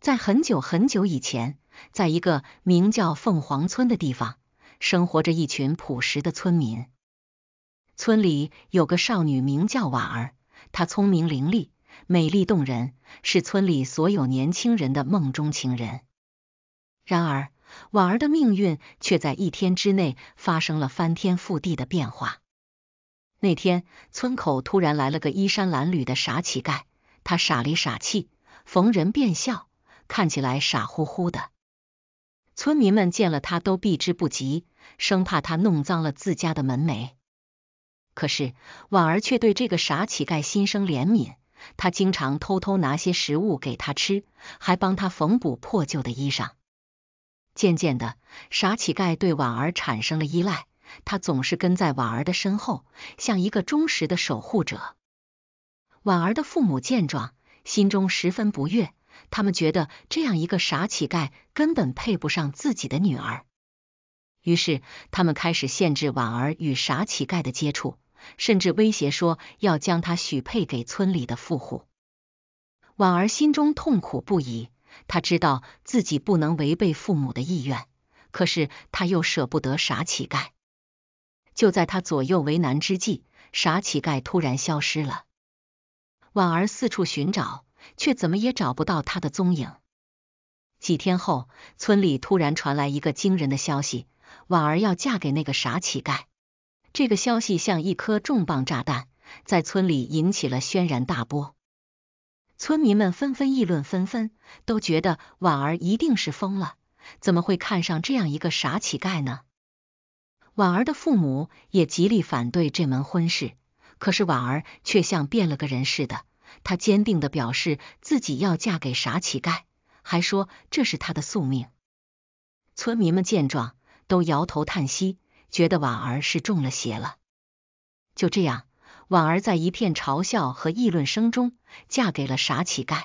在很久很久以前，在一个名叫凤凰村的地方，生活着一群朴实的村民。村里有个少女名叫婉儿，她聪明伶俐，美丽动人，是村里所有年轻人的梦中情人。然而，婉儿的命运却在一天之内发生了翻天覆地的变化。那天，村口突然来了个衣衫褴褛的傻乞丐，他傻里傻气，逢人便笑。看起来傻乎乎的，村民们见了他都避之不及，生怕他弄脏了自家的门楣。可是婉儿却对这个傻乞丐心生怜悯，她经常偷偷拿些食物给他吃，还帮他缝补破旧的衣裳。渐渐的，傻乞丐对婉儿产生了依赖，他总是跟在婉儿的身后，像一个忠实的守护者。婉儿的父母见状，心中十分不悦。他们觉得这样一个傻乞丐根本配不上自己的女儿，于是他们开始限制婉儿与傻乞丐的接触，甚至威胁说要将她许配给村里的富户。婉儿心中痛苦不已，她知道自己不能违背父母的意愿，可是她又舍不得傻乞丐。就在她左右为难之际，傻乞丐突然消失了。婉儿四处寻找。却怎么也找不到他的踪影。几天后，村里突然传来一个惊人的消息：婉儿要嫁给那个傻乞丐。这个消息像一颗重磅炸弹，在村里引起了轩然大波。村民们纷纷议论纷纷，都觉得婉儿一定是疯了，怎么会看上这样一个傻乞丐呢？婉儿的父母也极力反对这门婚事，可是婉儿却像变了个人似的。他坚定的表示自己要嫁给傻乞丐，还说这是他的宿命。村民们见状都摇头叹息，觉得婉儿是中了邪了。就这样，婉儿在一片嘲笑和议论声中嫁给了傻乞丐。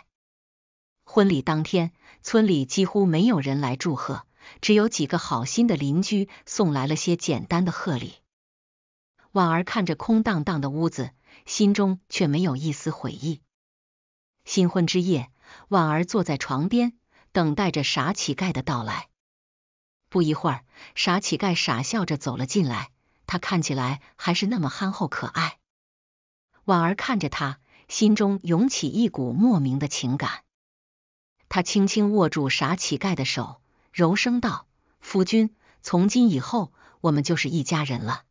婚礼当天，村里几乎没有人来祝贺，只有几个好心的邻居送来了些简单的贺礼。婉儿看着空荡荡的屋子，心中却没有一丝悔意。新婚之夜，婉儿坐在床边，等待着傻乞丐的到来。不一会儿，傻乞丐傻笑着走了进来，他看起来还是那么憨厚可爱。婉儿看着他，心中涌起一股莫名的情感。他轻轻握住傻乞丐的手，柔声道：“夫君，从今以后，我们就是一家人了。”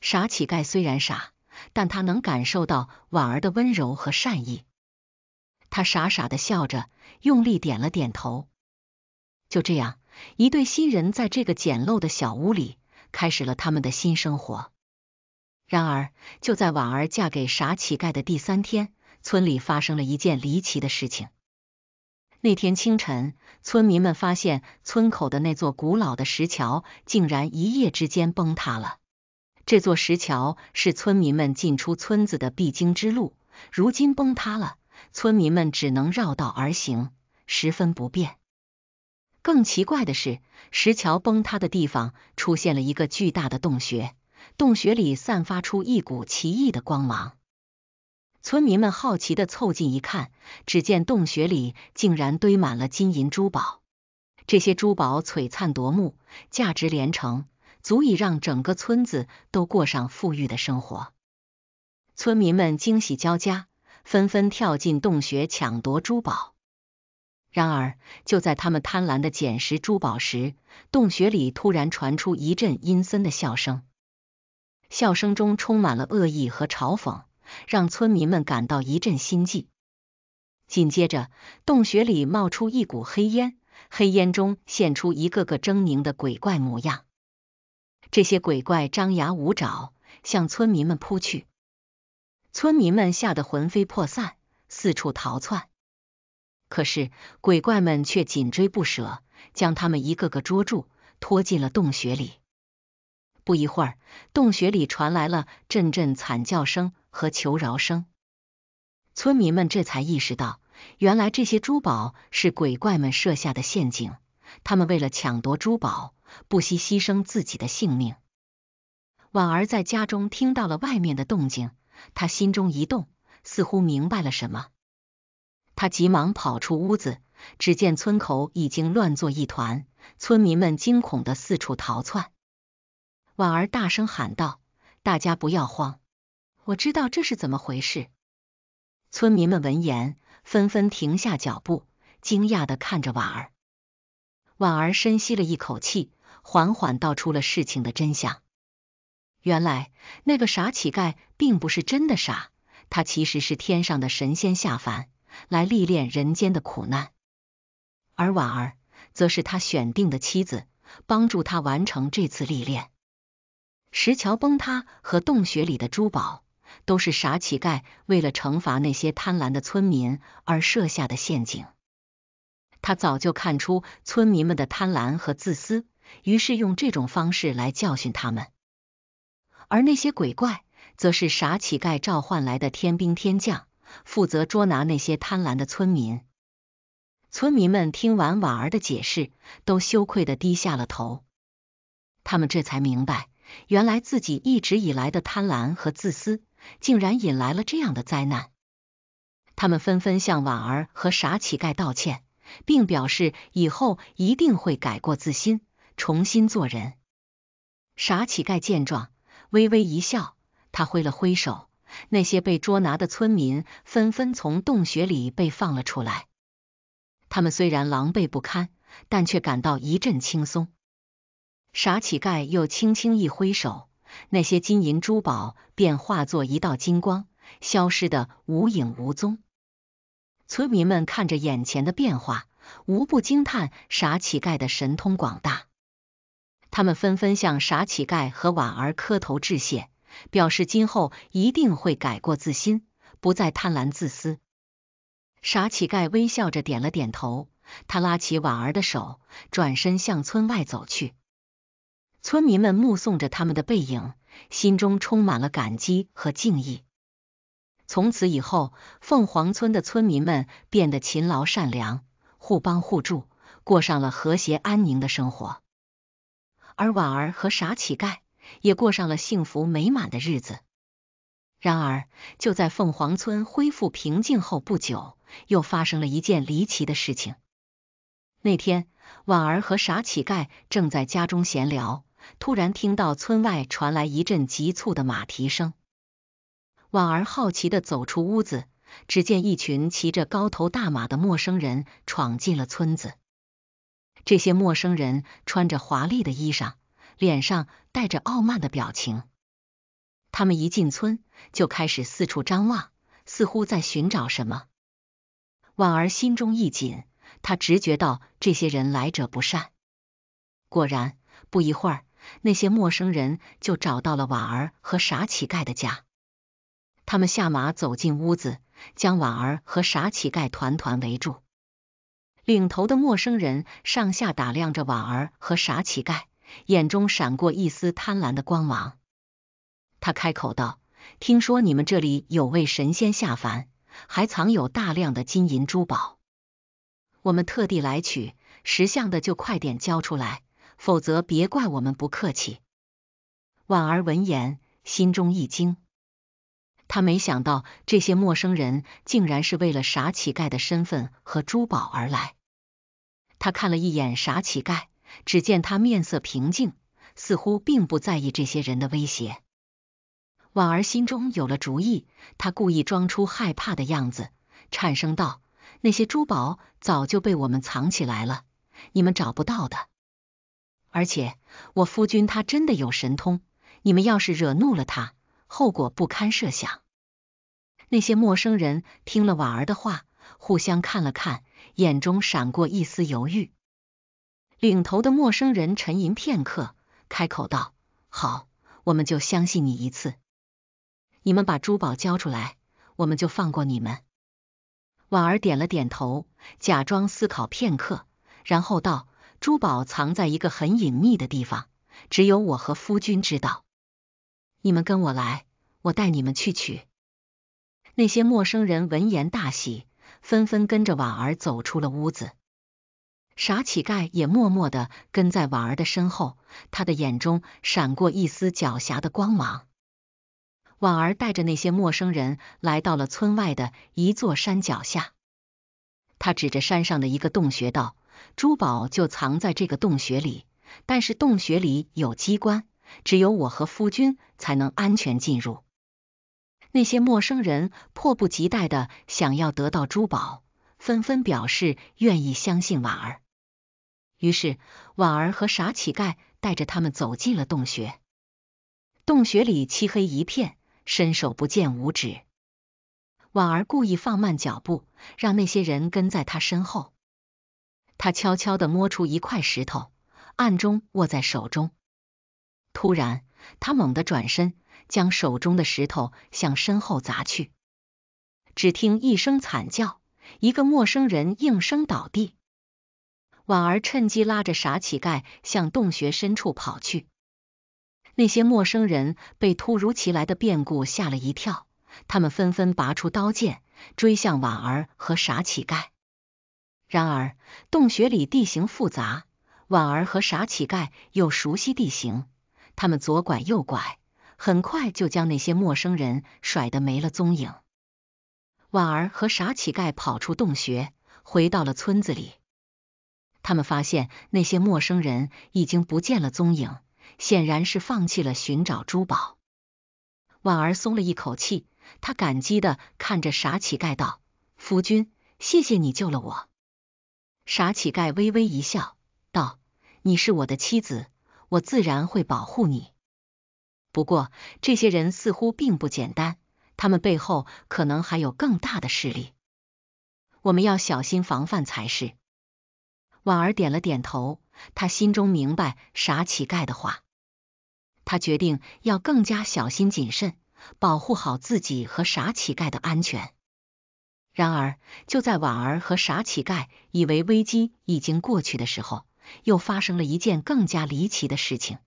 傻乞丐虽然傻，但他能感受到婉儿的温柔和善意。他傻傻的笑着，用力点了点头。就这样，一对新人在这个简陋的小屋里开始了他们的新生活。然而，就在婉儿嫁给傻乞丐的第三天，村里发生了一件离奇的事情。那天清晨，村民们发现村口的那座古老的石桥竟然一夜之间崩塌了。这座石桥是村民们进出村子的必经之路，如今崩塌了。村民们只能绕道而行，十分不便。更奇怪的是，石桥崩塌的地方出现了一个巨大的洞穴，洞穴里散发出一股奇异的光芒。村民们好奇的凑近一看，只见洞穴里竟然堆满了金银珠宝，这些珠宝璀璨夺目，价值连城，足以让整个村子都过上富裕的生活。村民们惊喜交加。纷纷跳进洞穴抢夺珠宝。然而，就在他们贪婪的捡拾珠宝时，洞穴里突然传出一阵阴森的笑声，笑声中充满了恶意和嘲讽，让村民们感到一阵心悸。紧接着，洞穴里冒出一股黑烟，黑烟中现出一个个狰狞的鬼怪模样。这些鬼怪张牙舞爪，向村民们扑去。村民们吓得魂飞魄散，四处逃窜。可是鬼怪们却紧追不舍，将他们一个个捉住，拖进了洞穴里。不一会儿，洞穴里传来了阵阵惨叫声和求饶声。村民们这才意识到，原来这些珠宝是鬼怪们设下的陷阱。他们为了抢夺珠宝，不惜牺牲自己的性命。婉儿在家中听到了外面的动静。他心中一动，似乎明白了什么。他急忙跑出屋子，只见村口已经乱作一团，村民们惊恐的四处逃窜。婉儿大声喊道：“大家不要慌，我知道这是怎么回事。”村民们闻言，纷纷停下脚步，惊讶的看着婉儿。婉儿深吸了一口气，缓缓道出了事情的真相。原来那个傻乞丐并不是真的傻，他其实是天上的神仙下凡来历练人间的苦难，而婉儿则是他选定的妻子，帮助他完成这次历练。石桥崩塌和洞穴里的珠宝都是傻乞丐为了惩罚那些贪婪的村民而设下的陷阱。他早就看出村民们的贪婪和自私，于是用这种方式来教训他们。而那些鬼怪，则是傻乞丐召唤来的天兵天将，负责捉拿那些贪婪的村民。村民们听完婉儿的解释，都羞愧的低下了头。他们这才明白，原来自己一直以来的贪婪和自私，竟然引来了这样的灾难。他们纷纷向婉儿和傻乞丐道歉，并表示以后一定会改过自新，重新做人。傻乞丐见状，微微一笑，他挥了挥手，那些被捉拿的村民纷纷从洞穴里被放了出来。他们虽然狼狈不堪，但却感到一阵轻松。傻乞丐又轻轻一挥手，那些金银珠宝便化作一道金光，消失的无影无踪。村民们看着眼前的变化，无不惊叹傻乞丐的神通广大。他们纷纷向傻乞丐和婉儿磕头致谢，表示今后一定会改过自新，不再贪婪自私。傻乞丐微笑着点了点头，他拉起婉儿的手，转身向村外走去。村民们目送着他们的背影，心中充满了感激和敬意。从此以后，凤凰村的村民们变得勤劳善良，互帮互助，过上了和谐安宁的生活。而婉儿和傻乞丐也过上了幸福美满的日子。然而，就在凤凰村恢复平静后不久，又发生了一件离奇的事情。那天，婉儿和傻乞丐正在家中闲聊，突然听到村外传来一阵急促的马蹄声。婉儿好奇的走出屋子，只见一群骑着高头大马的陌生人闯进了村子。这些陌生人穿着华丽的衣裳，脸上带着傲慢的表情。他们一进村就开始四处张望，似乎在寻找什么。婉儿心中一紧，她直觉到这些人来者不善。果然，不一会儿，那些陌生人就找到了婉儿和傻乞丐的家。他们下马走进屋子，将婉儿和傻乞丐团团围住。领头的陌生人上下打量着婉儿和傻乞丐，眼中闪过一丝贪婪的光芒。他开口道：“听说你们这里有位神仙下凡，还藏有大量的金银珠宝，我们特地来取。识相的就快点交出来，否则别怪我们不客气。”婉儿闻言，心中一惊，他没想到这些陌生人竟然是为了傻乞丐的身份和珠宝而来。他看了一眼傻乞丐，只见他面色平静，似乎并不在意这些人的威胁。婉儿心中有了主意，她故意装出害怕的样子，颤声道：“那些珠宝早就被我们藏起来了，你们找不到的。而且我夫君他真的有神通，你们要是惹怒了他，后果不堪设想。”那些陌生人听了婉儿的话，互相看了看。眼中闪过一丝犹豫，领头的陌生人沉吟片刻，开口道：“好，我们就相信你一次。你们把珠宝交出来，我们就放过你们。”婉儿点了点头，假装思考片刻，然后道：“珠宝藏在一个很隐秘的地方，只有我和夫君知道。你们跟我来，我带你们去取。”那些陌生人闻言大喜。纷纷跟着婉儿走出了屋子，傻乞丐也默默的跟在婉儿的身后，他的眼中闪过一丝狡黠的光芒。婉儿带着那些陌生人来到了村外的一座山脚下，他指着山上的一个洞穴道：“珠宝就藏在这个洞穴里，但是洞穴里有机关，只有我和夫君才能安全进入。”那些陌生人迫不及待的想要得到珠宝，纷纷表示愿意相信婉儿。于是，婉儿和傻乞丐带着他们走进了洞穴。洞穴里漆黑一片，伸手不见五指。婉儿故意放慢脚步，让那些人跟在她身后。她悄悄的摸出一块石头，暗中握在手中。突然，她猛地转身。将手中的石头向身后砸去，只听一声惨叫，一个陌生人应声倒地。婉儿趁机拉着傻乞丐向洞穴深处跑去。那些陌生人被突如其来的变故吓了一跳，他们纷纷拔出刀剑，追向婉儿和傻乞丐。然而，洞穴里地形复杂，婉儿和傻乞丐又熟悉地形，他们左拐右拐。很快就将那些陌生人甩得没了踪影。婉儿和傻乞丐跑出洞穴，回到了村子里。他们发现那些陌生人已经不见了踪影，显然是放弃了寻找珠宝。婉儿松了一口气，她感激的看着傻乞丐道：“夫君，谢谢你救了我。”傻乞丐微微一笑，道：“你是我的妻子，我自然会保护你。”不过，这些人似乎并不简单，他们背后可能还有更大的势力，我们要小心防范才是。婉儿点了点头，她心中明白傻乞丐的话，她决定要更加小心谨慎，保护好自己和傻乞丐的安全。然而，就在婉儿和傻乞丐以为危机已经过去的时候，又发生了一件更加离奇的事情。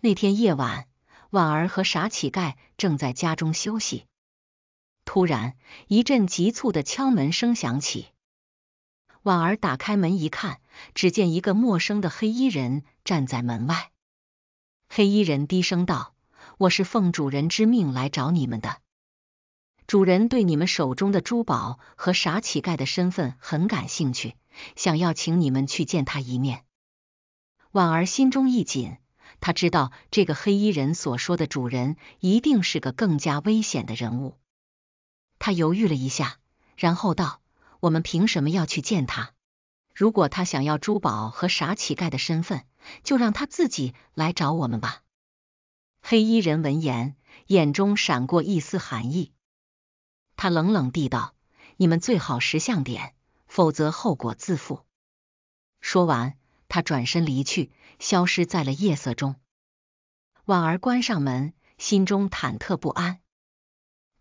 那天夜晚，婉儿和傻乞丐正在家中休息，突然一阵急促的敲门声响起。婉儿打开门一看，只见一个陌生的黑衣人站在门外。黑衣人低声道：“我是奉主人之命来找你们的。主人对你们手中的珠宝和傻乞丐的身份很感兴趣，想要请你们去见他一面。”婉儿心中一紧。他知道这个黑衣人所说的主人一定是个更加危险的人物。他犹豫了一下，然后道：“我们凭什么要去见他？如果他想要珠宝和傻乞丐的身份，就让他自己来找我们吧。”黑衣人闻言，眼中闪过一丝寒意，他冷冷地道：“你们最好识相点，否则后果自负。”说完。他转身离去，消失在了夜色中。婉儿关上门，心中忐忑不安。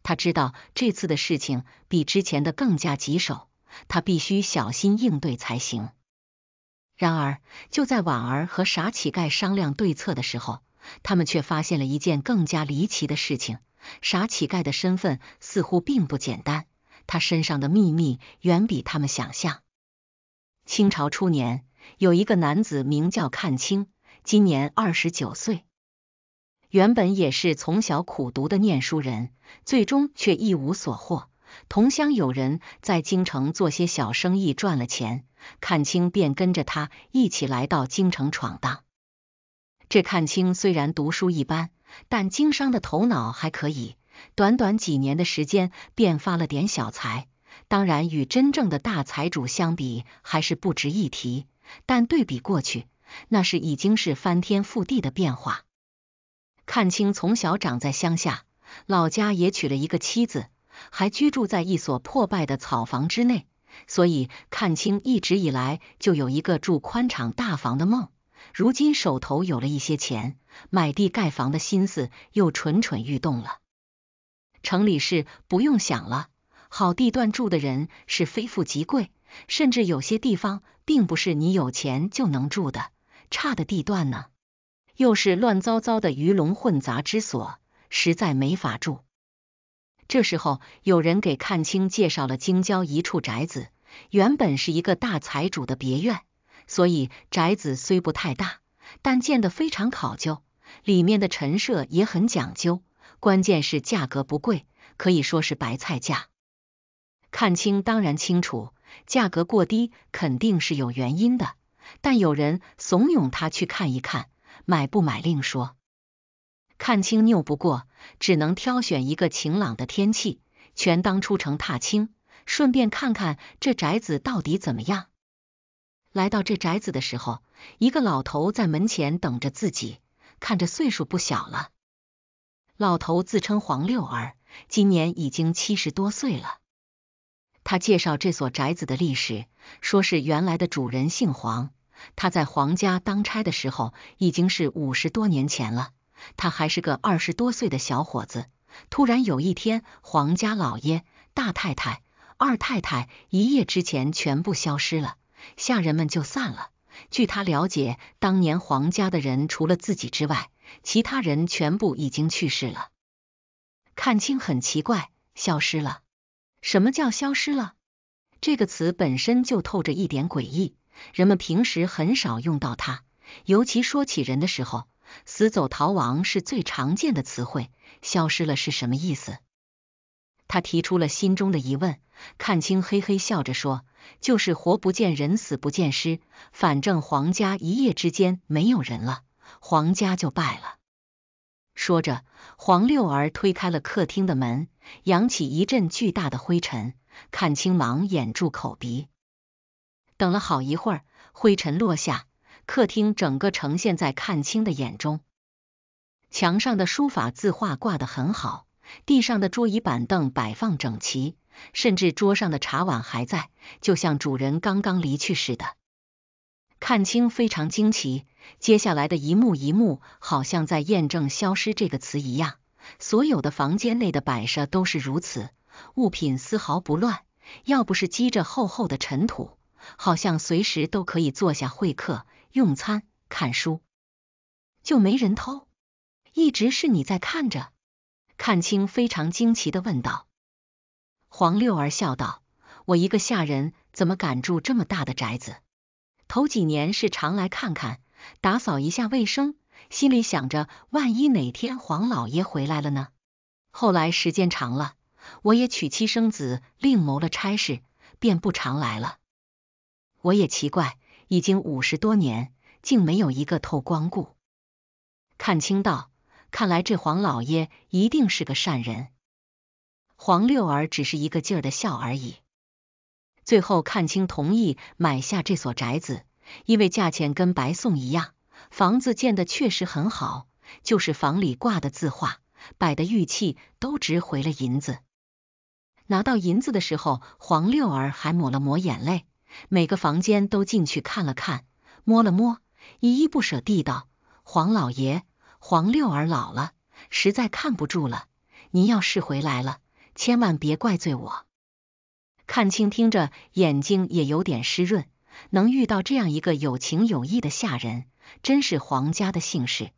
他知道这次的事情比之前的更加棘手，他必须小心应对才行。然而，就在婉儿和傻乞丐商量对策的时候，他们却发现了一件更加离奇的事情：傻乞丐的身份似乎并不简单，他身上的秘密远比他们想象。清朝初年。有一个男子名叫看清，今年二十九岁，原本也是从小苦读的念书人，最终却一无所获。同乡有人在京城做些小生意赚了钱，看清便跟着他一起来到京城闯荡。这看清虽然读书一般，但经商的头脑还可以，短短几年的时间便发了点小财，当然与真正的大财主相比还是不值一提。但对比过去，那是已经是翻天覆地的变化。看清从小长在乡下，老家也娶了一个妻子，还居住在一所破败的草房之内，所以看清一直以来就有一个住宽敞大房的梦。如今手头有了一些钱，买地盖房的心思又蠢蠢欲动了。城里是不用想了，好地段住的人是非富即贵。甚至有些地方并不是你有钱就能住的，差的地段呢，又是乱糟糟的鱼龙混杂之所，实在没法住。这时候，有人给看清介绍了京郊一处宅子，原本是一个大财主的别院，所以宅子虽不太大，但建得非常考究，里面的陈设也很讲究，关键是价格不贵，可以说是白菜价。看清当然清楚。价格过低肯定是有原因的，但有人怂恿他去看一看，买不买另说。看清拗不过，只能挑选一个晴朗的天气，权当出城踏青，顺便看看这宅子到底怎么样。来到这宅子的时候，一个老头在门前等着自己，看着岁数不小了。老头自称黄六儿，今年已经七十多岁了。他介绍这所宅子的历史，说是原来的主人姓黄，他在黄家当差的时候已经是五十多年前了，他还是个二十多岁的小伙子。突然有一天，黄家老爷、大太太、二太太一夜之间全部消失了，下人们就散了。据他了解，当年黄家的人除了自己之外，其他人全部已经去世了。看清很奇怪，消失了。什么叫消失了？这个词本身就透着一点诡异，人们平时很少用到它，尤其说起人的时候，死走逃亡是最常见的词汇。消失了是什么意思？他提出了心中的疑问。看清嘿嘿笑着说，就是活不见人，死不见尸，反正黄家一夜之间没有人了，黄家就败了。说着，黄六儿推开了客厅的门，扬起一阵巨大的灰尘。看清忙掩住口鼻，等了好一会儿，灰尘落下，客厅整个呈现在看清的眼中。墙上的书法字画挂得很好，地上的桌椅板凳摆放整齐，甚至桌上的茶碗还在，就像主人刚刚离去似的。看清非常惊奇，接下来的一幕一幕，好像在验证“消失”这个词一样。所有的房间内的摆设都是如此，物品丝毫不乱，要不是积着厚厚的尘土，好像随时都可以坐下会客、用餐、看书。就没人偷，一直是你在看着。看清非常惊奇的问道：“黄六儿笑道，我一个下人怎么敢住这么大的宅子？”头几年是常来看看，打扫一下卫生，心里想着万一哪天黄老爷回来了呢。后来时间长了，我也娶妻生子，另谋了差事，便不常来了。我也奇怪，已经五十多年，竟没有一个透光顾。看清道，看来这黄老爷一定是个善人。黄六儿只是一个劲儿的笑而已。最后看清，同意买下这所宅子，因为价钱跟白送一样。房子建的确实很好，就是房里挂的字画、摆的玉器都值回了银子。拿到银子的时候，黄六儿还抹了抹眼泪，每个房间都进去看了看，摸了摸，依依不舍地道：“黄老爷，黄六儿老了，实在看不住了。您要是回来了，千万别怪罪我。”看清听着，眼睛也有点湿润。能遇到这样一个有情有义的下人，真是黄家的幸事。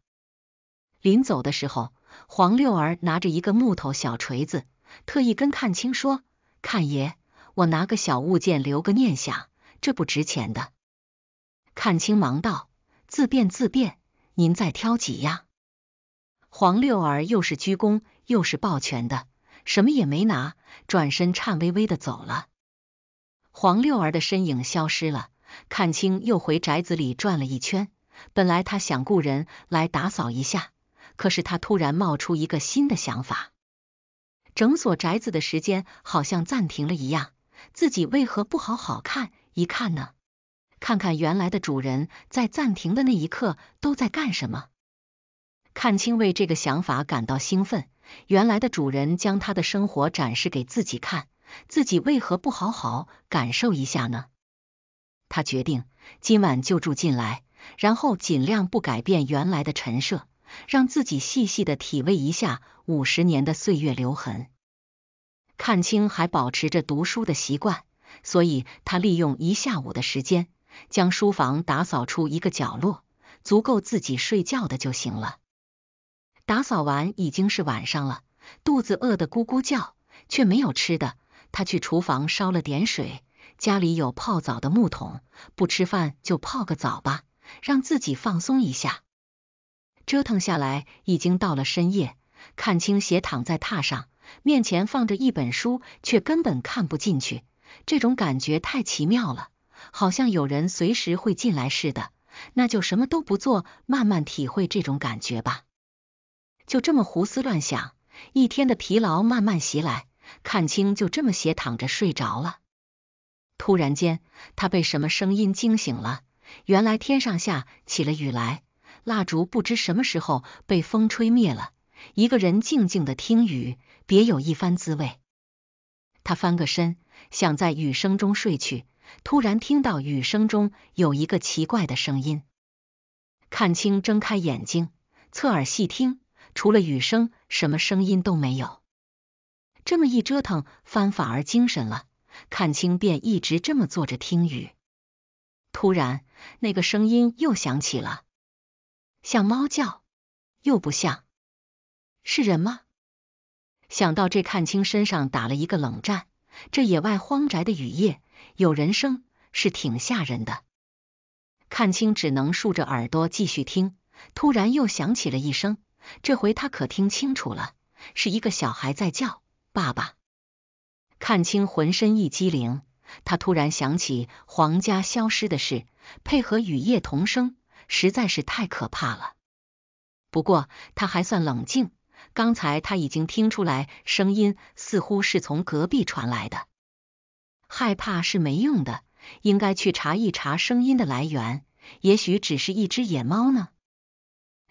临走的时候，黄六儿拿着一个木头小锤子，特意跟看清说：“看爷，我拿个小物件留个念想，这不值钱的。”看清忙道：“自便自便，您再挑几样。”黄六儿又是鞠躬又是抱拳的。什么也没拿，转身颤巍巍的走了。黄六儿的身影消失了。看清又回宅子里转了一圈。本来他想雇人来打扫一下，可是他突然冒出一个新的想法：整所宅子的时间好像暂停了一样，自己为何不好好看一看呢？看看原来的主人在暂停的那一刻都在干什么？看清为这个想法感到兴奋。原来的主人将他的生活展示给自己看，自己为何不好好感受一下呢？他决定今晚就住进来，然后尽量不改变原来的陈设，让自己细细的体味一下五十年的岁月留痕。看清还保持着读书的习惯，所以他利用一下午的时间，将书房打扫出一个角落，足够自己睡觉的就行了。打扫完已经是晚上了，肚子饿得咕咕叫，却没有吃的。他去厨房烧了点水，家里有泡澡的木桶，不吃饭就泡个澡吧，让自己放松一下。折腾下来已经到了深夜，看清斜躺在榻上，面前放着一本书，却根本看不进去。这种感觉太奇妙了，好像有人随时会进来似的。那就什么都不做，慢慢体会这种感觉吧。就这么胡思乱想，一天的疲劳慢慢袭来，看清就这么斜躺着睡着了。突然间，他被什么声音惊醒了。原来天上下起了雨来，蜡烛不知什么时候被风吹灭了。一个人静静的听雨，别有一番滋味。他翻个身，想在雨声中睡去，突然听到雨声中有一个奇怪的声音。看清，睁开眼睛，侧耳细听。除了雨声，什么声音都没有。这么一折腾，帆反而精神了。看清便一直这么坐着听雨。突然，那个声音又响起了，像猫叫，又不像是人吗？想到这，看清身上打了一个冷战。这野外荒宅的雨夜有人声，是挺吓人的。看清只能竖着耳朵继续听。突然又响起了一声。这回他可听清楚了，是一个小孩在叫“爸爸”。看清浑身一激灵，他突然想起皇家消失的事，配合雨夜同声，实在是太可怕了。不过他还算冷静，刚才他已经听出来声音似乎是从隔壁传来的。害怕是没用的，应该去查一查声音的来源，也许只是一只野猫呢。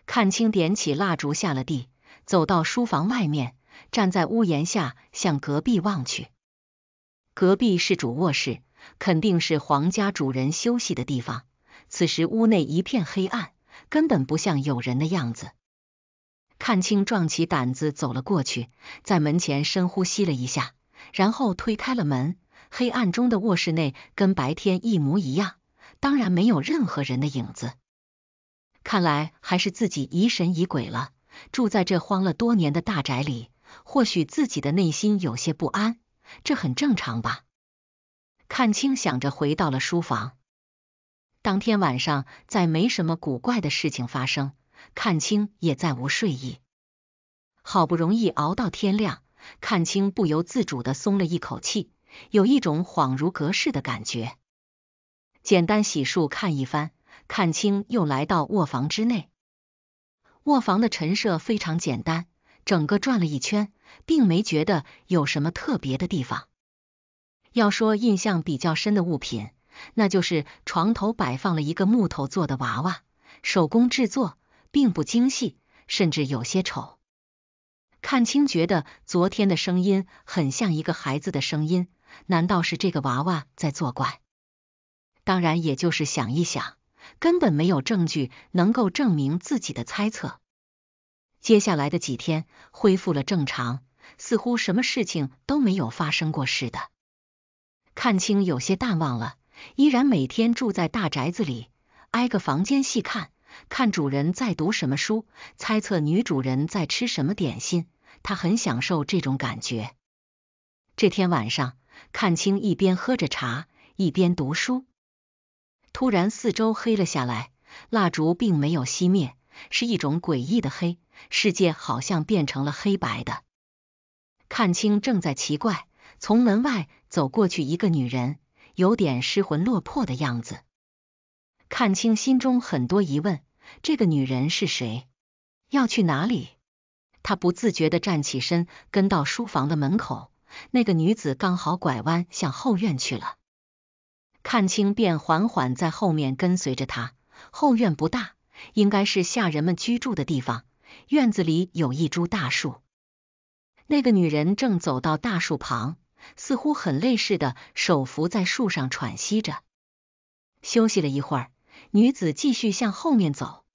看清，点起蜡烛，下了地，走到书房外面，站在屋檐下，向隔壁望去。隔壁是主卧室，肯定是皇家主人休息的地方。此时屋内一片黑暗，根本不像有人的样子。看清，壮起胆子走了过去，在门前深呼吸了一下，然后推开了门。黑暗中的卧室内跟白天一模一样，当然没有任何人的影子。看来还是自己疑神疑鬼了。住在这荒了多年的大宅里，或许自己的内心有些不安，这很正常吧？看清想着回到了书房。当天晚上再没什么古怪的事情发生，看清也再无睡意。好不容易熬到天亮，看清不由自主的松了一口气，有一种恍如隔世的感觉。简单洗漱，看一番。看清又来到卧房之内，卧房的陈设非常简单，整个转了一圈，并没觉得有什么特别的地方。要说印象比较深的物品，那就是床头摆放了一个木头做的娃娃，手工制作，并不精细，甚至有些丑。看清觉得昨天的声音很像一个孩子的声音，难道是这个娃娃在作怪？当然，也就是想一想。根本没有证据能够证明自己的猜测。接下来的几天恢复了正常，似乎什么事情都没有发生过似的。看清有些淡忘了，依然每天住在大宅子里，挨个房间细看，看主人在读什么书，猜测女主人在吃什么点心。他很享受这种感觉。这天晚上，看清一边喝着茶，一边读书。突然，四周黑了下来，蜡烛并没有熄灭，是一种诡异的黑，世界好像变成了黑白的。看清正在奇怪，从门外走过去一个女人，有点失魂落魄的样子。看清心中很多疑问，这个女人是谁？要去哪里？他不自觉的站起身，跟到书房的门口，那个女子刚好拐弯向后院去了。看清便缓缓在后面跟随着他。后院不大，应该是下人们居住的地方。院子里有一株大树，那个女人正走到大树旁，似乎很累似的，手扶在树上喘息着。休息了一会儿，女子继续向后面走。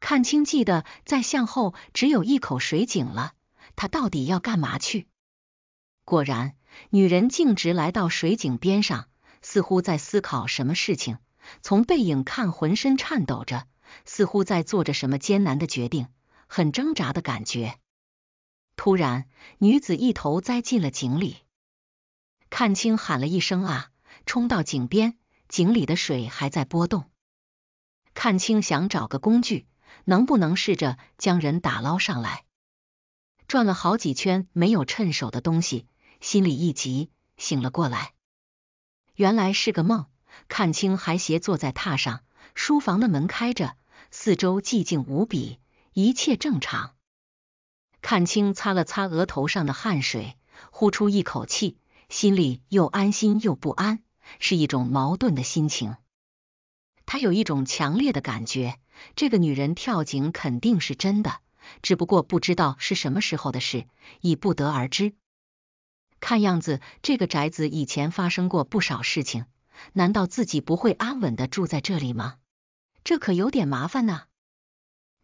看清记得再向后只有一口水井了，她到底要干嘛去？果然，女人径直来到水井边上。似乎在思考什么事情，从背影看浑身颤抖着，似乎在做着什么艰难的决定，很挣扎的感觉。突然，女子一头栽进了井里，看清喊了一声啊，冲到井边，井里的水还在波动。看清想找个工具，能不能试着将人打捞上来？转了好几圈没有趁手的东西，心里一急，醒了过来。原来是个梦，看清还斜坐在榻上，书房的门开着，四周寂静无比，一切正常。看清擦了擦额头上的汗水，呼出一口气，心里又安心又不安，是一种矛盾的心情。他有一种强烈的感觉，这个女人跳井肯定是真的，只不过不知道是什么时候的事，已不得而知。看样子，这个宅子以前发生过不少事情，难道自己不会安稳的住在这里吗？这可有点麻烦呢。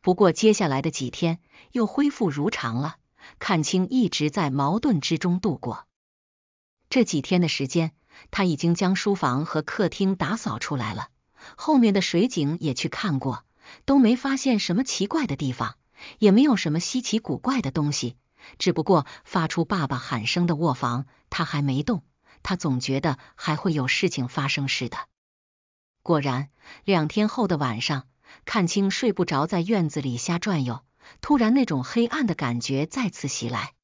不过接下来的几天又恢复如常了，看清一直在矛盾之中度过。这几天的时间，他已经将书房和客厅打扫出来了，后面的水井也去看过，都没发现什么奇怪的地方，也没有什么稀奇古怪的东西。只不过发出爸爸喊声的卧房，他还没动，他总觉得还会有事情发生似的。果然，两天后的晚上，看清睡不着，在院子里瞎转悠，突然那种黑暗的感觉再次袭来。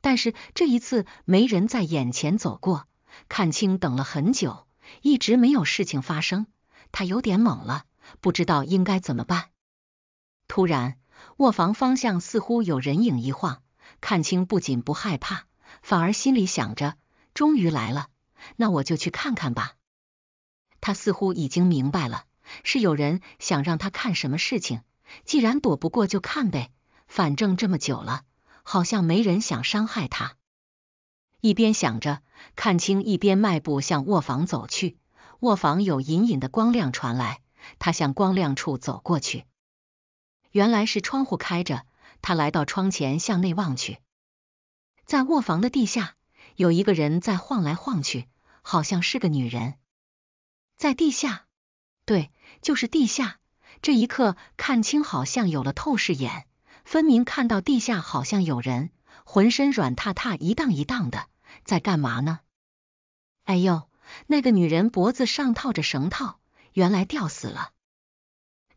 但是这一次没人在眼前走过，看清等了很久，一直没有事情发生，他有点懵了，不知道应该怎么办。突然。卧房方向似乎有人影一晃，看清不仅不害怕，反而心里想着：终于来了，那我就去看看吧。他似乎已经明白了，是有人想让他看什么事情。既然躲不过，就看呗，反正这么久了，好像没人想伤害他。一边想着，看清一边迈步向卧房走去。卧房有隐隐的光亮传来，他向光亮处走过去。原来是窗户开着，他来到窗前向内望去，在卧房的地下有一个人在晃来晃去，好像是个女人，在地下，对，就是地下。这一刻看清，好像有了透视眼，分明看到地下好像有人，浑身软塌塌，一荡一荡的，在干嘛呢？哎呦，那个女人脖子上套着绳套，原来吊死了。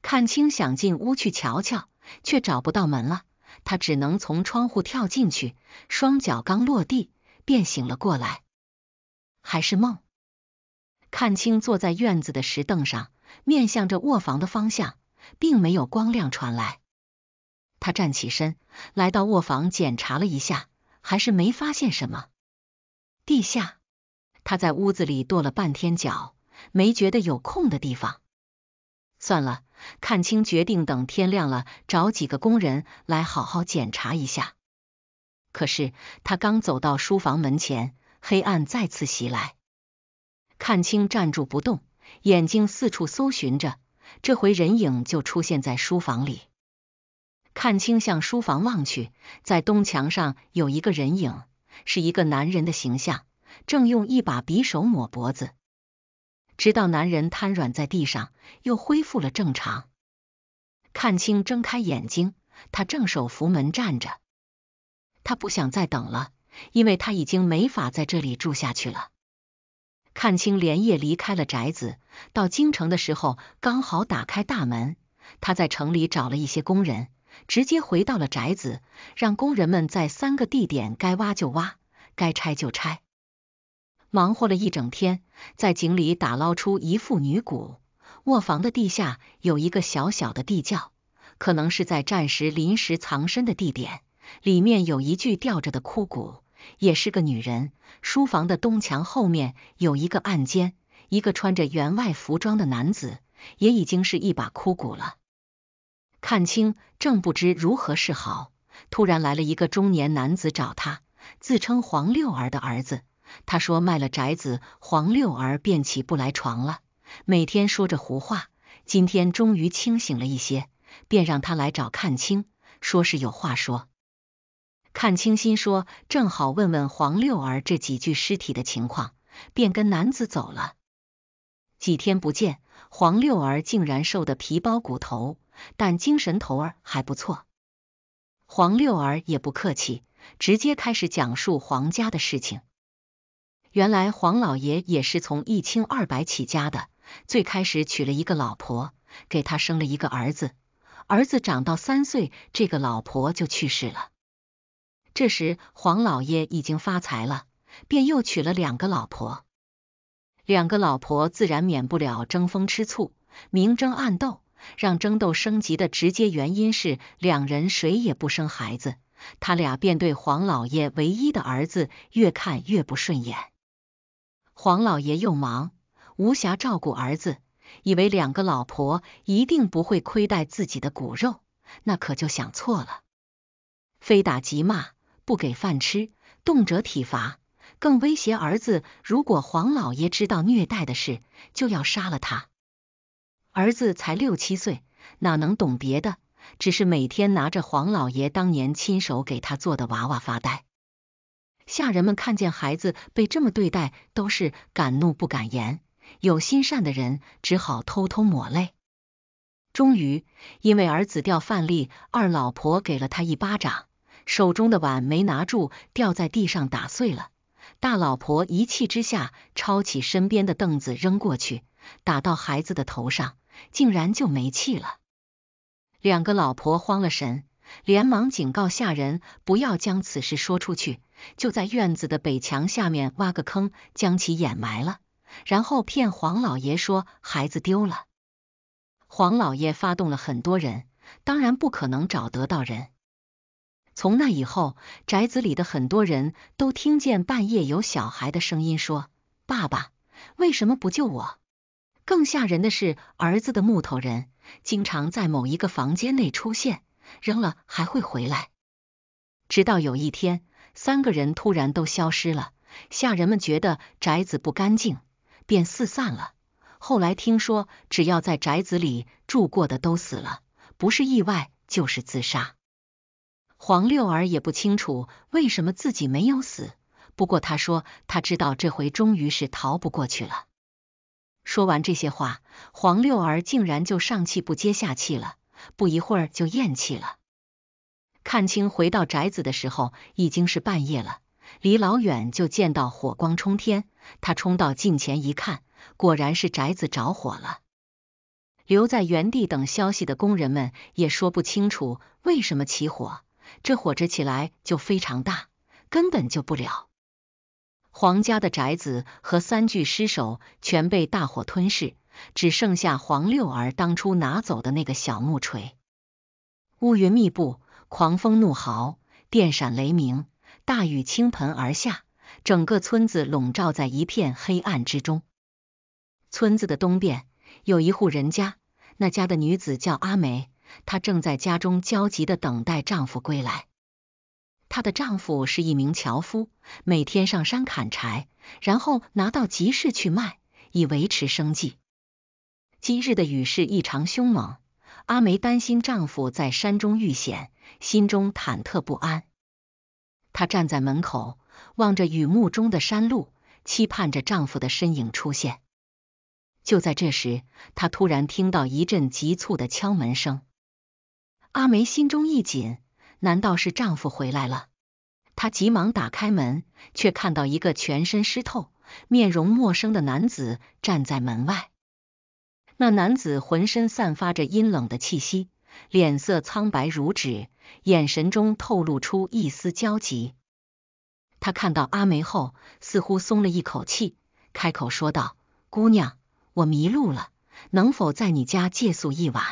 看清想进屋去瞧瞧，却找不到门了。他只能从窗户跳进去，双脚刚落地便醒了过来，还是梦。看清坐在院子的石凳上，面向着卧房的方向，并没有光亮传来。他站起身，来到卧房检查了一下，还是没发现什么。地下，他在屋子里跺了半天脚，没觉得有空的地方。算了，看清决定等天亮了，找几个工人来好好检查一下。可是他刚走到书房门前，黑暗再次袭来，看清站住不动，眼睛四处搜寻着，这回人影就出现在书房里。看清向书房望去，在东墙上有一个人影，是一个男人的形象，正用一把匕首抹脖子。直到男人瘫软在地上，又恢复了正常。看清睁开眼睛，他正手扶门站着。他不想再等了，因为他已经没法在这里住下去了。看清连夜离开了宅子，到京城的时候刚好打开大门。他在城里找了一些工人，直接回到了宅子，让工人们在三个地点该挖就挖，该拆就拆。忙活了一整天，在井里打捞出一副女骨。卧房的地下有一个小小的地窖，可能是在战时临时藏身的地点。里面有一具吊着的枯骨，也是个女人。书房的东墙后面有一个暗间，一个穿着员外服装的男子，也已经是一把枯骨了。看清正不知如何是好，突然来了一个中年男子找他，自称黄六儿的儿子。他说卖了宅子，黄六儿便起不来床了，每天说着胡话。今天终于清醒了一些，便让他来找看清，说是有话说。看清心说正好问问黄六儿这几具尸体的情况，便跟男子走了。几天不见，黄六儿竟然瘦得皮包骨头，但精神头儿还不错。黄六儿也不客气，直接开始讲述黄家的事情。原来黄老爷也是从一清二白起家的，最开始娶了一个老婆，给他生了一个儿子。儿子长到三岁，这个老婆就去世了。这时黄老爷已经发财了，便又娶了两个老婆。两个老婆自然免不了争风吃醋、明争暗斗，让争斗升级的直接原因是两人谁也不生孩子，他俩便对黄老爷唯一的儿子越看越不顺眼。黄老爷又忙，无暇照顾儿子，以为两个老婆一定不会亏待自己的骨肉，那可就想错了。非打即骂，不给饭吃，动辄体罚，更威胁儿子，如果黄老爷知道虐待的事，就要杀了他。儿子才六七岁，哪能懂别的？只是每天拿着黄老爷当年亲手给他做的娃娃发呆。下人们看见孩子被这么对待，都是敢怒不敢言。有心善的人只好偷偷抹泪。终于，因为儿子掉饭粒，二老婆给了他一巴掌，手中的碗没拿住，掉在地上打碎了。大老婆一气之下抄起身边的凳子扔过去，打到孩子的头上，竟然就没气了。两个老婆慌了神。连忙警告下人不要将此事说出去，就在院子的北墙下面挖个坑，将其掩埋了，然后骗黄老爷说孩子丢了。黄老爷发动了很多人，当然不可能找得到人。从那以后，宅子里的很多人都听见半夜有小孩的声音说：“爸爸，为什么不救我？”更吓人的是，儿子的木头人经常在某一个房间内出现。扔了还会回来。直到有一天，三个人突然都消失了。下人们觉得宅子不干净，便四散了。后来听说，只要在宅子里住过的都死了，不是意外就是自杀。黄六儿也不清楚为什么自己没有死，不过他说他知道这回终于是逃不过去了。说完这些话，黄六儿竟然就上气不接下气了。不一会儿就咽气了。看清回到宅子的时候已经是半夜了，离老远就见到火光冲天。他冲到近前一看，果然是宅子着火了。留在原地等消息的工人们也说不清楚为什么起火，这火着起来就非常大，根本救不了。黄家的宅子和三具尸首全被大火吞噬。只剩下黄六儿当初拿走的那个小木锤。乌云密布，狂风怒号，电闪雷鸣，大雨倾盆而下，整个村子笼罩在一片黑暗之中。村子的东边有一户人家，那家的女子叫阿梅，她正在家中焦急的等待丈夫归来。她的丈夫是一名樵夫，每天上山砍柴，然后拿到集市去卖，以维持生计。今日的雨势异常凶猛，阿梅担心丈夫在山中遇险，心中忐忑不安。她站在门口，望着雨幕中的山路，期盼着丈夫的身影出现。就在这时，她突然听到一阵急促的敲门声。阿梅心中一紧，难道是丈夫回来了？她急忙打开门，却看到一个全身湿透、面容陌生的男子站在门外。那男子浑身散发着阴冷的气息，脸色苍白如纸，眼神中透露出一丝焦急。他看到阿梅后，似乎松了一口气，开口说道：“姑娘，我迷路了，能否在你家借宿一晚？”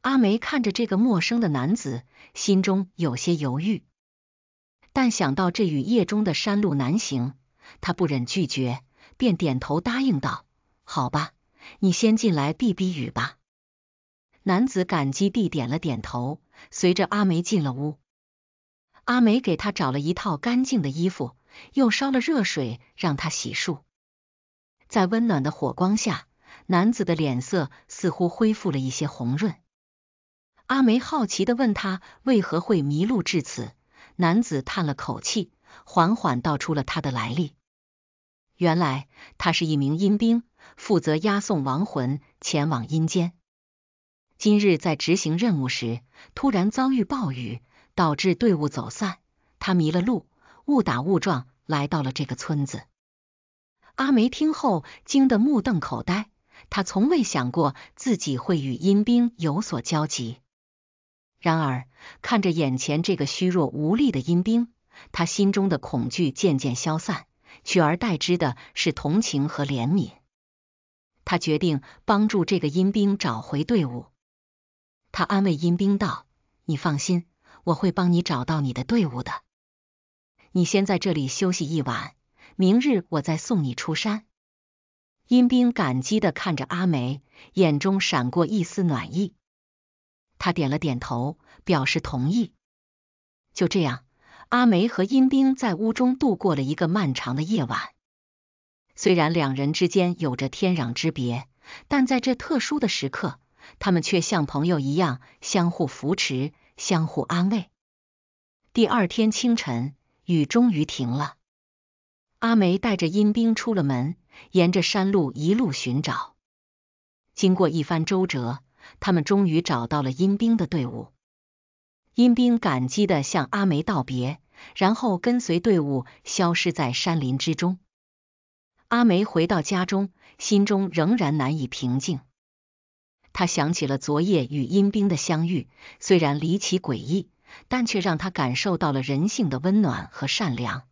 阿梅看着这个陌生的男子，心中有些犹豫，但想到这雨夜中的山路难行，她不忍拒绝，便点头答应道：“好吧。”你先进来避避雨吧。男子感激地点了点头，随着阿梅进了屋。阿梅给他找了一套干净的衣服，又烧了热水让他洗漱。在温暖的火光下，男子的脸色似乎恢复了一些红润。阿梅好奇的问他为何会迷路至此，男子叹了口气，缓缓道出了他的来历。原来他是一名阴兵。负责押送亡魂前往阴间。今日在执行任务时，突然遭遇暴雨，导致队伍走散，他迷了路，误打误撞来到了这个村子。阿梅听后惊得目瞪口呆，她从未想过自己会与阴兵有所交集。然而，看着眼前这个虚弱无力的阴兵，他心中的恐惧渐渐消散，取而代之的是同情和怜悯。他决定帮助这个阴兵找回队伍。他安慰阴兵道：“你放心，我会帮你找到你的队伍的。你先在这里休息一晚，明日我再送你出山。”阴兵感激地看着阿梅，眼中闪过一丝暖意。他点了点头，表示同意。就这样，阿梅和阴兵在屋中度过了一个漫长的夜晚。虽然两人之间有着天壤之别，但在这特殊的时刻，他们却像朋友一样相互扶持、相互安慰。第二天清晨，雨终于停了。阿梅带着阴兵出了门，沿着山路一路寻找。经过一番周折，他们终于找到了阴兵的队伍。阴兵感激地向阿梅道别，然后跟随队伍消失在山林之中。阿梅回到家中，心中仍然难以平静。她想起了昨夜与阴兵的相遇，虽然离奇诡异，但却让她感受到了人性的温暖和善良。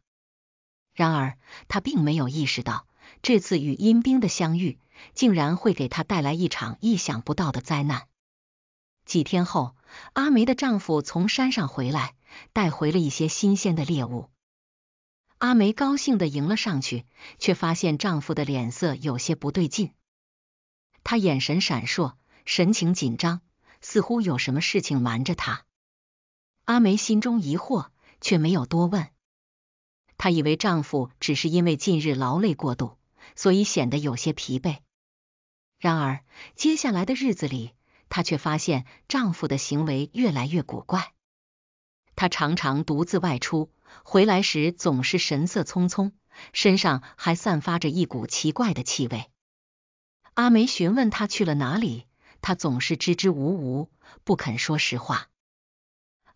然而，她并没有意识到，这次与阴兵的相遇竟然会给她带来一场意想不到的灾难。几天后，阿梅的丈夫从山上回来，带回了一些新鲜的猎物。阿梅高兴的迎了上去，却发现丈夫的脸色有些不对劲。她眼神闪烁，神情紧张，似乎有什么事情瞒着她。阿梅心中疑惑，却没有多问。她以为丈夫只是因为近日劳累过度，所以显得有些疲惫。然而，接下来的日子里，她却发现丈夫的行为越来越古怪。他常常独自外出。回来时总是神色匆匆，身上还散发着一股奇怪的气味。阿梅询问她去了哪里，她总是支支吾吾，不肯说实话。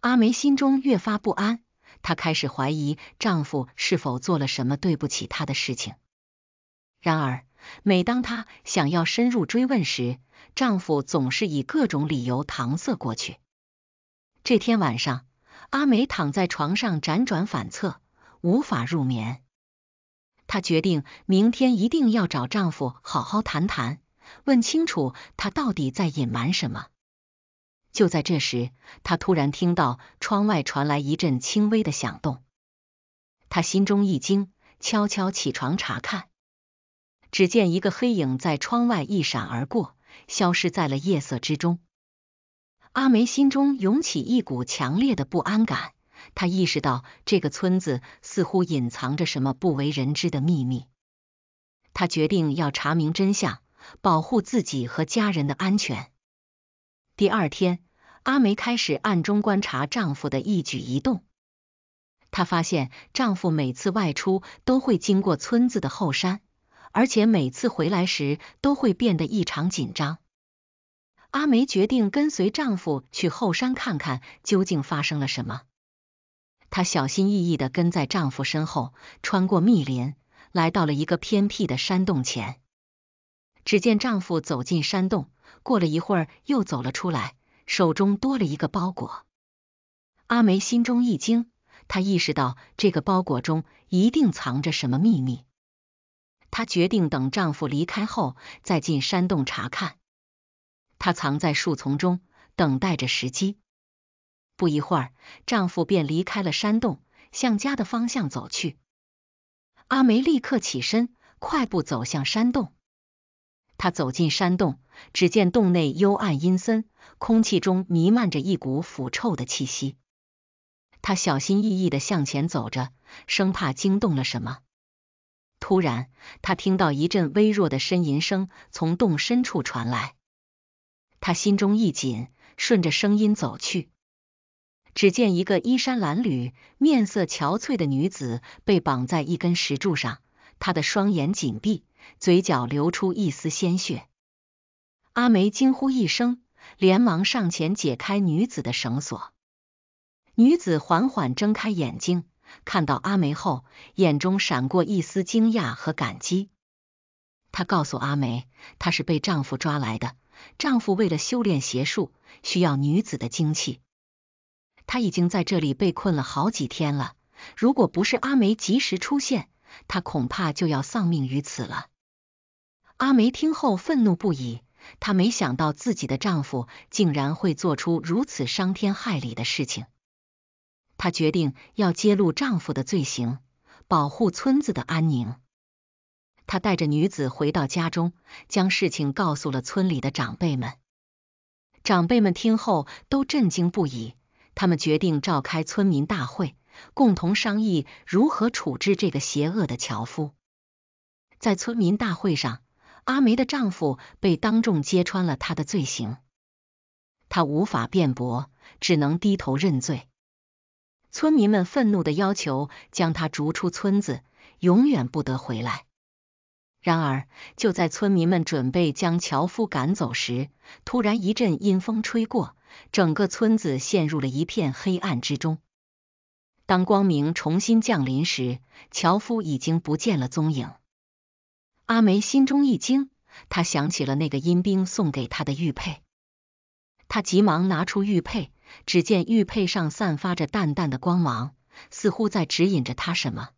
阿梅心中越发不安，她开始怀疑丈夫是否做了什么对不起她的事情。然而，每当她想要深入追问时，丈夫总是以各种理由搪塞过去。这天晚上。阿梅躺在床上辗转反侧，无法入眠。她决定明天一定要找丈夫好好谈谈，问清楚他到底在隐瞒什么。就在这时，她突然听到窗外传来一阵轻微的响动，她心中一惊，悄悄起床查看，只见一个黑影在窗外一闪而过，消失在了夜色之中。阿梅心中涌起一股强烈的不安感，她意识到这个村子似乎隐藏着什么不为人知的秘密。她决定要查明真相，保护自己和家人的安全。第二天，阿梅开始暗中观察丈夫的一举一动。她发现丈夫每次外出都会经过村子的后山，而且每次回来时都会变得异常紧张。阿梅决定跟随丈夫去后山看看究竟发生了什么。她小心翼翼的跟在丈夫身后，穿过密林，来到了一个偏僻的山洞前。只见丈夫走进山洞，过了一会儿又走了出来，手中多了一个包裹。阿梅心中一惊，她意识到这个包裹中一定藏着什么秘密。她决定等丈夫离开后再进山洞查看。她藏在树丛中，等待着时机。不一会儿，丈夫便离开了山洞，向家的方向走去。阿梅立刻起身，快步走向山洞。她走进山洞，只见洞内幽暗阴森，空气中弥漫着一股腐臭的气息。她小心翼翼地向前走着，生怕惊动了什么。突然，她听到一阵微弱的呻吟声从洞深处传来。他心中一紧，顺着声音走去，只见一个衣衫褴褛、面色憔悴的女子被绑在一根石柱上，她的双眼紧闭，嘴角流出一丝鲜血。阿梅惊呼一声，连忙上前解开女子的绳索。女子缓缓睁开眼睛，看到阿梅后，眼中闪过一丝惊讶和感激。她告诉阿梅，她是被丈夫抓来的。丈夫为了修炼邪术，需要女子的精气。他已经在这里被困了好几天了，如果不是阿梅及时出现，他恐怕就要丧命于此了。阿梅听后愤怒不已，她没想到自己的丈夫竟然会做出如此伤天害理的事情。她决定要揭露丈夫的罪行，保护村子的安宁。他带着女子回到家中，将事情告诉了村里的长辈们。长辈们听后都震惊不已，他们决定召开村民大会，共同商议如何处置这个邪恶的樵夫。在村民大会上，阿梅的丈夫被当众揭穿了他的罪行，他无法辩驳，只能低头认罪。村民们愤怒的要求将他逐出村子，永远不得回来。然而，就在村民们准备将樵夫赶走时，突然一阵阴风吹过，整个村子陷入了一片黑暗之中。当光明重新降临时，樵夫已经不见了踪影。阿梅心中一惊，她想起了那个阴兵送给她的玉佩，她急忙拿出玉佩，只见玉佩上散发着淡淡的光芒，似乎在指引着她什么。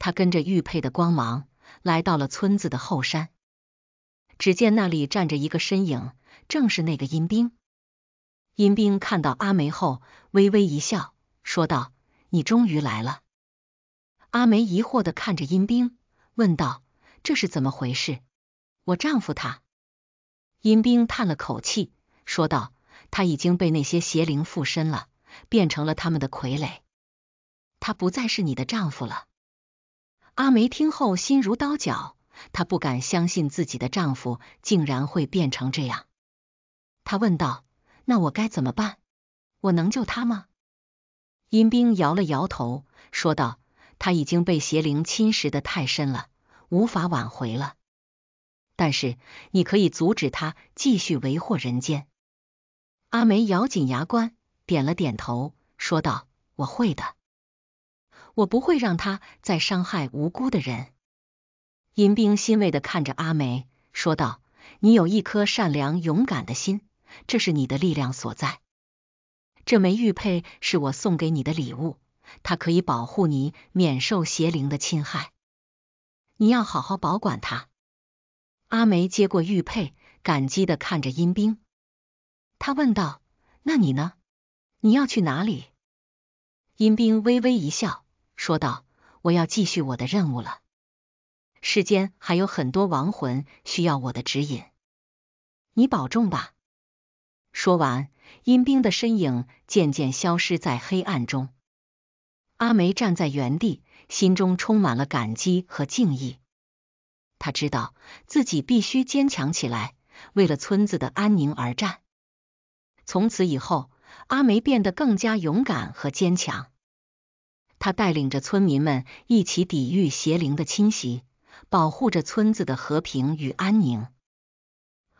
她跟着玉佩的光芒。来到了村子的后山，只见那里站着一个身影，正是那个阴兵。阴兵看到阿梅后，微微一笑，说道：“你终于来了。”阿梅疑惑的看着阴兵，问道：“这是怎么回事？我丈夫他……”阴兵叹了口气，说道：“他已经被那些邪灵附身了，变成了他们的傀儡，他不再是你的丈夫了。”阿梅听后心如刀绞，她不敢相信自己的丈夫竟然会变成这样。她问道：“那我该怎么办？我能救他吗？”阴兵摇了摇头，说道：“他已经被邪灵侵蚀的太深了，无法挽回了。但是你可以阻止他继续为祸人间。”阿梅咬紧牙关，点了点头，说道：“我会的。”我不会让他再伤害无辜的人。阴兵欣慰的看着阿梅，说道：“你有一颗善良勇敢的心，这是你的力量所在。这枚玉佩是我送给你的礼物，它可以保护你免受邪灵的侵害。你要好好保管它。”阿梅接过玉佩，感激的看着阴兵，他问道：“那你呢？你要去哪里？”阴兵微微一笑。说道：“我要继续我的任务了，世间还有很多亡魂需要我的指引，你保重吧。”说完，阴兵的身影渐渐消失在黑暗中。阿梅站在原地，心中充满了感激和敬意。她知道自己必须坚强起来，为了村子的安宁而战。从此以后，阿梅变得更加勇敢和坚强。他带领着村民们一起抵御邪灵的侵袭，保护着村子的和平与安宁。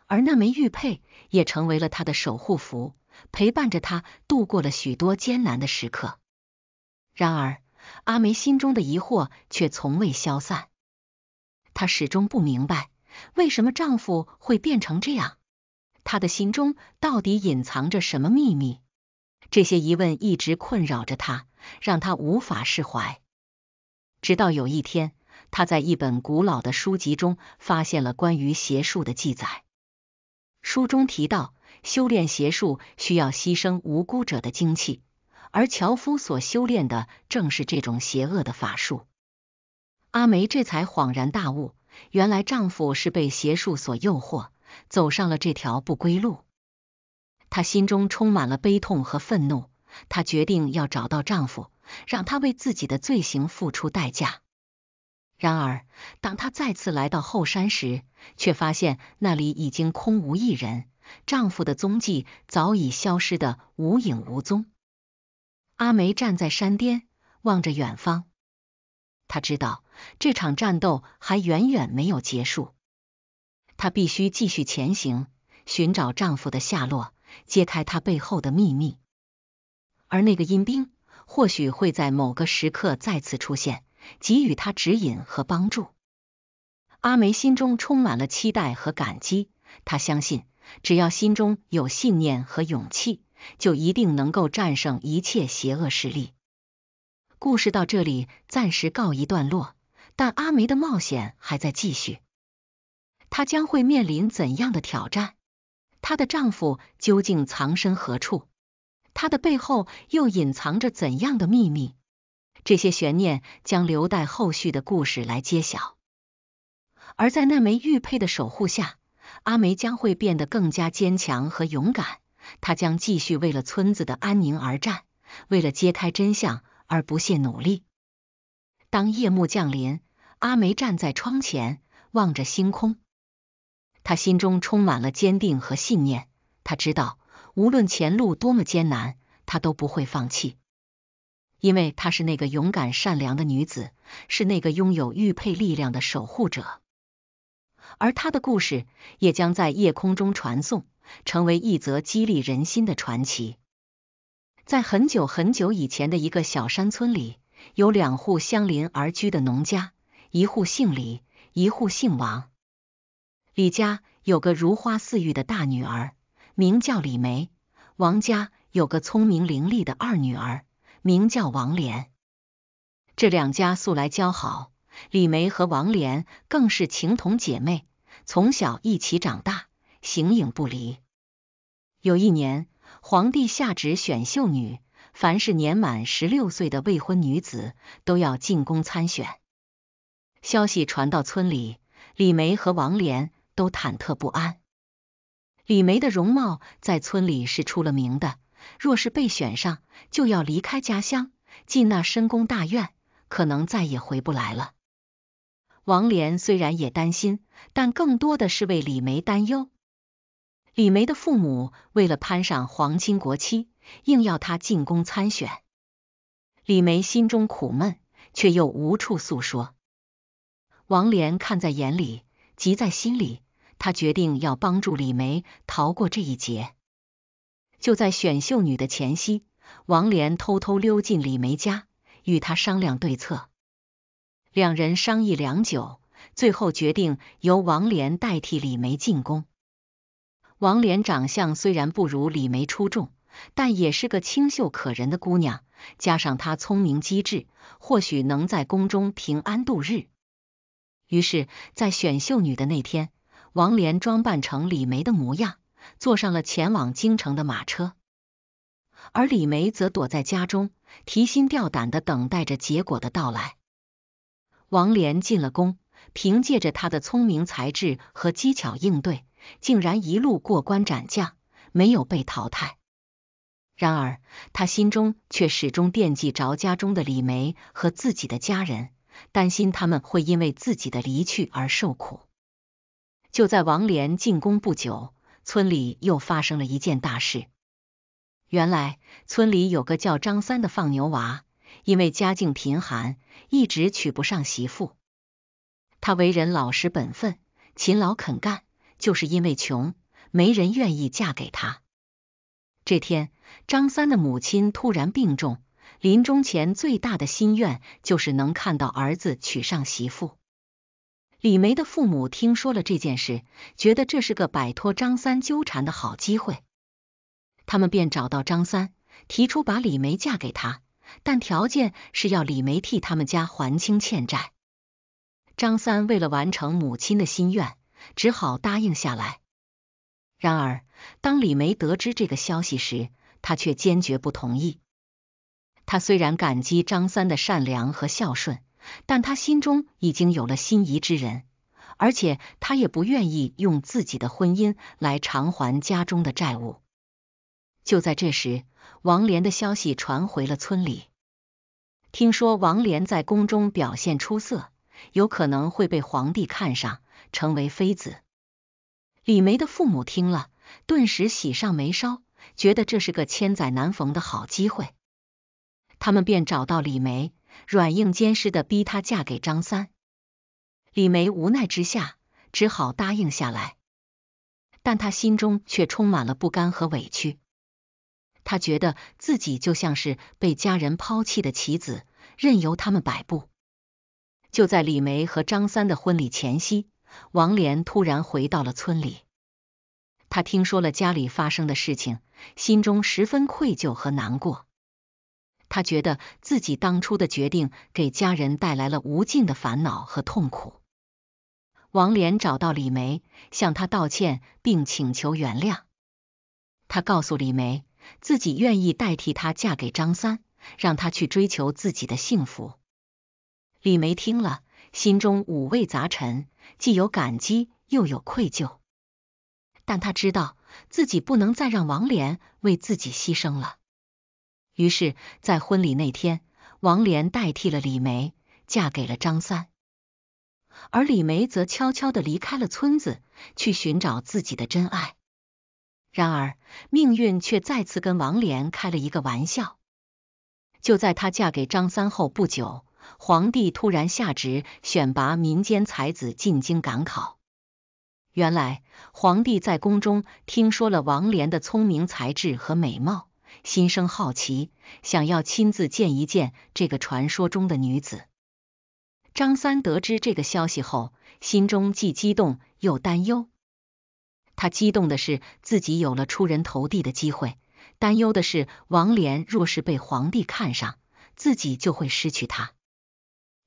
而那枚玉佩也成为了他的守护符，陪伴着他度过了许多艰难的时刻。然而，阿梅心中的疑惑却从未消散，她始终不明白为什么丈夫会变成这样，她的心中到底隐藏着什么秘密？这些疑问一直困扰着他，让他无法释怀。直到有一天，他在一本古老的书籍中发现了关于邪术的记载。书中提到，修炼邪术需要牺牲无辜者的精气，而樵夫所修炼的正是这种邪恶的法术。阿梅这才恍然大悟，原来丈夫是被邪术所诱惑，走上了这条不归路。她心中充满了悲痛和愤怒，她决定要找到丈夫，让他为自己的罪行付出代价。然而，当她再次来到后山时，却发现那里已经空无一人，丈夫的踪迹早已消失的无影无踪。阿梅站在山巅，望着远方，她知道这场战斗还远远没有结束，她必须继续前行，寻找丈夫的下落。揭开他背后的秘密，而那个阴兵或许会在某个时刻再次出现，给予他指引和帮助。阿梅心中充满了期待和感激，她相信只要心中有信念和勇气，就一定能够战胜一切邪恶势力。故事到这里暂时告一段落，但阿梅的冒险还在继续。她将会面临怎样的挑战？她的丈夫究竟藏身何处？她的背后又隐藏着怎样的秘密？这些悬念将留待后续的故事来揭晓。而在那枚玉佩的守护下，阿梅将会变得更加坚强和勇敢。她将继续为了村子的安宁而战，为了揭开真相而不懈努力。当夜幕降临，阿梅站在窗前，望着星空。他心中充满了坚定和信念，他知道无论前路多么艰难，他都不会放弃，因为她是那个勇敢善良的女子，是那个拥有玉佩力量的守护者，而她的故事也将在夜空中传颂，成为一则激励人心的传奇。在很久很久以前的一个小山村里，有两户相邻而居的农家，一户姓李，一户姓王。李家有个如花似玉的大女儿，名叫李梅；王家有个聪明伶俐的二女儿，名叫王莲。这两家素来交好，李梅和王莲更是情同姐妹，从小一起长大，形影不离。有一年，皇帝下旨选秀女，凡是年满十六岁的未婚女子都要进宫参选。消息传到村里，李梅和王莲。都忐忑不安。李梅的容貌在村里是出了名的，若是被选上，就要离开家乡，进那深宫大院，可能再也回不来了。王莲虽然也担心，但更多的是为李梅担忧。李梅的父母为了攀上皇亲国戚，硬要她进宫参选。李梅心中苦闷，却又无处诉说。王莲看在眼里，急在心里。他决定要帮助李梅逃过这一劫。就在选秀女的前夕，王莲偷偷溜进李梅家，与她商量对策。两人商议良久，最后决定由王莲代替李梅进宫。王莲长相虽然不如李梅出众，但也是个清秀可人的姑娘，加上她聪明机智，或许能在宫中平安度日。于是，在选秀女的那天。王莲装扮成李梅的模样，坐上了前往京城的马车，而李梅则躲在家中，提心吊胆的等待着结果的到来。王莲进了宫，凭借着他的聪明才智和机巧应对，竟然一路过关斩将，没有被淘汰。然而，他心中却始终惦记着家中的李梅和自己的家人，担心他们会因为自己的离去而受苦。就在王莲进宫不久，村里又发生了一件大事。原来，村里有个叫张三的放牛娃，因为家境贫寒，一直娶不上媳妇。他为人老实本分，勤劳肯干，就是因为穷，没人愿意嫁给他。这天，张三的母亲突然病重，临终前最大的心愿就是能看到儿子娶上媳妇。李梅的父母听说了这件事，觉得这是个摆脱张三纠缠的好机会，他们便找到张三，提出把李梅嫁给他，但条件是要李梅替他们家还清欠债。张三为了完成母亲的心愿，只好答应下来。然而，当李梅得知这个消息时，她却坚决不同意。她虽然感激张三的善良和孝顺。但他心中已经有了心仪之人，而且他也不愿意用自己的婚姻来偿还家中的债务。就在这时，王莲的消息传回了村里，听说王莲在宫中表现出色，有可能会被皇帝看上，成为妃子。李梅的父母听了，顿时喜上眉梢，觉得这是个千载难逢的好机会，他们便找到李梅。软硬兼施的逼她嫁给张三，李梅无奈之下只好答应下来，但她心中却充满了不甘和委屈。她觉得自己就像是被家人抛弃的棋子，任由他们摆布。就在李梅和张三的婚礼前夕，王莲突然回到了村里，她听说了家里发生的事情，心中十分愧疚和难过。他觉得自己当初的决定给家人带来了无尽的烦恼和痛苦。王莲找到李梅，向她道歉并请求原谅。他告诉李梅，自己愿意代替她嫁给张三，让他去追求自己的幸福。李梅听了，心中五味杂陈，既有感激，又有愧疚。但她知道自己不能再让王莲为自己牺牲了。于是，在婚礼那天，王莲代替了李梅，嫁给了张三，而李梅则悄悄的离开了村子，去寻找自己的真爱。然而，命运却再次跟王莲开了一个玩笑。就在她嫁给张三后不久，皇帝突然下旨选拔民间才子进京赶考。原来，皇帝在宫中听说了王莲的聪明才智和美貌。心生好奇，想要亲自见一见这个传说中的女子。张三得知这个消息后，心中既激动又担忧。他激动的是自己有了出人头地的机会，担忧的是王莲若是被皇帝看上，自己就会失去她。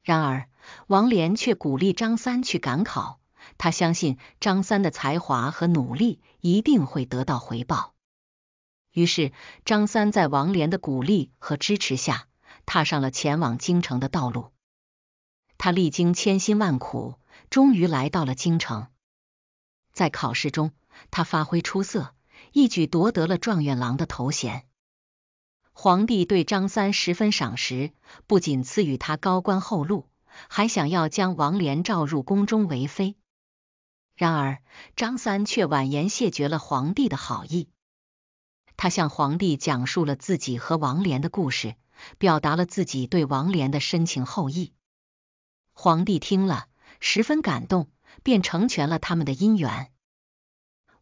然而，王莲却鼓励张三去赶考，她相信张三的才华和努力一定会得到回报。于是，张三在王莲的鼓励和支持下，踏上了前往京城的道路。他历经千辛万苦，终于来到了京城。在考试中，他发挥出色，一举夺得了状元郎的头衔。皇帝对张三十分赏识，不仅赐予他高官厚禄，还想要将王莲召入宫中为妃。然而，张三却婉言谢绝了皇帝的好意。他向皇帝讲述了自己和王莲的故事，表达了自己对王莲的深情厚谊。皇帝听了十分感动，便成全了他们的姻缘。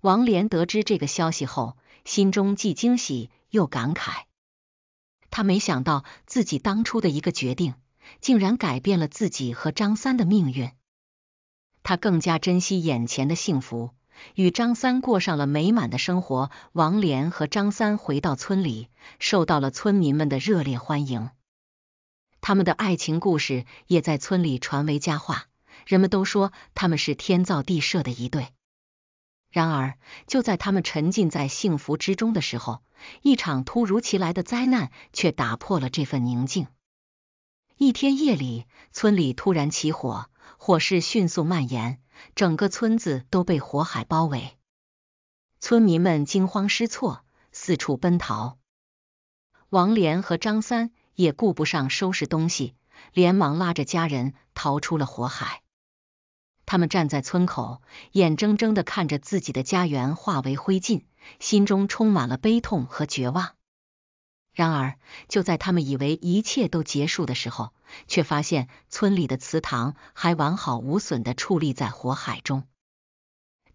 王莲得知这个消息后，心中既惊喜又感慨。他没想到自己当初的一个决定，竟然改变了自己和张三的命运。他更加珍惜眼前的幸福。与张三过上了美满的生活，王莲和张三回到村里，受到了村民们的热烈欢迎。他们的爱情故事也在村里传为佳话，人们都说他们是天造地设的一对。然而，就在他们沉浸在幸福之中的时候，一场突如其来的灾难却打破了这份宁静。一天夜里，村里突然起火，火势迅速蔓延。整个村子都被火海包围，村民们惊慌失措，四处奔逃。王莲和张三也顾不上收拾东西，连忙拉着家人逃出了火海。他们站在村口，眼睁睁的看着自己的家园化为灰烬，心中充满了悲痛和绝望。然而，就在他们以为一切都结束的时候，却发现村里的祠堂还完好无损的矗立在火海中。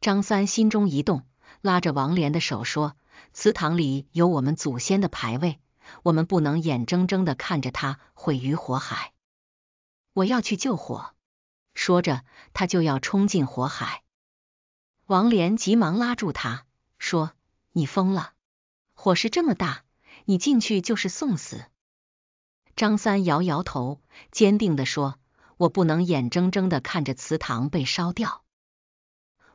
张三心中一动，拉着王莲的手说：“祠堂里有我们祖先的牌位，我们不能眼睁睁的看着它毁于火海。我要去救火。”说着，他就要冲进火海。王莲急忙拉住他，说：“你疯了！火势这么大！”你进去就是送死。张三摇摇头，坚定地说：“我不能眼睁睁的看着祠堂被烧掉。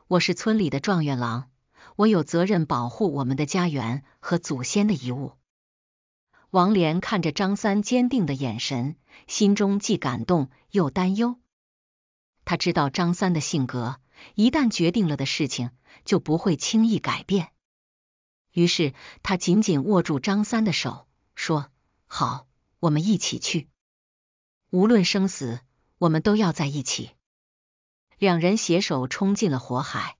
我是村里的状元郎，我有责任保护我们的家园和祖先的遗物。”王莲看着张三坚定的眼神，心中既感动又担忧。他知道张三的性格，一旦决定了的事情，就不会轻易改变。于是他紧紧握住张三的手，说：“好，我们一起去，无论生死，我们都要在一起。”两人携手冲进了火海，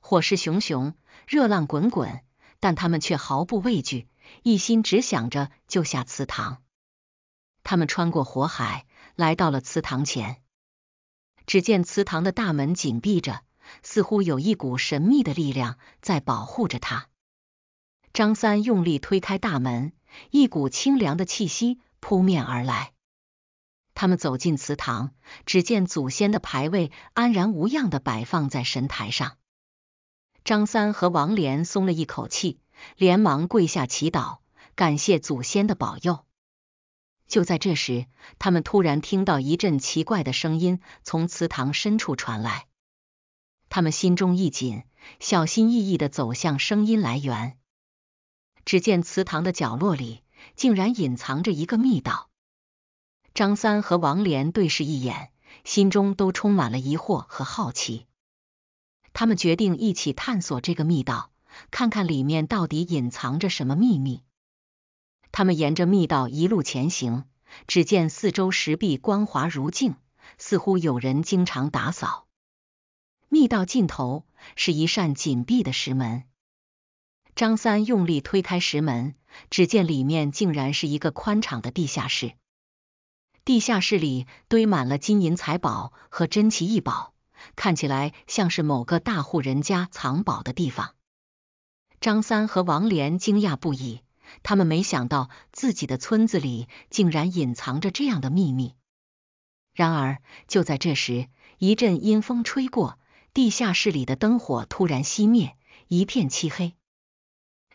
火势熊熊，热浪滚滚，但他们却毫不畏惧，一心只想着救下祠堂。他们穿过火海，来到了祠堂前，只见祠堂的大门紧闭着，似乎有一股神秘的力量在保护着它。张三用力推开大门，一股清凉的气息扑面而来。他们走进祠堂，只见祖先的牌位安然无恙的摆放在神台上。张三和王莲松了一口气，连忙跪下祈祷，感谢祖先的保佑。就在这时，他们突然听到一阵奇怪的声音从祠堂深处传来，他们心中一紧，小心翼翼的走向声音来源。只见祠堂的角落里竟然隐藏着一个密道，张三和王莲对视一眼，心中都充满了疑惑和好奇。他们决定一起探索这个密道，看看里面到底隐藏着什么秘密。他们沿着密道一路前行，只见四周石壁光滑如镜，似乎有人经常打扫。密道尽头是一扇紧闭的石门。张三用力推开石门，只见里面竟然是一个宽敞的地下室。地下室里堆满了金银财宝和珍奇异宝，看起来像是某个大户人家藏宝的地方。张三和王莲惊讶不已，他们没想到自己的村子里竟然隐藏着这样的秘密。然而，就在这时，一阵阴风吹过，地下室里的灯火突然熄灭，一片漆黑。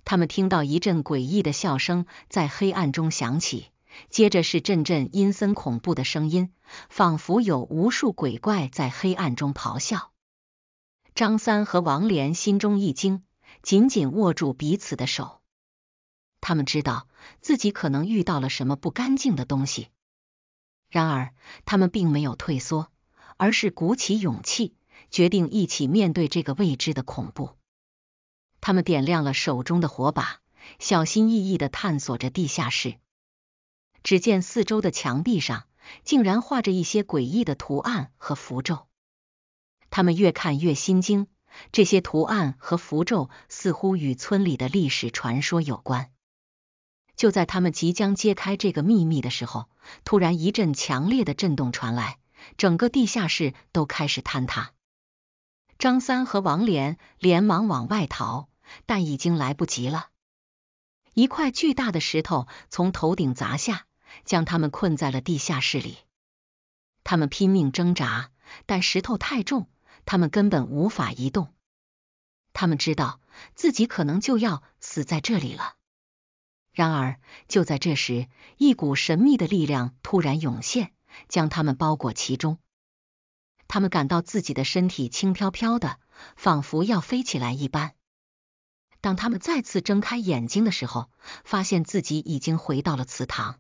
他们听到一阵诡异的笑声在黑暗中响起，接着是阵阵阴森恐怖的声音，仿佛有无数鬼怪在黑暗中咆哮。张三和王莲心中一惊，紧紧握住彼此的手。他们知道自己可能遇到了什么不干净的东西，然而他们并没有退缩，而是鼓起勇气，决定一起面对这个未知的恐怖。他们点亮了手中的火把，小心翼翼地探索着地下室。只见四周的墙壁上竟然画着一些诡异的图案和符咒。他们越看越心惊，这些图案和符咒似乎与村里的历史传说有关。就在他们即将揭开这个秘密的时候，突然一阵强烈的震动传来，整个地下室都开始坍塌。张三和王连连忙往外逃。但已经来不及了，一块巨大的石头从头顶砸下，将他们困在了地下室里。他们拼命挣扎，但石头太重，他们根本无法移动。他们知道自己可能就要死在这里了。然而，就在这时，一股神秘的力量突然涌现，将他们包裹其中。他们感到自己的身体轻飘飘的，仿佛要飞起来一般。当他们再次睁开眼睛的时候，发现自己已经回到了祠堂。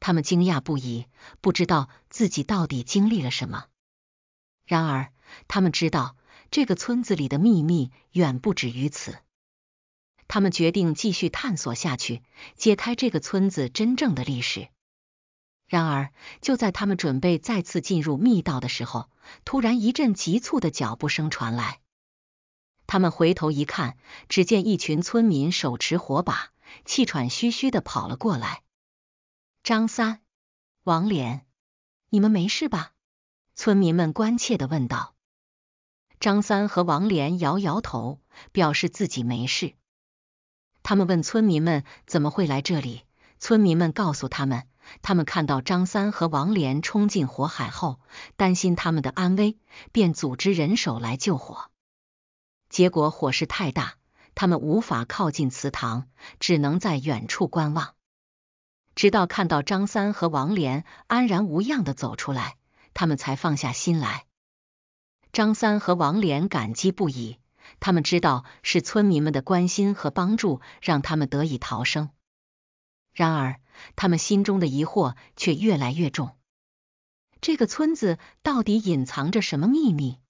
他们惊讶不已，不知道自己到底经历了什么。然而，他们知道这个村子里的秘密远不止于此。他们决定继续探索下去，揭开这个村子真正的历史。然而，就在他们准备再次进入密道的时候，突然一阵急促的脚步声传来。他们回头一看，只见一群村民手持火把，气喘吁吁的跑了过来。张三、王连，你们没事吧？村民们关切的问道。张三和王连摇摇头，表示自己没事。他们问村民们怎么会来这里，村民们告诉他们，他们看到张三和王连冲进火海后，担心他们的安危，便组织人手来救火。结果火势太大，他们无法靠近祠堂，只能在远处观望。直到看到张三和王莲安然无恙的走出来，他们才放下心来。张三和王莲感激不已，他们知道是村民们的关心和帮助让他们得以逃生。然而，他们心中的疑惑却越来越重：这个村子到底隐藏着什么秘密？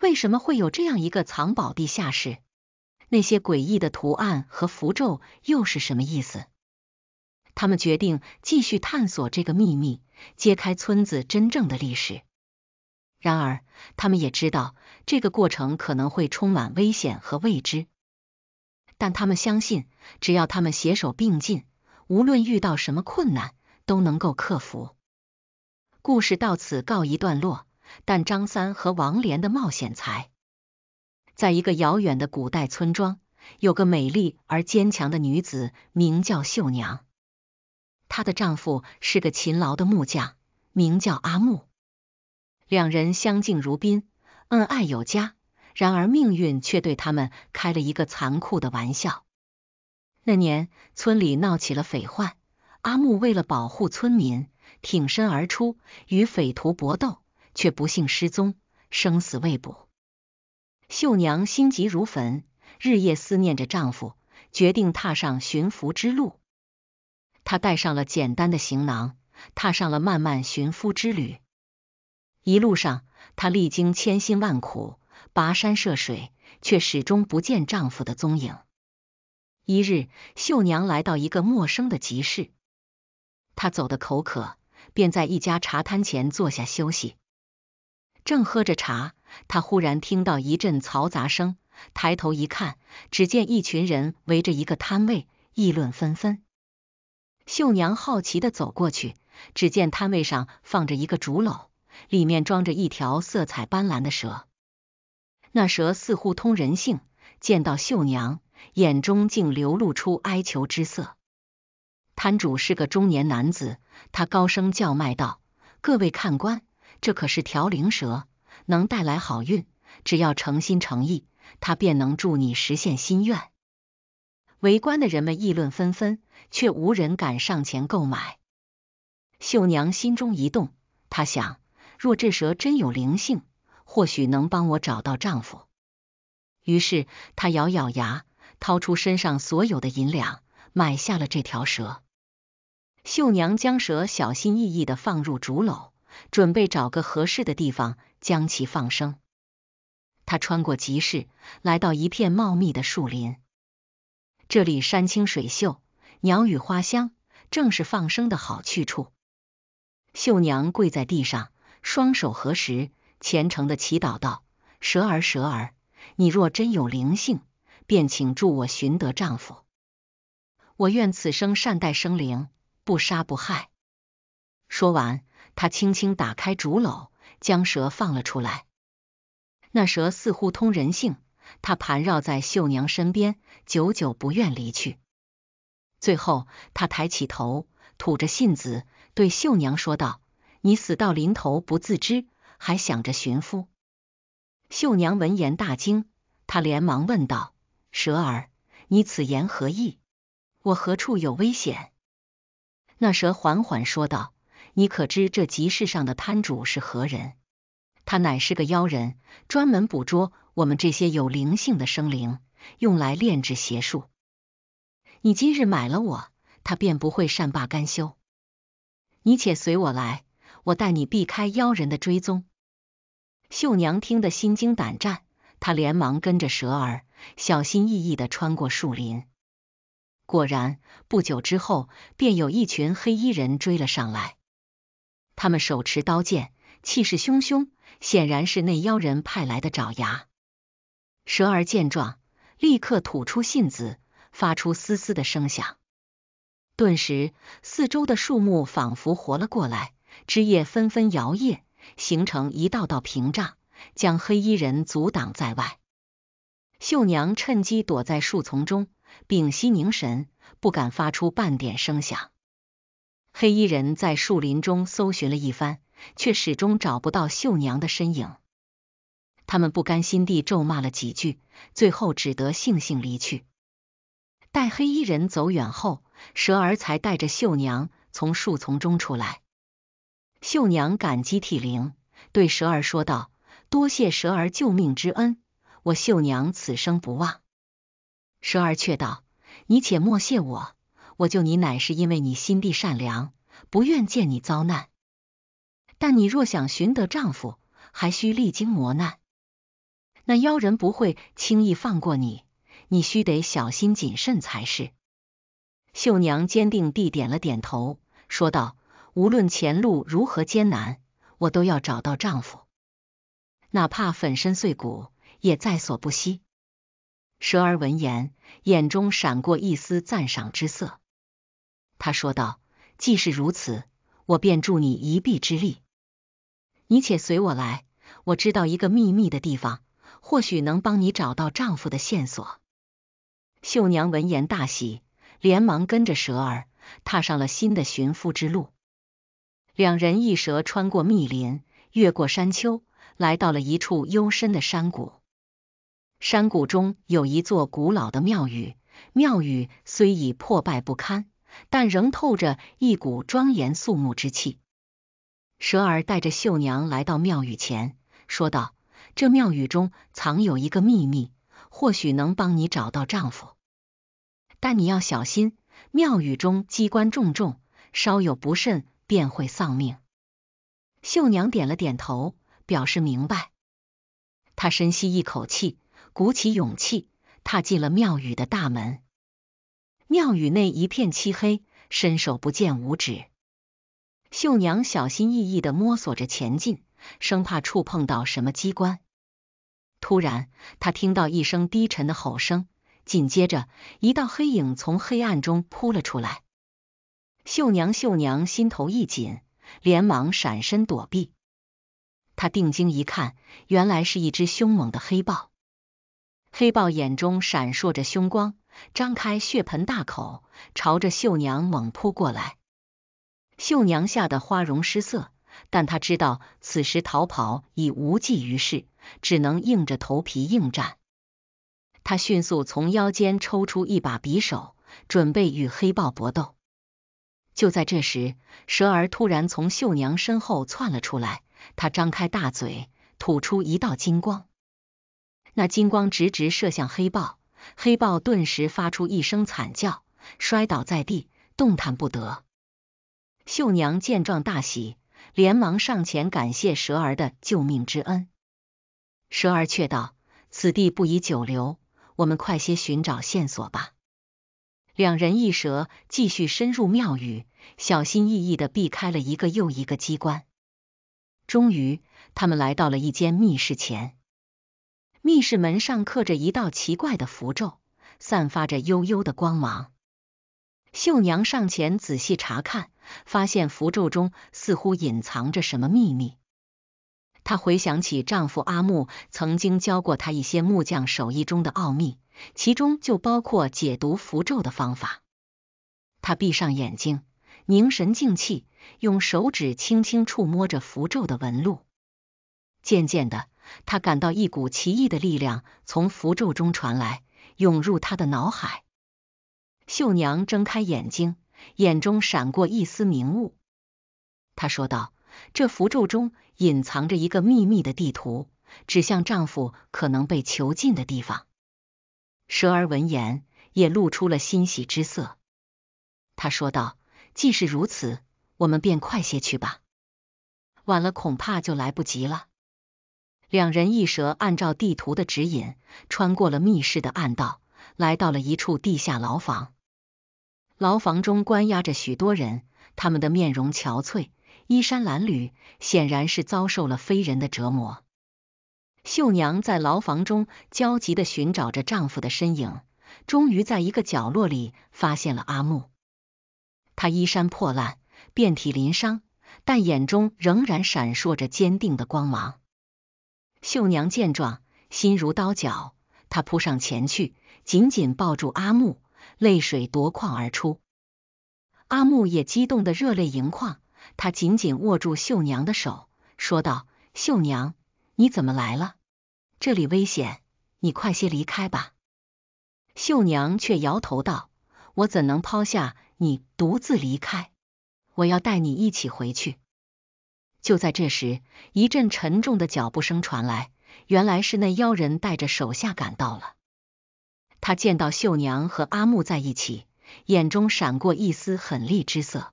为什么会有这样一个藏宝地下室？那些诡异的图案和符咒又是什么意思？他们决定继续探索这个秘密，揭开村子真正的历史。然而，他们也知道这个过程可能会充满危险和未知。但他们相信，只要他们携手并进，无论遇到什么困难，都能够克服。故事到此告一段落。但张三和王莲的冒险才，在一个遥远的古代村庄，有个美丽而坚强的女子，名叫秀娘。她的丈夫是个勤劳的木匠，名叫阿木。两人相敬如宾，恩爱有加。然而命运却对他们开了一个残酷的玩笑。那年村里闹起了匪患，阿木为了保护村民，挺身而出，与匪徒搏斗。却不幸失踪，生死未卜。秀娘心急如焚，日夜思念着丈夫，决定踏上寻夫之路。她带上了简单的行囊，踏上了漫漫寻夫之旅。一路上，她历经千辛万苦，跋山涉水，却始终不见丈夫的踪影。一日，秀娘来到一个陌生的集市，她走得口渴，便在一家茶摊前坐下休息。正喝着茶，他忽然听到一阵嘈杂声，抬头一看，只见一群人围着一个摊位，议论纷纷。秀娘好奇的走过去，只见摊位上放着一个竹篓，里面装着一条色彩斑斓的蛇。那蛇似乎通人性，见到秀娘，眼中竟流露出哀求之色。摊主是个中年男子，他高声叫卖道：“各位看官。”这可是条灵蛇，能带来好运。只要诚心诚意，它便能助你实现心愿。围观的人们议论纷纷，却无人敢上前购买。秀娘心中一动，她想，若这蛇真有灵性，或许能帮我找到丈夫。于是，她咬咬牙，掏出身上所有的银两，买下了这条蛇。秀娘将蛇小心翼翼的放入竹篓。准备找个合适的地方将其放生。他穿过集市，来到一片茂密的树林。这里山清水秀，鸟语花香，正是放生的好去处。秀娘跪在地上，双手合十，虔诚的祈祷道：“蛇儿，蛇儿，你若真有灵性，便请助我寻得丈夫。我愿此生善待生灵，不杀不害。”说完。他轻轻打开竹篓，将蛇放了出来。那蛇似乎通人性，它盘绕在秀娘身边，久久不愿离去。最后，他抬起头，吐着信子，对秀娘说道：“你死到临头不自知，还想着寻夫。”秀娘闻言大惊，她连忙问道：“蛇儿，你此言何意？我何处有危险？”那蛇缓缓说道。你可知这集市上的摊主是何人？他乃是个妖人，专门捕捉我们这些有灵性的生灵，用来炼制邪术。你今日买了我，他便不会善罢甘休。你且随我来，我带你避开妖人的追踪。秀娘听得心惊胆战，她连忙跟着蛇儿，小心翼翼的穿过树林。果然，不久之后，便有一群黑衣人追了上来。他们手持刀剑，气势汹汹，显然是那妖人派来的爪牙。蛇儿见状，立刻吐出信子，发出嘶嘶的声响。顿时，四周的树木仿佛活了过来，枝叶纷纷摇曳，形成一道道屏障，将黑衣人阻挡在外。秀娘趁机躲在树丛中，屏息凝神，不敢发出半点声响。黑衣人在树林中搜寻了一番，却始终找不到绣娘的身影。他们不甘心地咒骂了几句，最后只得悻悻离去。待黑衣人走远后，蛇儿才带着秀娘从树丛中出来。秀娘感激涕零，对蛇儿说道：“多谢蛇儿救命之恩，我秀娘此生不忘。”蛇儿却道：“你且莫谢我。”我救你乃是因为你心地善良，不愿见你遭难。但你若想寻得丈夫，还需历经磨难。那妖人不会轻易放过你，你需得小心谨慎才是。秀娘坚定地点了点头，说道：“无论前路如何艰难，我都要找到丈夫，哪怕粉身碎骨也在所不惜。”蛇儿闻言，眼中闪过一丝赞赏之色。他说道：“既是如此，我便助你一臂之力。你且随我来，我知道一个秘密的地方，或许能帮你找到丈夫的线索。”秀娘闻言大喜，连忙跟着蛇儿踏上了新的寻夫之路。两人一蛇穿过密林，越过山丘，来到了一处幽深的山谷。山谷中有一座古老的庙宇，庙宇虽已破败不堪。但仍透着一股庄严肃穆之气。蛇儿带着秀娘来到庙宇前，说道：“这庙宇中藏有一个秘密，或许能帮你找到丈夫。但你要小心，庙宇中机关重重，稍有不慎便会丧命。”秀娘点了点头，表示明白。她深吸一口气，鼓起勇气，踏进了庙宇的大门。庙宇内一片漆黑，伸手不见五指。秀娘小心翼翼的摸索着前进，生怕触碰到什么机关。突然，她听到一声低沉的吼声，紧接着一道黑影从黑暗中扑了出来。秀娘秀娘心头一紧，连忙闪身躲避。她定睛一看，原来是一只凶猛的黑豹。黑豹眼中闪烁着凶光。张开血盆大口，朝着秀娘猛扑过来。秀娘吓得花容失色，但她知道此时逃跑已无济于事，只能硬着头皮应战。她迅速从腰间抽出一把匕首，准备与黑豹搏斗。就在这时，蛇儿突然从秀娘身后窜了出来，它张开大嘴，吐出一道金光，那金光直直射向黑豹。黑豹顿时发出一声惨叫，摔倒在地，动弹不得。秀娘见状大喜，连忙上前感谢蛇儿的救命之恩。蛇儿却道：“此地不宜久留，我们快些寻找线索吧。”两人一蛇继续深入庙宇，小心翼翼地避开了一个又一个机关。终于，他们来到了一间密室前。密室门上刻着一道奇怪的符咒，散发着幽幽的光芒。秀娘上前仔细查看，发现符咒中似乎隐藏着什么秘密。她回想起丈夫阿木曾经教过她一些木匠手艺中的奥秘，其中就包括解读符咒的方法。她闭上眼睛，凝神静气，用手指轻轻触摸着符咒的纹路，渐渐的。他感到一股奇异的力量从符咒中传来，涌入他的脑海。秀娘睁开眼睛，眼中闪过一丝明悟。她说道：“这符咒中隐藏着一个秘密的地图，指向丈夫可能被囚禁的地方。”蛇儿闻言也露出了欣喜之色。他说道：“既是如此，我们便快些去吧。晚了恐怕就来不及了。”两人一蛇按照地图的指引，穿过了密室的暗道，来到了一处地下牢房。牢房中关押着许多人，他们的面容憔悴，衣衫褴褛，显然是遭受了非人的折磨。秀娘在牢房中焦急的寻找着丈夫的身影，终于在一个角落里发现了阿木。他衣衫破烂，遍体鳞伤，但眼中仍然闪烁着坚定的光芒。秀娘见状，心如刀绞，她扑上前去，紧紧抱住阿木，泪水夺眶而出。阿木也激动的热泪盈眶，他紧紧握住秀娘的手，说道：“秀娘，你怎么来了？这里危险，你快些离开吧。”秀娘却摇头道：“我怎能抛下你独自离开？我要带你一起回去。”就在这时，一阵沉重的脚步声传来，原来是那妖人带着手下赶到了。他见到秀娘和阿木在一起，眼中闪过一丝狠厉之色，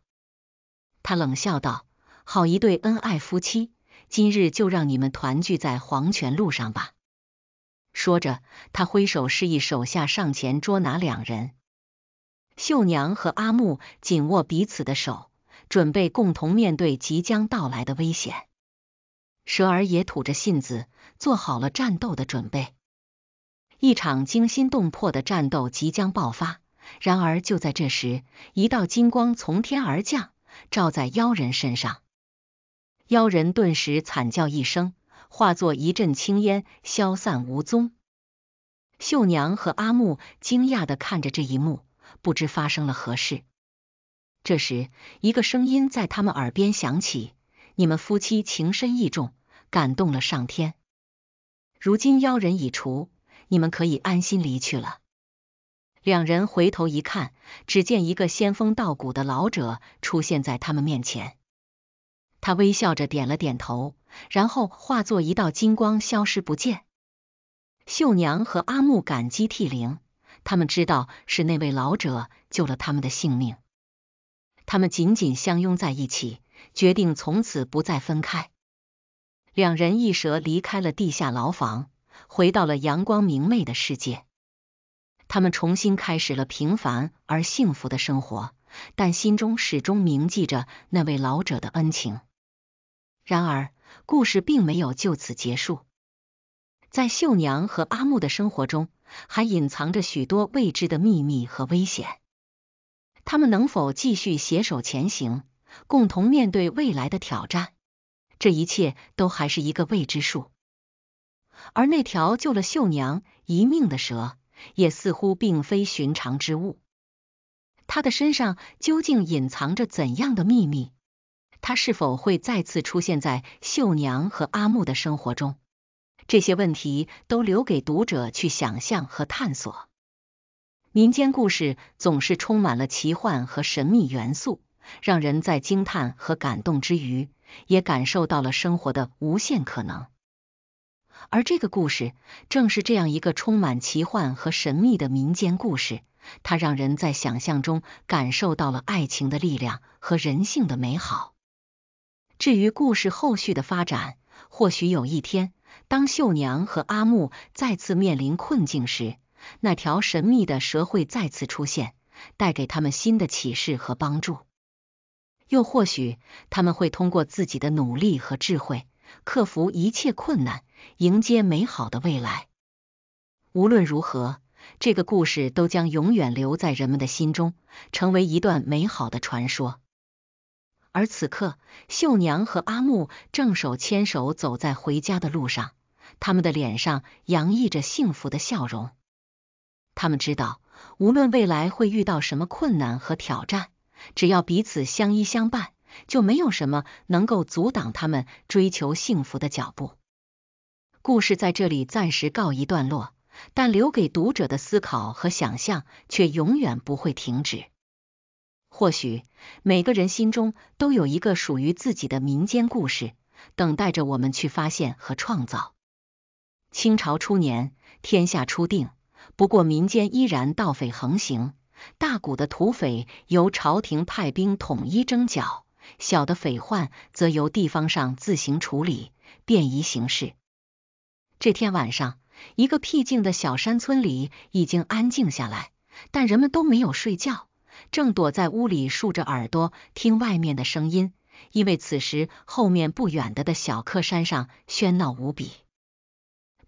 他冷笑道：“好一对恩爱夫妻，今日就让你们团聚在黄泉路上吧。”说着，他挥手示意手下上前捉拿两人。秀娘和阿木紧握彼此的手。准备共同面对即将到来的危险。蛇儿也吐着信子，做好了战斗的准备。一场惊心动魄的战斗即将爆发。然而，就在这时，一道金光从天而降，照在妖人身上。妖人顿时惨叫一声，化作一阵青烟，消散无踪。秀娘和阿木惊讶的看着这一幕，不知发生了何事。这时，一个声音在他们耳边响起：“你们夫妻情深义重，感动了上天。如今妖人已除，你们可以安心离去了。”两人回头一看，只见一个仙风道骨的老者出现在他们面前。他微笑着点了点头，然后化作一道金光消失不见。秀娘和阿木感激涕零，他们知道是那位老者救了他们的性命。他们紧紧相拥在一起，决定从此不再分开。两人一蛇离开了地下牢房，回到了阳光明媚的世界。他们重新开始了平凡而幸福的生活，但心中始终铭记着那位老者的恩情。然而，故事并没有就此结束，在秀娘和阿木的生活中，还隐藏着许多未知的秘密和危险。他们能否继续携手前行，共同面对未来的挑战？这一切都还是一个未知数。而那条救了秀娘一命的蛇，也似乎并非寻常之物。它的身上究竟隐藏着怎样的秘密？它是否会再次出现在秀娘和阿木的生活中？这些问题都留给读者去想象和探索。民间故事总是充满了奇幻和神秘元素，让人在惊叹和感动之余，也感受到了生活的无限可能。而这个故事正是这样一个充满奇幻和神秘的民间故事，它让人在想象中感受到了爱情的力量和人性的美好。至于故事后续的发展，或许有一天，当秀娘和阿木再次面临困境时，那条神秘的蛇会再次出现，带给他们新的启示和帮助。又或许他们会通过自己的努力和智慧，克服一切困难，迎接美好的未来。无论如何，这个故事都将永远留在人们的心中，成为一段美好的传说。而此刻，秀娘和阿木正手牵手走在回家的路上，他们的脸上洋溢着幸福的笑容。他们知道，无论未来会遇到什么困难和挑战，只要彼此相依相伴，就没有什么能够阻挡他们追求幸福的脚步。故事在这里暂时告一段落，但留给读者的思考和想象却永远不会停止。或许每个人心中都有一个属于自己的民间故事，等待着我们去发现和创造。清朝初年，天下初定。不过，民间依然盗匪横行。大股的土匪由朝廷派兵统一征剿，小的匪患则由地方上自行处理，便宜行事。这天晚上，一个僻静的小山村里已经安静下来，但人们都没有睡觉，正躲在屋里竖着耳朵听外面的声音，因为此时后面不远的的小克山上喧闹无比。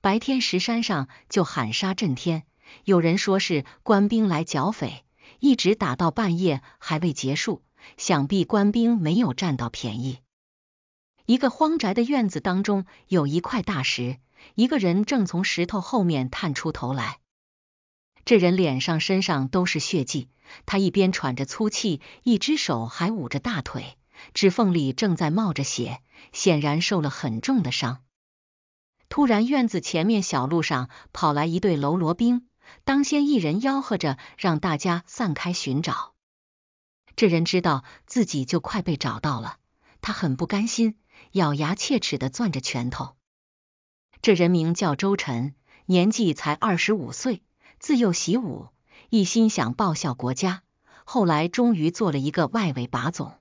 白天石山上就喊杀震天。有人说是官兵来剿匪，一直打到半夜还未结束，想必官兵没有占到便宜。一个荒宅的院子当中有一块大石，一个人正从石头后面探出头来。这人脸上、身上都是血迹，他一边喘着粗气，一只手还捂着大腿，指缝里正在冒着血，显然受了很重的伤。突然，院子前面小路上跑来一队喽啰兵。当先一人吆喝着让大家散开寻找。这人知道自己就快被找到了，他很不甘心，咬牙切齿的攥着拳头。这人名叫周晨，年纪才二十五岁，自幼习武，一心想报效国家。后来终于做了一个外围把总。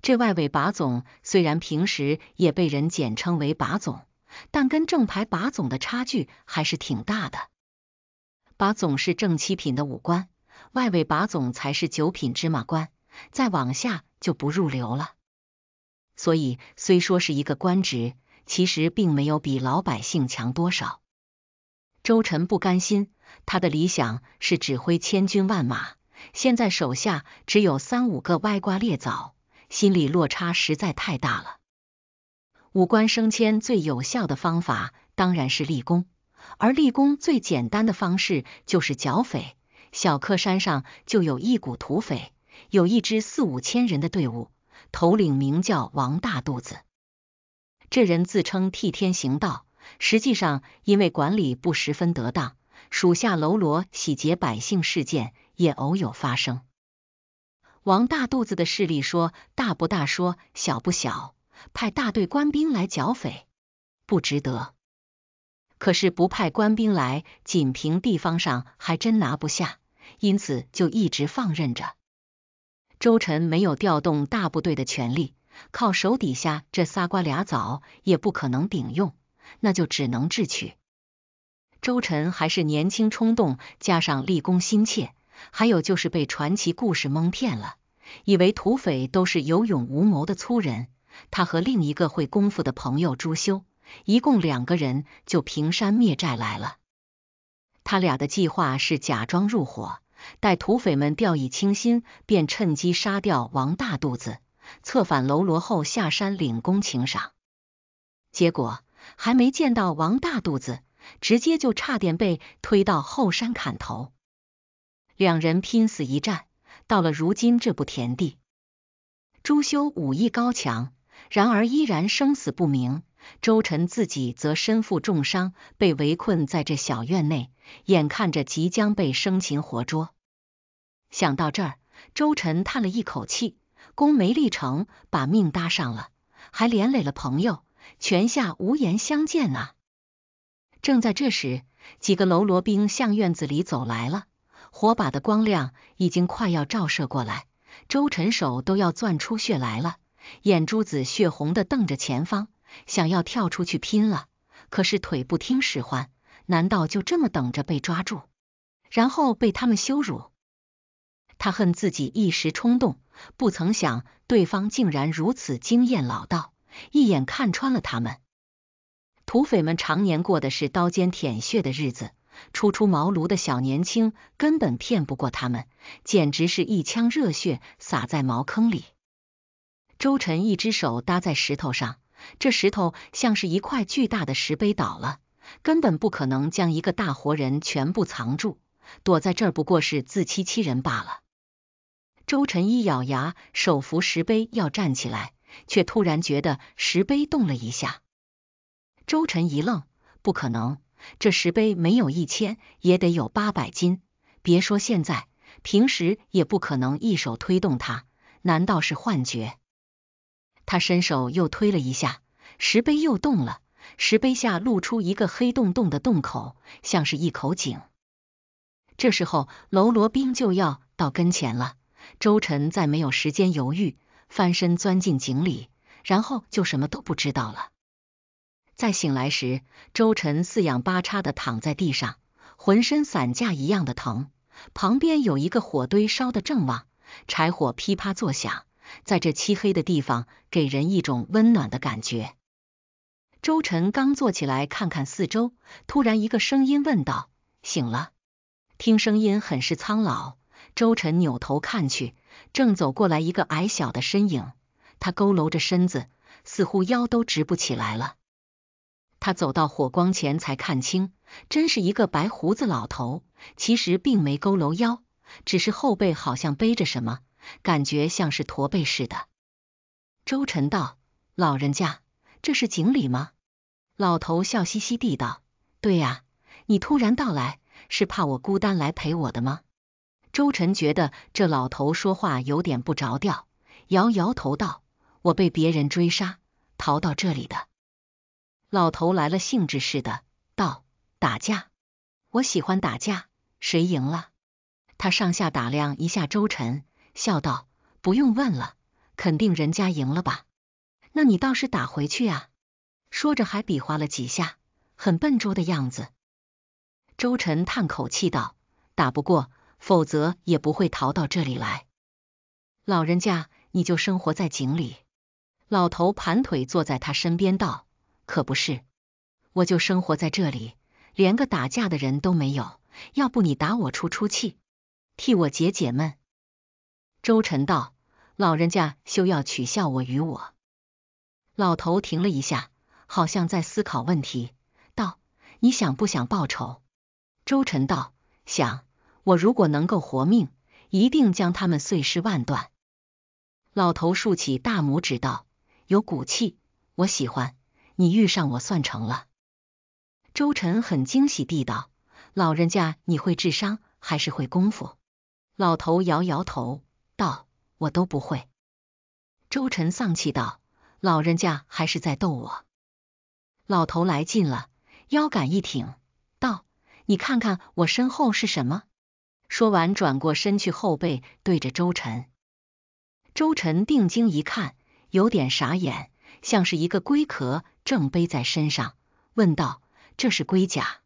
这外围把总虽然平时也被人简称为把总，但跟正牌把总的差距还是挺大的。把总是正七品的武官，外围把总才是九品芝麻官，再往下就不入流了。所以虽说是一个官职，其实并没有比老百姓强多少。周晨不甘心，他的理想是指挥千军万马，现在手下只有三五个歪瓜裂枣，心里落差实在太大了。武官升迁最有效的方法当然是立功。而立功最简单的方式就是剿匪。小克山上就有一股土匪，有一支四五千人的队伍，头领名叫王大肚子。这人自称替天行道，实际上因为管理不十分得当，属下喽啰洗劫百姓事件也偶有发生。王大肚子的势力说大不大，说小不小，派大队官兵来剿匪不值得。可是不派官兵来，仅凭地方上还真拿不下，因此就一直放任着。周辰没有调动大部队的权力，靠手底下这仨瓜俩枣也不可能顶用，那就只能智取。周辰还是年轻冲动，加上立功心切，还有就是被传奇故事蒙骗了，以为土匪都是有勇无谋的粗人。他和另一个会功夫的朋友朱修。一共两个人就平山灭寨来了。他俩的计划是假装入伙，待土匪们掉以轻心，便趁机杀掉王大肚子，策反喽啰后下山领功请赏。结果还没见到王大肚子，直接就差点被推到后山砍头。两人拼死一战，到了如今这步田地。朱修武艺高强，然而依然生死不明。周辰自己则身负重伤，被围困在这小院内，眼看着即将被生擒活捉。想到这儿，周辰叹了一口气：功没立成，把命搭上了，还连累了朋友，泉下无言相见啊！正在这时，几个喽啰兵向院子里走来了，火把的光亮已经快要照射过来，周辰手都要攥出血来了，眼珠子血红的瞪着前方。想要跳出去拼了，可是腿不听使唤。难道就这么等着被抓住，然后被他们羞辱？他恨自己一时冲动，不曾想对方竟然如此经验老道，一眼看穿了他们。土匪们常年过的是刀尖舔血的日子，初出茅庐的小年轻根本骗不过他们，简直是一腔热血洒在茅坑里。周晨一只手搭在石头上。这石头像是一块巨大的石碑倒了，根本不可能将一个大活人全部藏住。躲在这不过是自欺欺人罢了。周晨一咬牙，手扶石碑要站起来，却突然觉得石碑动了一下。周晨一愣，不可能，这石碑没有一千也得有八百斤，别说现在，平时也不可能一手推动它。难道是幻觉？他伸手又推了一下石碑，又动了。石碑下露出一个黑洞洞的洞口，像是一口井。这时候，喽罗兵就要到跟前了。周晨再没有时间犹豫，翻身钻进井里，然后就什么都不知道了。再醒来时，周晨四仰八叉的躺在地上，浑身散架一样的疼。旁边有一个火堆烧得正旺，柴火噼啪作响。在这漆黑的地方，给人一种温暖的感觉。周晨刚坐起来，看看四周，突然一个声音问道：“醒了？”听声音很是苍老。周晨扭头看去，正走过来一个矮小的身影。他佝偻着身子，似乎腰都直不起来了。他走到火光前才看清，真是一个白胡子老头。其实并没佝偻腰，只是后背好像背着什么。感觉像是驼背似的。周晨道：“老人家，这是井里吗？”老头笑嘻嘻地道：“对呀，你突然到来，是怕我孤单来陪我的吗？”周晨觉得这老头说话有点不着调，摇摇头道：“我被别人追杀，逃到这里的。”老头来了兴致似的道：“打架，我喜欢打架，谁赢了？”他上下打量一下周晨。笑道：“不用问了，肯定人家赢了吧？那你倒是打回去啊！”说着还比划了几下，很笨拙的样子。周晨叹口气道：“打不过，否则也不会逃到这里来。老人家，你就生活在井里？”老头盘腿坐在他身边道：“可不是，我就生活在这里，连个打架的人都没有。要不你打我出出气，替我解解闷。”周晨道：“老人家，休要取笑我。”与我，老头停了一下，好像在思考问题，道：“你想不想报仇？”周晨道：“想。我如果能够活命，一定将他们碎尸万段。”老头竖起大拇指道：“有骨气，我喜欢你。遇上我算成了。”周晨很惊喜地道：“老人家，你会智商还是会功夫？”老头摇摇头。道，我都不会。周晨丧气道：“老人家还是在逗我。”老头来劲了，腰杆一挺，道：“你看看我身后是什么？”说完转过身去，后背对着周晨。周晨定睛一看，有点傻眼，像是一个龟壳正背在身上，问道：“这是龟甲？”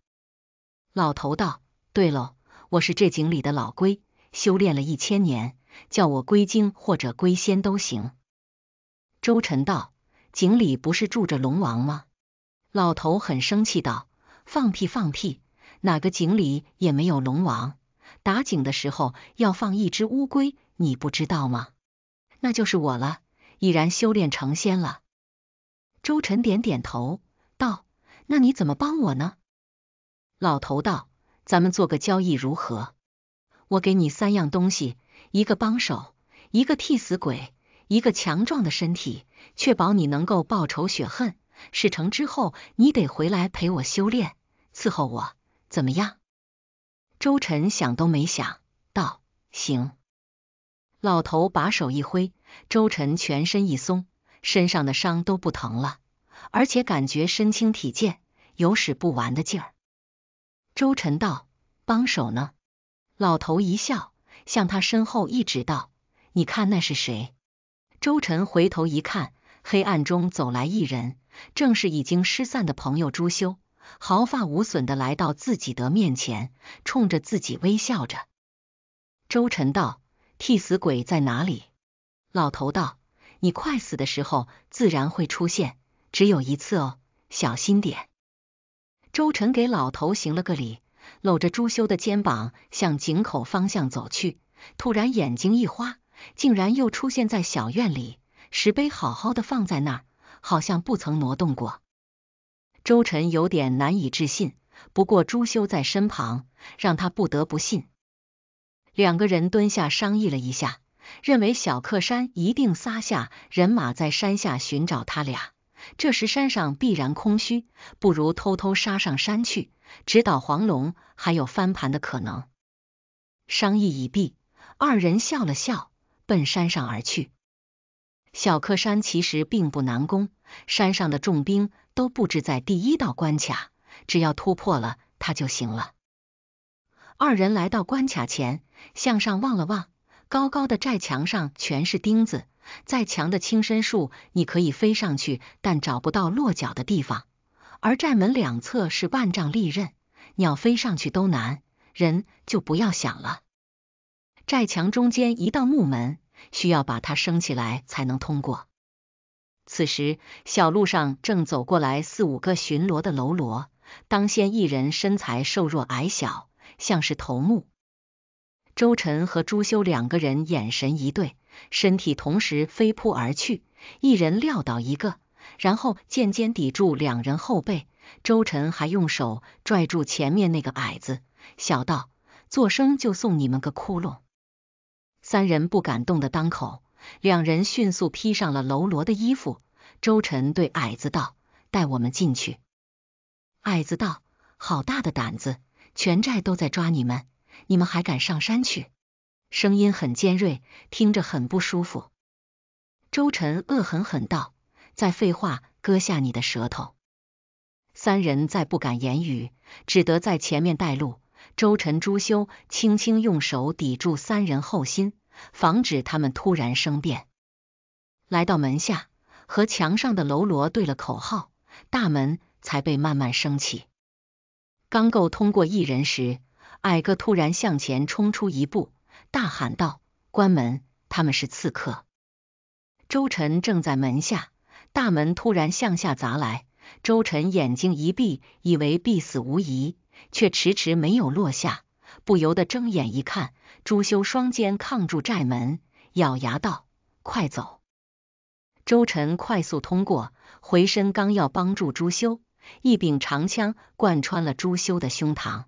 老头道：“对喽，我是这井里的老龟，修炼了一千年。”叫我归精或者归仙都行。周晨道：“井里不是住着龙王吗？”老头很生气道：“放屁放屁，哪个井里也没有龙王。打井的时候要放一只乌龟，你不知道吗？”那就是我了，已然修炼成仙了。周晨点点头道：“那你怎么帮我呢？”老头道：“咱们做个交易如何？我给你三样东西。”一个帮手，一个替死鬼，一个强壮的身体，确保你能够报仇雪恨。事成之后，你得回来陪我修炼，伺候我，怎么样？周晨想都没想，道：“行。”老头把手一挥，周晨全身一松，身上的伤都不疼了，而且感觉身轻体健，有使不完的劲儿。周晨道：“帮手呢？”老头一笑。向他身后一指道：“你看那是谁？”周晨回头一看，黑暗中走来一人，正是已经失散的朋友朱修，毫发无损的来到自己的面前，冲着自己微笑着。周晨道：“替死鬼在哪里？”老头道：“你快死的时候自然会出现，只有一次哦，小心点。”周晨给老头行了个礼。搂着朱修的肩膀向井口方向走去，突然眼睛一花，竟然又出现在小院里。石碑好好的放在那儿，好像不曾挪动过。周晨有点难以置信，不过朱修在身旁，让他不得不信。两个人蹲下商议了一下，认为小克山一定撒下人马在山下寻找他俩，这时山上必然空虚，不如偷偷杀上山去。直捣黄龙，还有翻盘的可能。商议已毕，二人笑了笑，奔山上而去。小克山其实并不难攻，山上的重兵都布置在第一道关卡，只要突破了它就行了。二人来到关卡前，向上望了望，高高的寨墙上全是钉子，在墙的轻身术，你可以飞上去，但找不到落脚的地方。而寨门两侧是万丈利刃，鸟飞上去都难，人就不要想了。寨墙中间一道木门，需要把它升起来才能通过。此时，小路上正走过来四五个巡逻的喽啰，当先一人身材瘦弱矮小，像是头目。周晨和朱修两个人眼神一对，身体同时飞扑而去，一人撂倒一个。然后剑尖抵住两人后背，周晨还用手拽住前面那个矮子，小道：“做声就送你们个窟窿。”三人不敢动的当口，两人迅速披上了喽啰的衣服。周晨对矮子道：“带我们进去。”矮子道：“好大的胆子！全寨都在抓你们，你们还敢上山去？”声音很尖锐，听着很不舒服。周晨恶狠狠道。再废话，割下你的舌头！三人再不敢言语，只得在前面带路。周晨、朱修轻轻用手抵住三人后心，防止他们突然生变。来到门下，和墙上的喽罗对了口号，大门才被慢慢升起。刚够通过一人时，矮个突然向前冲出一步，大喊道：“关门！他们是刺客！”周晨正在门下。大门突然向下砸来，周晨眼睛一闭，以为必死无疑，却迟迟没有落下，不由得睁眼一看，朱修双肩抗住寨门，咬牙道：“快走！”周晨快速通过，回身刚要帮助朱修，一柄长枪贯穿了朱修的胸膛。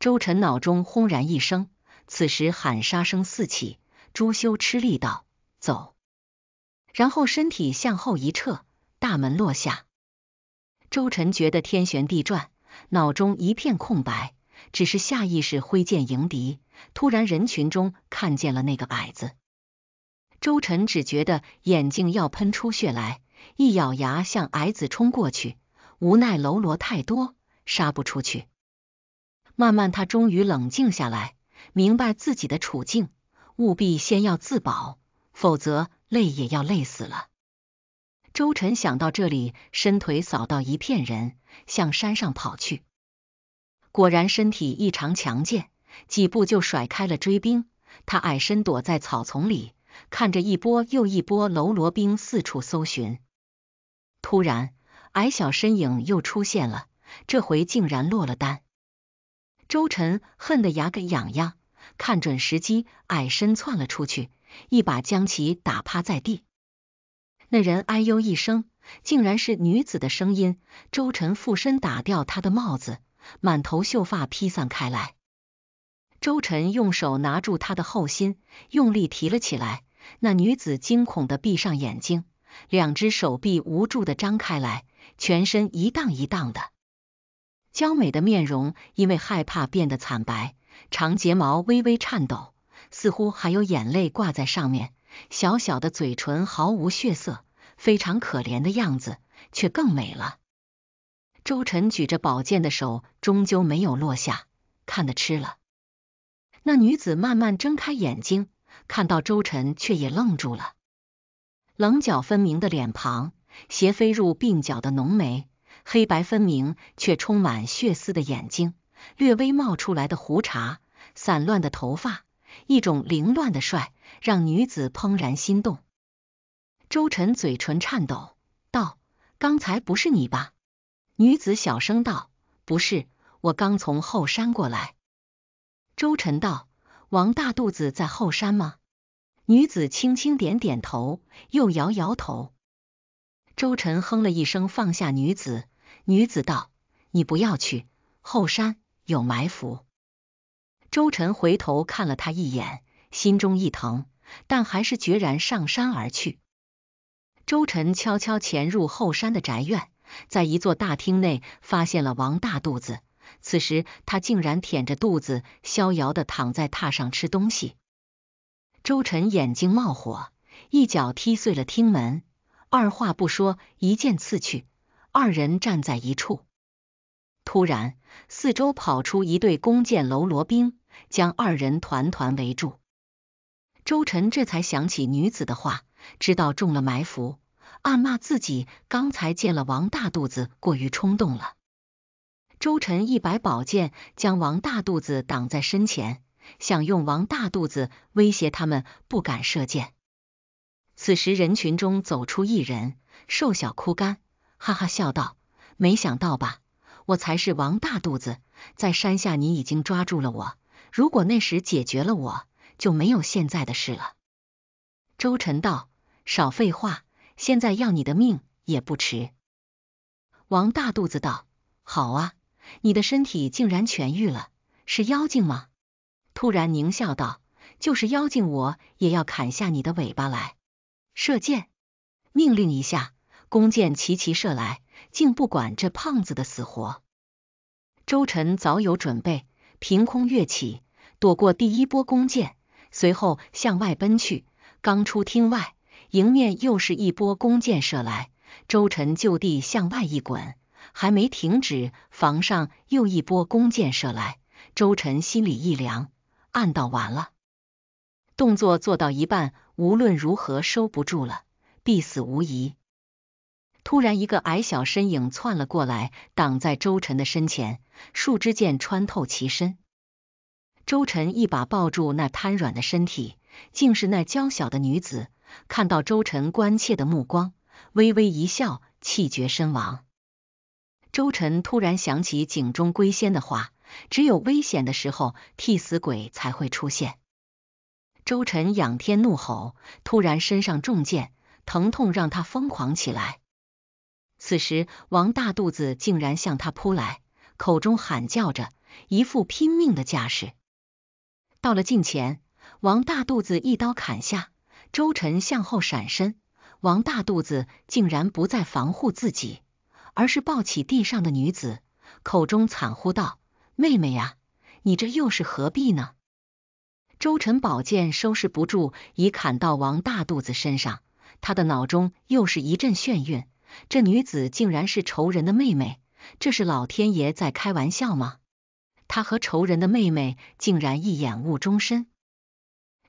周晨脑中轰然一声，此时喊杀声四起，朱修吃力道：“走。”然后身体向后一撤，大门落下。周晨觉得天旋地转，脑中一片空白，只是下意识挥剑迎敌。突然人群中看见了那个矮子，周晨只觉得眼睛要喷出血来，一咬牙向矮子冲过去。无奈喽啰太多，杀不出去。慢慢他终于冷静下来，明白自己的处境，务必先要自保，否则。累也要累死了。周晨想到这里，伸腿扫到一片人，向山上跑去。果然身体异常强健，几步就甩开了追兵。他矮身躲在草丛里，看着一波又一波喽啰兵四处搜寻。突然，矮小身影又出现了，这回竟然落了单。周晨恨得牙根痒痒，看准时机，矮身窜了出去。一把将其打趴在地，那人哎呦一声，竟然是女子的声音。周晨附身打掉他的帽子，满头秀发披散开来。周晨用手拿住他的后心，用力提了起来。那女子惊恐的闭上眼睛，两只手臂无助的张开来，全身一荡一荡的。娇美的面容因为害怕变得惨白，长睫毛微微颤抖。似乎还有眼泪挂在上面，小小的嘴唇毫无血色，非常可怜的样子，却更美了。周晨举着宝剑的手终究没有落下，看得吃了。那女子慢慢睁开眼睛，看到周晨却也愣住了。棱角分明的脸庞，斜飞入鬓角的浓眉，黑白分明却充满血丝的眼睛，略微冒出来的胡茬，散乱的头发。一种凌乱的帅让女子怦然心动，周晨嘴唇颤抖道：“刚才不是你吧？”女子小声道：“不是，我刚从后山过来。”周晨道：“王大肚子在后山吗？”女子轻轻点点头，又摇摇头。周晨哼了一声，放下女子。女子道：“你不要去后山，有埋伏。”周晨回头看了他一眼，心中一疼，但还是决然上山而去。周晨悄悄潜入后山的宅院，在一座大厅内发现了王大肚子。此时他竟然腆着肚子，逍遥的躺在榻上吃东西。周晨眼睛冒火，一脚踢碎了厅门，二话不说，一剑刺去。二人站在一处，突然四周跑出一队弓箭喽罗兵。将二人团团围住，周晨这才想起女子的话，知道中了埋伏，暗骂自己刚才见了王大肚子过于冲动了。周晨一摆宝剑，将王大肚子挡在身前，想用王大肚子威胁他们不敢射箭。此时人群中走出一人，瘦小枯干，哈哈笑道：“没想到吧？我才是王大肚子，在山下你已经抓住了我。”如果那时解决了我，就没有现在的事了。周晨道：“少废话，现在要你的命也不迟。”王大肚子道：“好啊，你的身体竟然痊愈了，是妖精吗？”突然狞笑道：“就是妖精，我也要砍下你的尾巴来。”射箭，命令一下，弓箭齐齐射来，竟不管这胖子的死活。周晨早有准备。凭空跃起，躲过第一波弓箭，随后向外奔去。刚出厅外，迎面又是一波弓箭射来。周晨就地向外一滚，还没停止，房上又一波弓箭射来。周晨心里一凉，暗道完了。动作做到一半，无论如何收不住了，必死无疑。突然，一个矮小身影窜了过来，挡在周晨的身前，树枝剑穿透其身。周晨一把抱住那瘫软的身体，竟是那娇小的女子。看到周晨关切的目光，微微一笑，气绝身亡。周晨突然想起井中龟仙的话：“只有危险的时候，替死鬼才会出现。”周晨仰天怒吼，突然身上中箭，疼痛让他疯狂起来。此时，王大肚子竟然向他扑来，口中喊叫着，一副拼命的架势。到了近前，王大肚子一刀砍下，周晨向后闪身。王大肚子竟然不再防护自己，而是抱起地上的女子，口中惨呼道：“妹妹呀，你这又是何必呢？”周晨宝剑收拾不住，已砍到王大肚子身上，他的脑中又是一阵眩晕。这女子竟然是仇人的妹妹，这是老天爷在开玩笑吗？他和仇人的妹妹竟然一眼误终身。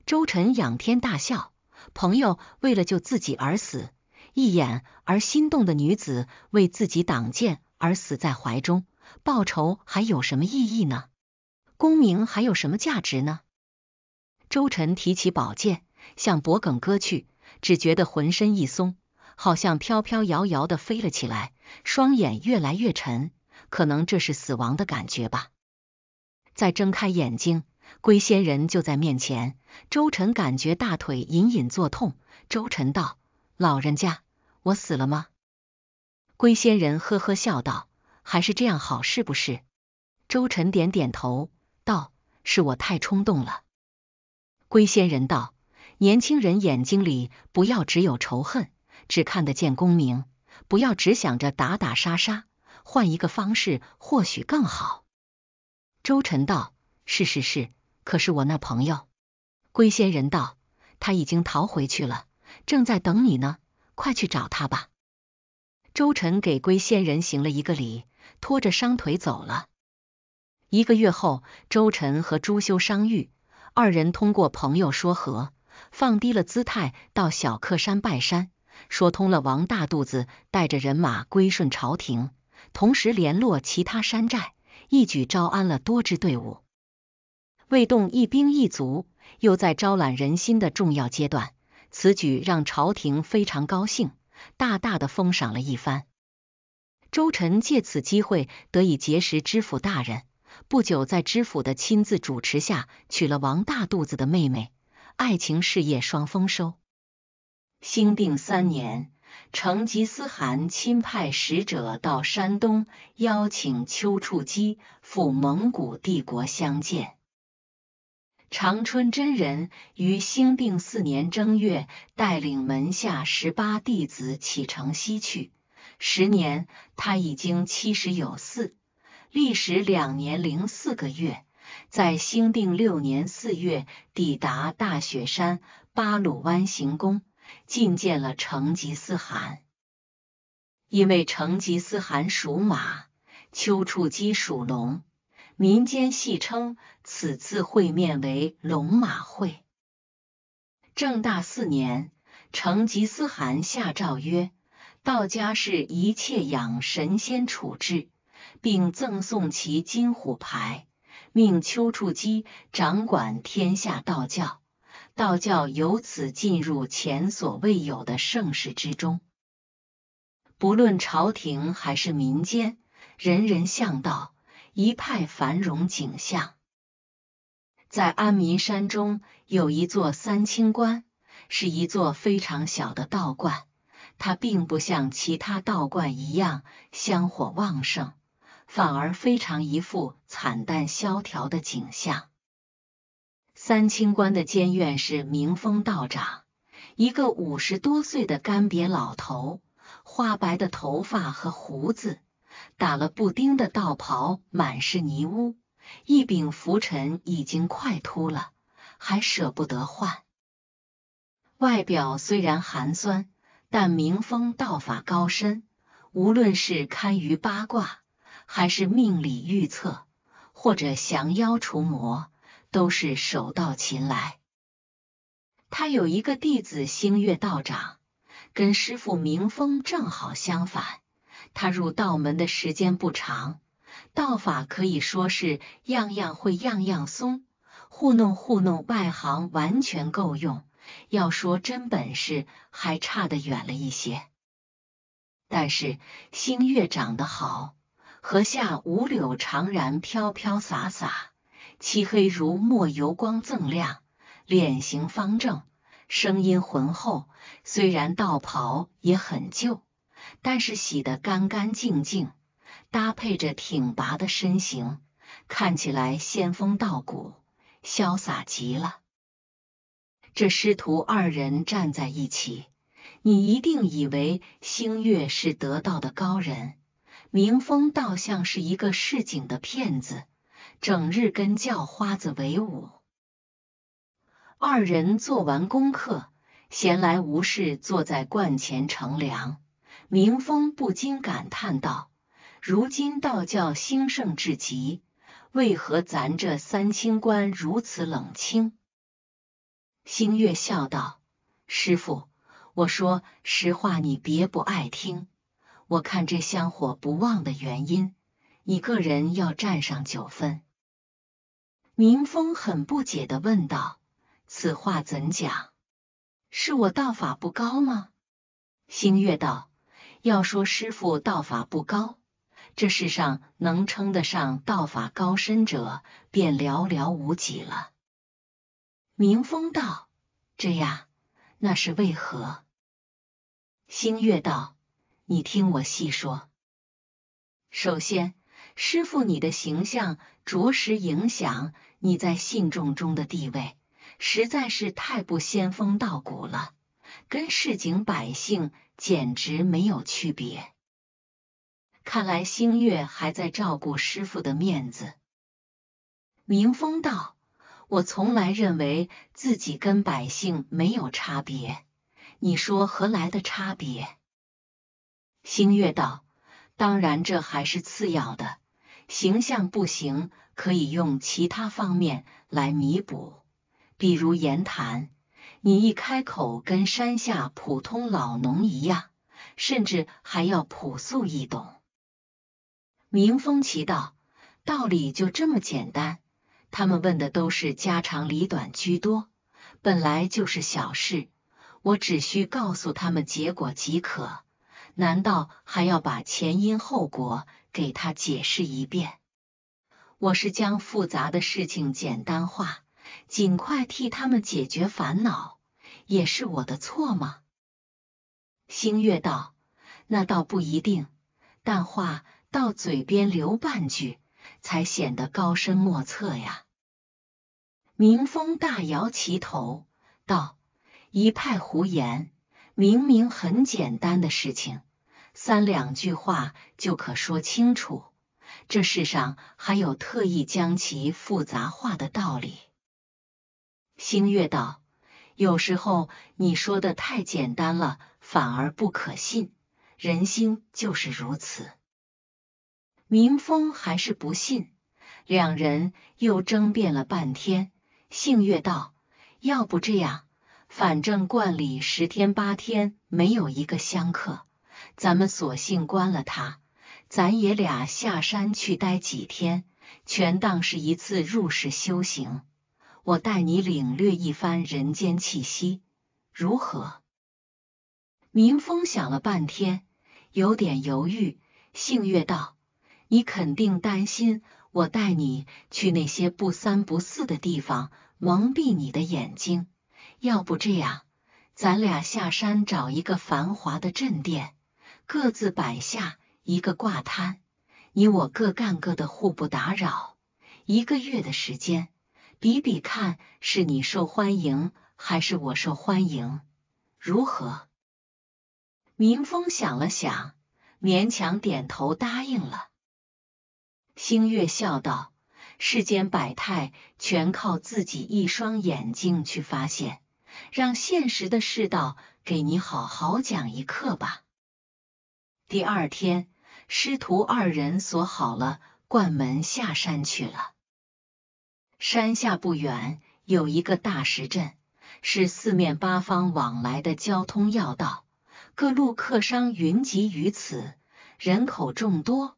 周晨仰天大笑，朋友为了救自己而死，一眼而心动的女子为自己挡剑而死在怀中，报仇还有什么意义呢？功名还有什么价值呢？周晨提起宝剑向脖梗割去，只觉得浑身一松。好像飘飘摇摇的飞了起来，双眼越来越沉，可能这是死亡的感觉吧。再睁开眼睛，龟仙人就在面前。周晨感觉大腿隐隐作痛。周晨道：“老人家，我死了吗？”龟仙人呵呵笑道：“还是这样好，是不是？”周晨点点头道：“是我太冲动了。”龟仙人道：“年轻人，眼睛里不要只有仇恨。”只看得见功名，不要只想着打打杀杀，换一个方式或许更好。周晨道：“是是是，可是我那朋友。”龟仙人道：“他已经逃回去了，正在等你呢，快去找他吧。”周晨给龟仙人行了一个礼，拖着伤腿走了。一个月后，周晨和朱修商遇，二人通过朋友说和，放低了姿态到小克山拜山。说通了，王大肚子带着人马归顺朝廷，同时联络其他山寨，一举招安了多支队伍，未动一兵一卒，又在招揽人心的重要阶段，此举让朝廷非常高兴，大大的封赏了一番。周臣借此机会得以结识知府大人，不久在知府的亲自主持下娶了王大肚子的妹妹，爱情事业双丰收。兴定三年，成吉思汗亲派使者到山东，邀请丘处机赴蒙古帝国相见。长春真人于兴定四年正月，带领门下十八弟子启程西去。时年他已经七十有四，历时两年零四个月，在兴定六年四月抵达大雪山巴鲁湾行宫。觐见了成吉思汗，因为成吉思汗属马，丘处机属龙，民间戏称此次会面为“龙马会”。正大四年，成吉思汗下诏曰：“道家是一切养神仙处置，并赠送其金虎牌，命丘处机掌管天下道教。”道教由此进入前所未有的盛世之中，不论朝廷还是民间，人人向道，一派繁荣景象。在安民山中有一座三清观，是一座非常小的道观，它并不像其他道观一样香火旺盛，反而非常一副惨淡萧条的景象。三清观的监院是明风道长，一个五十多岁的干瘪老头，花白的头发和胡子，打了补丁的道袍满是泥污，一柄拂尘已经快秃了，还舍不得换。外表虽然寒酸，但明风道法高深，无论是堪舆八卦，还是命理预测，或者降妖除魔。都是手到擒来。他有一个弟子星月道长，跟师傅明风正好相反。他入道门的时间不长，道法可以说是样样会，样样松，糊弄糊弄外行完全够用。要说真本事，还差得远了一些。但是星月长得好，河下五柳长然飘飘洒洒。漆黑如墨，油光锃亮，脸型方正，声音浑厚。虽然道袍也很旧，但是洗得干干净净，搭配着挺拔的身形，看起来仙风道骨，潇洒极了。这师徒二人站在一起，你一定以为星月是得道的高人，明风倒像是一个市井的骗子。整日跟叫花子为伍，二人做完功课，闲来无事坐在观前乘凉。明峰不禁感叹道：“如今道教兴盛至极，为何咱这三清观如此冷清？”星月笑道：“师傅，我说实话，你别不爱听。我看这香火不旺的原因，你个人要占上九分。”明风很不解的问道：“此话怎讲？是我道法不高吗？”星月道：“要说师傅道法不高，这世上能称得上道法高深者，便寥寥无几了。”明风道：“这样，那是为何？”星月道：“你听我细说。首先，”师傅，你的形象着实影响你在信众中的地位，实在是太不仙风道骨了，跟市井百姓简直没有区别。看来星月还在照顾师傅的面子。明风道，我从来认为自己跟百姓没有差别，你说何来的差别？星月道，当然，这还是次要的。形象不行，可以用其他方面来弥补，比如言谈。你一开口跟山下普通老农一样，甚至还要朴素易懂。明峰奇道，道理就这么简单。他们问的都是家长里短居多，本来就是小事，我只需告诉他们结果即可。难道还要把前因后果给他解释一遍？我是将复杂的事情简单化，尽快替他们解决烦恼，也是我的错吗？星月道：“那倒不一定，但话到嘴边留半句，才显得高深莫测呀。”明风大摇其头道：“一派胡言。”明明很简单的事情，三两句话就可说清楚。这世上还有特意将其复杂化的道理？星月道，有时候你说的太简单了，反而不可信。人心就是如此。明风还是不信，两人又争辩了半天。星月道，要不这样。反正观里十天八天没有一个香客，咱们索性关了他。咱爷俩下山去待几天，全当是一次入世修行。我带你领略一番人间气息，如何？民风想了半天，有点犹豫。幸月道：“你肯定担心我带你去那些不三不四的地方，蒙蔽你的眼睛。”要不这样，咱俩下山找一个繁华的镇店，各自摆下一个挂摊，你我各干各的，互不打扰。一个月的时间，比比看是你受欢迎还是我受欢迎，如何？明风想了想，勉强点头答应了。星月笑道：“世间百态，全靠自己一双眼睛去发现。”让现实的世道给你好好讲一课吧。第二天，师徒二人锁好了关门，下山去了。山下不远有一个大石镇，是四面八方往来的交通要道，各路客商云集于此，人口众多，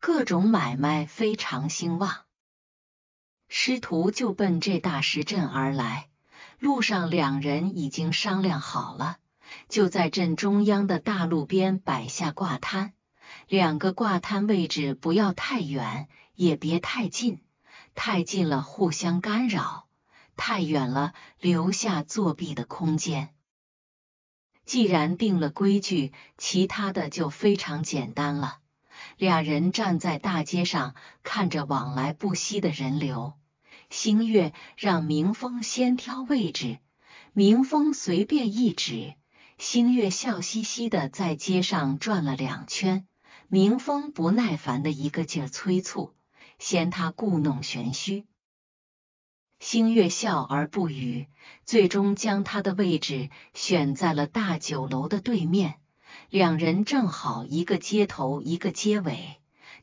各种买卖非常兴旺。师徒就奔这大石镇而来。路上，两人已经商量好了，就在镇中央的大路边摆下挂摊。两个挂摊位置不要太远，也别太近。太近了互相干扰，太远了留下作弊的空间。既然定了规矩，其他的就非常简单了。俩人站在大街上，看着往来不息的人流。星月让明风先挑位置，明风随便一指，星月笑嘻嘻的在街上转了两圈。明风不耐烦的一个劲催促，嫌他故弄玄虚。星月笑而不语，最终将他的位置选在了大酒楼的对面，两人正好一个街头一个街尾，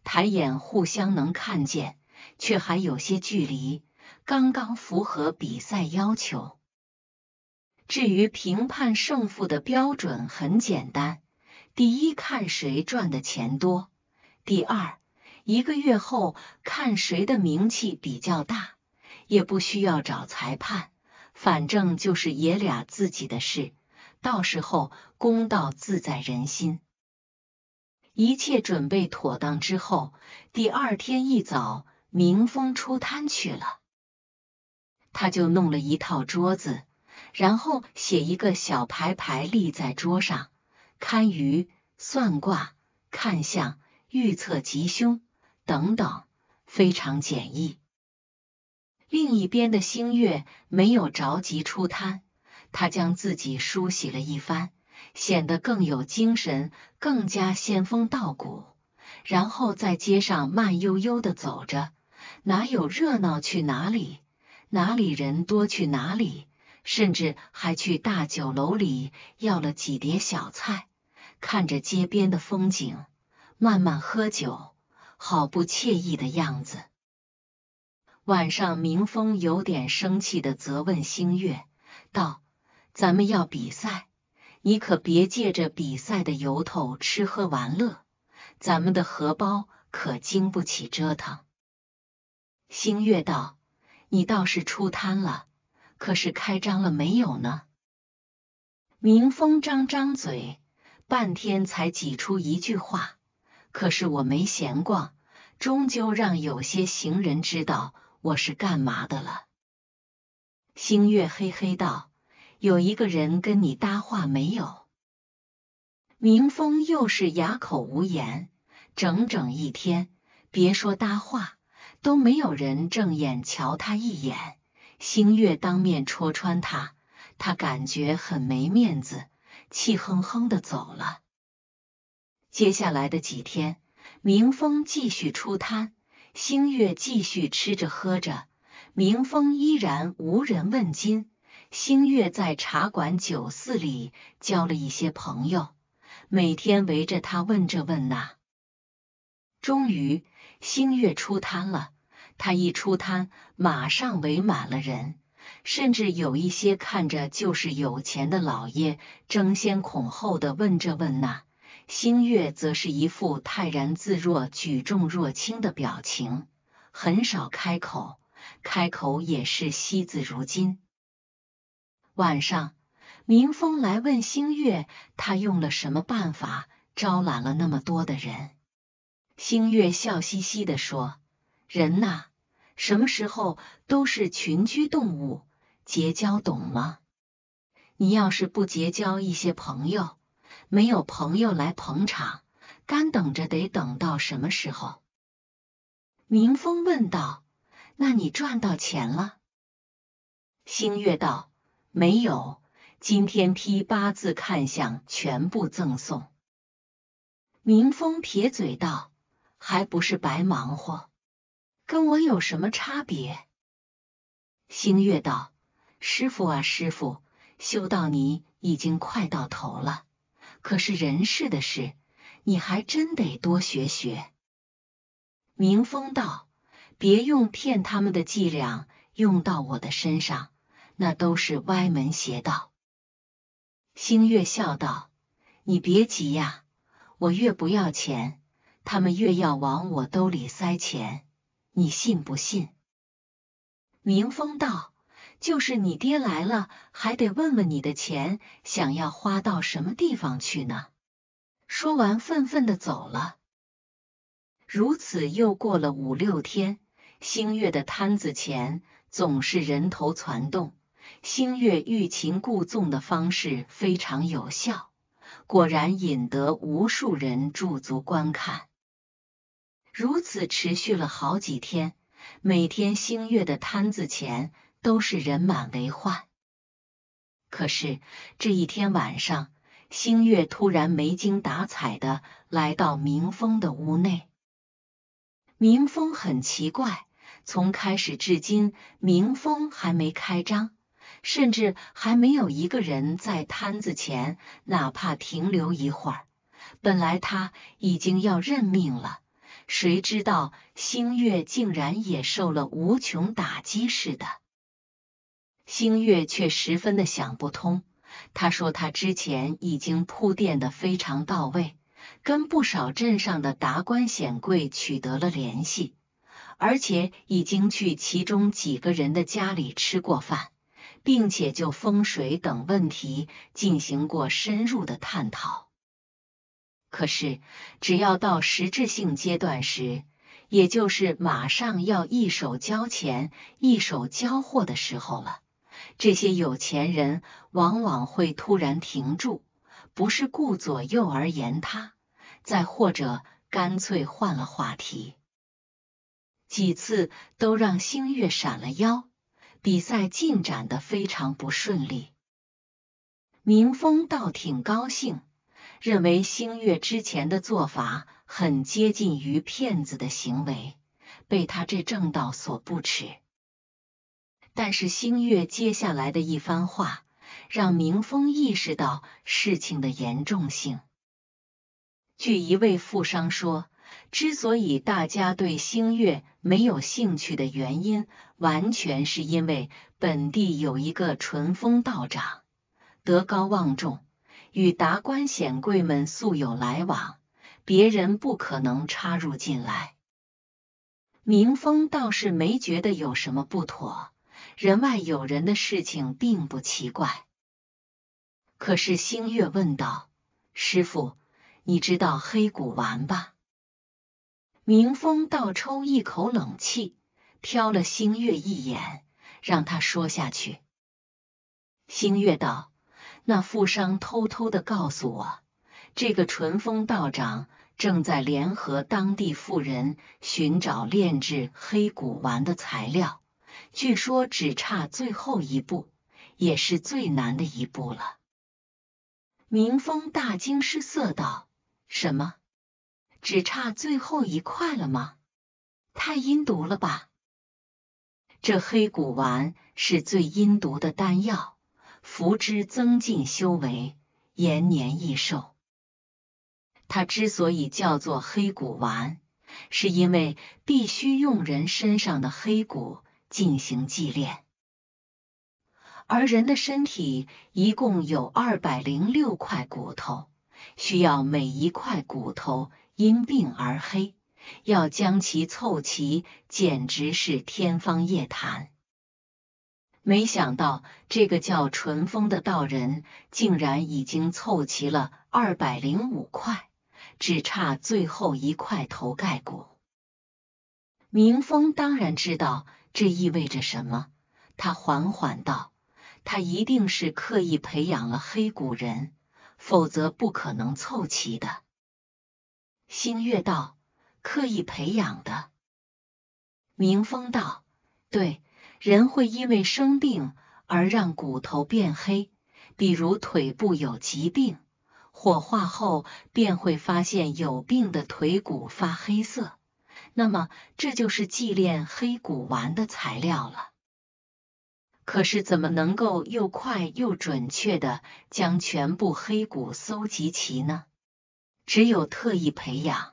抬眼互相能看见，却还有些距离。刚刚符合比赛要求。至于评判胜负的标准很简单，第一看谁赚的钱多，第二一个月后看谁的名气比较大。也不需要找裁判，反正就是爷俩自己的事，到时候公道自在人心。一切准备妥当之后，第二天一早，明风出摊去了。他就弄了一套桌子，然后写一个小牌牌立在桌上，堪舆、算卦、看相、预测吉凶等等，非常简易。另一边的星月没有着急出摊，他将自己梳洗了一番，显得更有精神，更加仙风道骨，然后在街上慢悠悠的走着，哪有热闹去哪里。哪里人多去哪里，甚至还去大酒楼里要了几碟小菜，看着街边的风景，慢慢喝酒，好不惬意的样子。晚上，明峰有点生气的责问星月道：“咱们要比赛，你可别借着比赛的由头吃喝玩乐，咱们的荷包可经不起折腾。”星月道。你倒是出摊了，可是开张了没有呢？明峰张张嘴，半天才挤出一句话：“可是我没闲逛，终究让有些行人知道我是干嘛的了。”星月嘿嘿道：“有一个人跟你搭话没有？”明峰又是哑口无言，整整一天，别说搭话。都没有人正眼瞧他一眼，星月当面戳穿他，他感觉很没面子，气哼哼的走了。接下来的几天，明峰继续出摊，星月继续吃着喝着，明峰依然无人问津。星月在茶馆酒肆里交了一些朋友，每天围着他问这问那。终于，星月出摊了。他一出摊，马上围满了人，甚至有一些看着就是有钱的老爷，争先恐后的问这问那。星月则是一副泰然自若、举重若轻的表情，很少开口，开口也是惜字如金。晚上，明风来问星月，他用了什么办法招揽了那么多的人。星月笑嘻嘻的说。人呐，什么时候都是群居动物，结交懂吗？你要是不结交一些朋友，没有朋友来捧场，干等着得等到什么时候？明峰问道。那你赚到钱了？星月道，没有，今天批八字看相全部赠送。明峰撇嘴道，还不是白忙活。跟我有什么差别？星月道：“师傅啊，师傅，修道你已经快到头了，可是人世的事，你还真得多学学。”明风道：“别用骗他们的伎俩用到我的身上，那都是歪门邪道。”星月笑道：“你别急呀，我越不要钱，他们越要往我兜里塞钱。”你信不信？明风道，就是你爹来了，还得问问你的钱想要花到什么地方去呢。说完，愤愤的走了。如此又过了五六天，星月的摊子前总是人头攒动。星月欲擒故纵的方式非常有效，果然引得无数人驻足观看。如此持续了好几天，每天星月的摊子前都是人满为患。可是这一天晚上，星月突然没精打采的来到明风的屋内。明风很奇怪，从开始至今，明风还没开张，甚至还没有一个人在摊子前哪怕停留一会儿。本来他已经要认命了。谁知道星月竟然也受了无穷打击似的，星月却十分的想不通。他说他之前已经铺垫的非常到位，跟不少镇上的达官显贵取得了联系，而且已经去其中几个人的家里吃过饭，并且就风水等问题进行过深入的探讨。可是，只要到实质性阶段时，也就是马上要一手交钱一手交货的时候了，这些有钱人往往会突然停住，不是顾左右而言他，再或者干脆换了话题。几次都让星月闪了腰，比赛进展的非常不顺利。明峰倒挺高兴。认为星月之前的做法很接近于骗子的行为，被他这正道所不齿。但是星月接下来的一番话，让明峰意识到事情的严重性。据一位富商说，之所以大家对星月没有兴趣的原因，完全是因为本地有一个淳风道长，德高望重。与达官显贵们素有来往，别人不可能插入进来。明峰倒是没觉得有什么不妥，人外有人的事情并不奇怪。可是星月问道：“师傅，你知道黑骨丸吧？”明峰倒抽一口冷气，挑了星月一眼，让他说下去。星月道。那富商偷偷的告诉我，这个淳风道长正在联合当地富人寻找炼制黑骨丸的材料，据说只差最后一步，也是最难的一步了。明风大惊失色道：“什么？只差最后一块了吗？太阴毒了吧！这黑骨丸是最阴毒的丹药。”福之增进修为，延年益寿。它之所以叫做黑骨丸，是因为必须用人身上的黑骨进行祭炼。而人的身体一共有二百零六块骨头，需要每一块骨头因病而黑，要将其凑齐，简直是天方夜谭。没想到这个叫淳风的道人，竟然已经凑齐了二百零五块，只差最后一块头盖骨。明峰当然知道这意味着什么，他缓缓道：“他一定是刻意培养了黑骨人，否则不可能凑齐的。”星月道：“刻意培养的。”明风道：“对。”人会因为生病而让骨头变黑，比如腿部有疾病，火化后便会发现有病的腿骨发黑色，那么这就是祭炼黑骨丸的材料了。可是怎么能够又快又准确的将全部黑骨搜集齐呢？只有特意培养。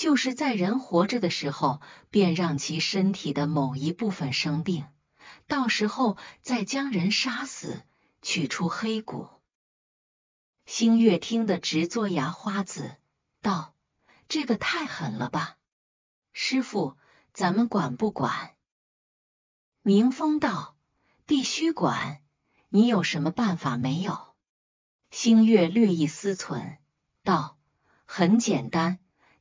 就是在人活着的时候，便让其身体的某一部分生病，到时候再将人杀死，取出黑骨。星月听得直做牙花子，道：“这个太狠了吧，师傅，咱们管不管？”明风道：“必须管，你有什么办法没有？”星月略一思忖，道：“很简单。”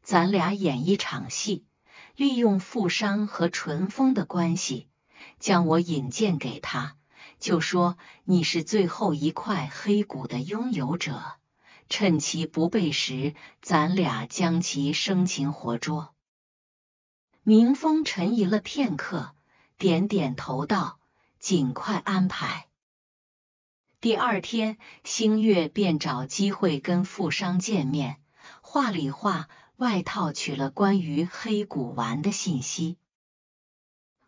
咱俩演一场戏，利用富商和淳风的关系，将我引荐给他，就说你是最后一块黑骨的拥有者，趁其不备时，咱俩将其生擒活捉。明风沉吟了片刻，点点头道：“尽快安排。”第二天，星月便找机会跟富商见面，话里话。外套取了关于黑古玩的信息。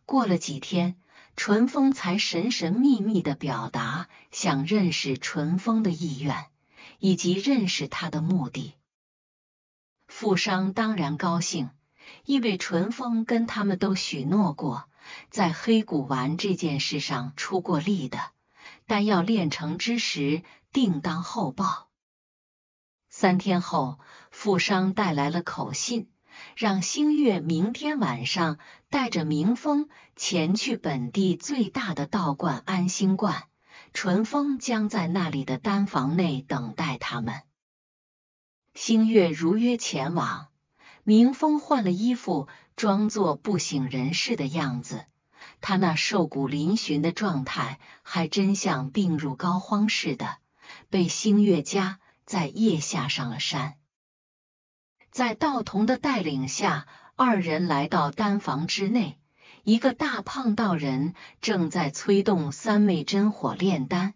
过了几天，淳风才神神秘秘的表达想认识淳风的意愿，以及认识他的目的。富商当然高兴，因为淳风跟他们都许诺过，在黑古玩这件事上出过力的，但要练成之时，定当厚报。三天后，富商带来了口信，让星月明天晚上带着明风前去本地最大的道观安心观，淳风将在那里的丹房内等待他们。星月如约前往，明风换了衣服，装作不省人事的样子。他那瘦骨嶙峋的状态，还真像病入膏肓似的。被星月家。在夜下上了山，在道童的带领下，二人来到丹房之内。一个大胖道人正在催动三昧真火炼丹，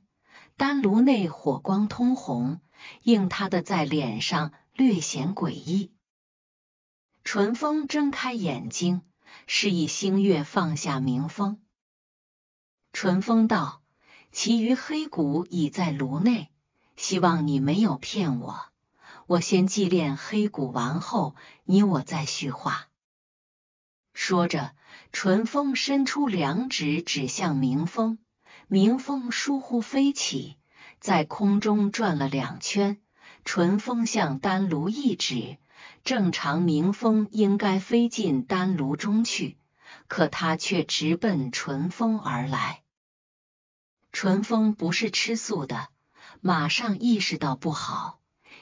丹炉内火光通红，映他的在脸上略显诡异。淳风睁开眼睛，示意星月放下明风。淳风道：“其余黑骨已在炉内。”希望你没有骗我，我先祭炼黑骨丸，后你我再叙话。说着，淳风伸出两指，指向明风。明风疏忽飞起，在空中转了两圈。淳风向丹炉一指，正常明风应该飞进丹炉中去，可他却直奔淳风而来。淳风不是吃素的。马上意识到不好，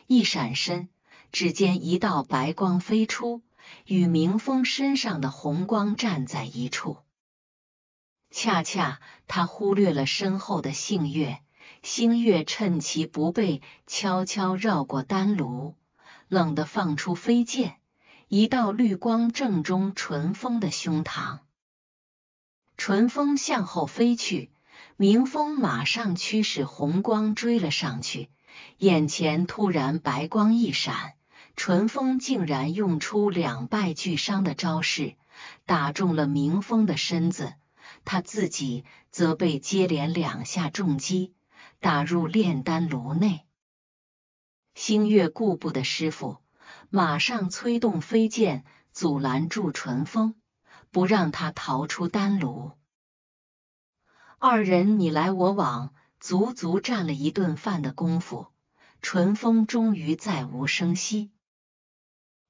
一闪身，只见一道白光飞出，与明风身上的红光站在一处。恰恰他忽略了身后的星月，星月趁其不备，悄悄绕过丹炉，冷的放出飞剑，一道绿光正中淳风的胸膛，淳风向后飞去。明风马上驱使红光追了上去，眼前突然白光一闪，淳风竟然用出两败俱伤的招式，打中了明风的身子，他自己则被接连两下重击打入炼丹炉内。星月顾不得师傅，马上催动飞剑阻拦住淳风，不让他逃出丹炉。二人你来我往，足足占了一顿饭的功夫。淳风终于再无声息，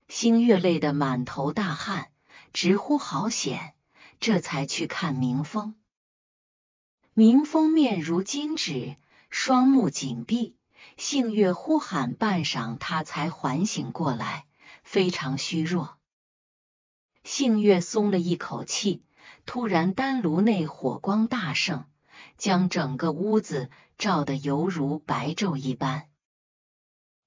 星月累得满头大汗，直呼好险，这才去看明峰。明峰面如金纸，双目紧闭。幸月呼喊半晌，他才缓醒过来，非常虚弱。幸月松了一口气。突然，丹炉内火光大盛，将整个屋子照得犹如白昼一般。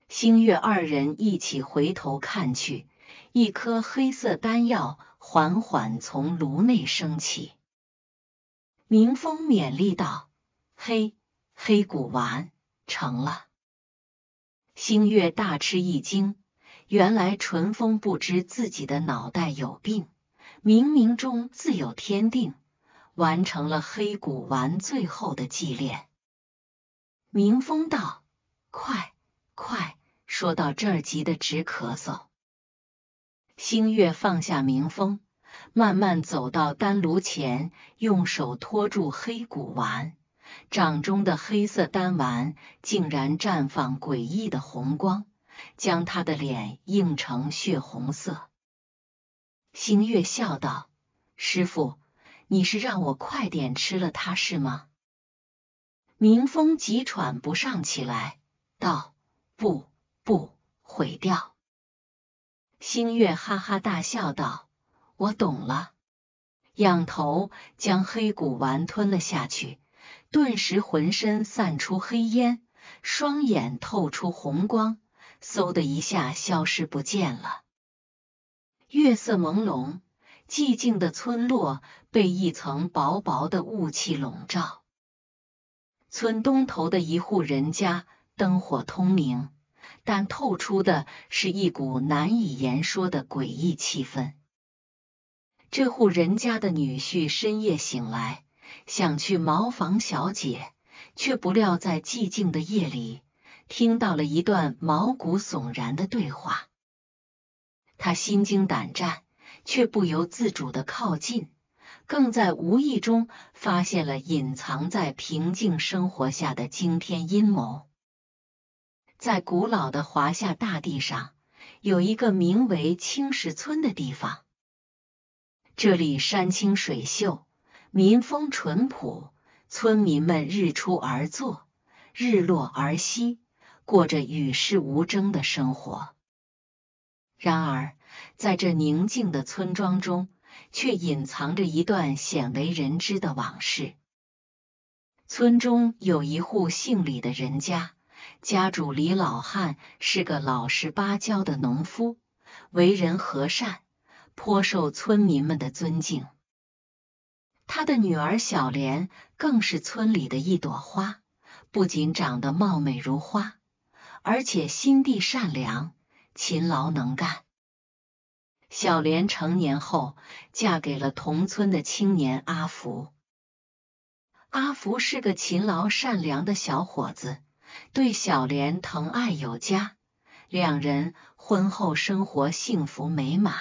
星月二人一起回头看去，一颗黑色丹药缓缓从炉内升起。明风勉励道：“黑黑骨丸成了。”星月大吃一惊，原来淳风不知自己的脑袋有病。冥冥中自有天定，完成了黑骨丸最后的祭炼。明风道，快快！说到这儿急得直咳嗽。星月放下明风，慢慢走到丹炉前，用手托住黑骨丸，掌中的黑色丹丸竟然绽放诡异的红光，将他的脸映成血红色。星月笑道：“师傅，你是让我快点吃了它，是吗？”明风急喘不上起来，道：“不不，毁掉。”星月哈哈大笑道：“我懂了。”仰头将黑骨丸吞了下去，顿时浑身散出黑烟，双眼透出红光，嗖的一下消失不见了。月色朦胧，寂静的村落被一层薄薄的雾气笼罩。村东头的一户人家灯火通明，但透出的是一股难以言说的诡异气氛。这户人家的女婿深夜醒来，想去茅房小解，却不料在寂静的夜里听到了一段毛骨悚然的对话。他心惊胆战，却不由自主的靠近，更在无意中发现了隐藏在平静生活下的惊天阴谋。在古老的华夏大地上，有一个名为青石村的地方，这里山清水秀，民风淳朴，村民们日出而作，日落而息，过着与世无争的生活。然而，在这宁静的村庄中，却隐藏着一段鲜为人知的往事。村中有一户姓李的人家，家主李老汉是个老实巴交的农夫，为人和善，颇受村民们的尊敬。他的女儿小莲更是村里的一朵花，不仅长得貌美如花，而且心地善良。勤劳能干，小莲成年后嫁给了同村的青年阿福。阿福是个勤劳善良的小伙子，对小莲疼爱有加，两人婚后生活幸福美满。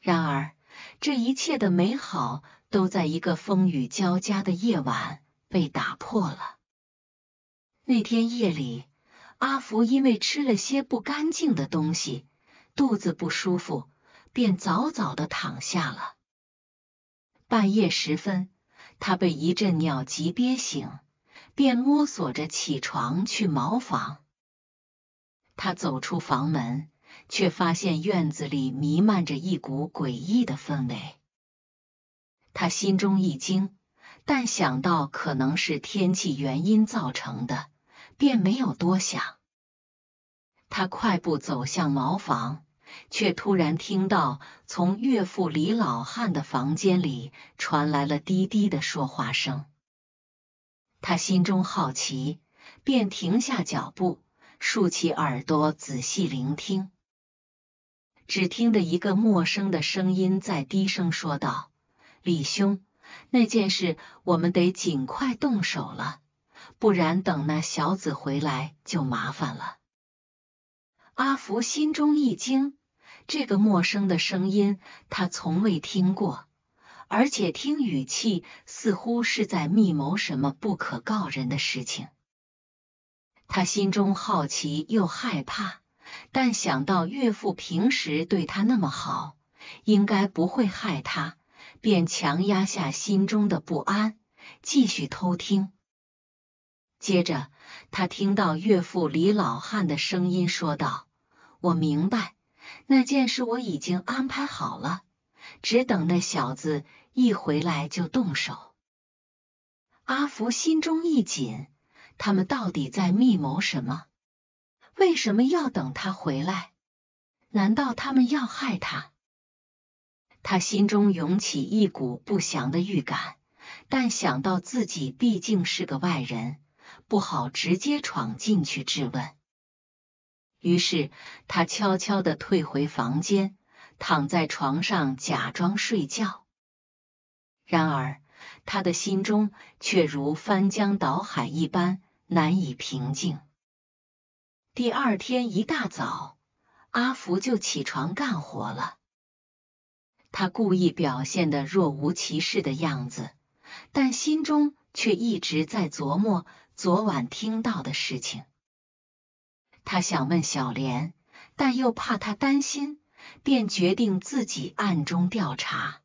然而，这一切的美好都在一个风雨交加的夜晚被打破了。那天夜里，阿福因为吃了些不干净的东西，肚子不舒服，便早早的躺下了。半夜时分，他被一阵尿急憋醒，便摸索着起床去茅房。他走出房门，却发现院子里弥漫着一股诡异的氛围。他心中一惊，但想到可能是天气原因造成的。便没有多想，他快步走向茅房，却突然听到从岳父李老汉的房间里传来了低低的说话声。他心中好奇，便停下脚步，竖起耳朵仔细聆听。只听得一个陌生的声音在低声说道：“李兄，那件事我们得尽快动手了。”不然，等那小子回来就麻烦了。阿福心中一惊，这个陌生的声音他从未听过，而且听语气似乎是在密谋什么不可告人的事情。他心中好奇又害怕，但想到岳父平时对他那么好，应该不会害他，便强压下心中的不安，继续偷听。接着，他听到岳父李老汉的声音说道：“我明白，那件事我已经安排好了，只等那小子一回来就动手。”阿福心中一紧，他们到底在密谋什么？为什么要等他回来？难道他们要害他？他心中涌起一股不祥的预感，但想到自己毕竟是个外人。不好直接闯进去质问，于是他悄悄的退回房间，躺在床上假装睡觉。然而他的心中却如翻江倒海一般难以平静。第二天一大早，阿福就起床干活了。他故意表现的若无其事的样子，但心中。却一直在琢磨昨晚听到的事情。他想问小莲，但又怕她担心，便决定自己暗中调查。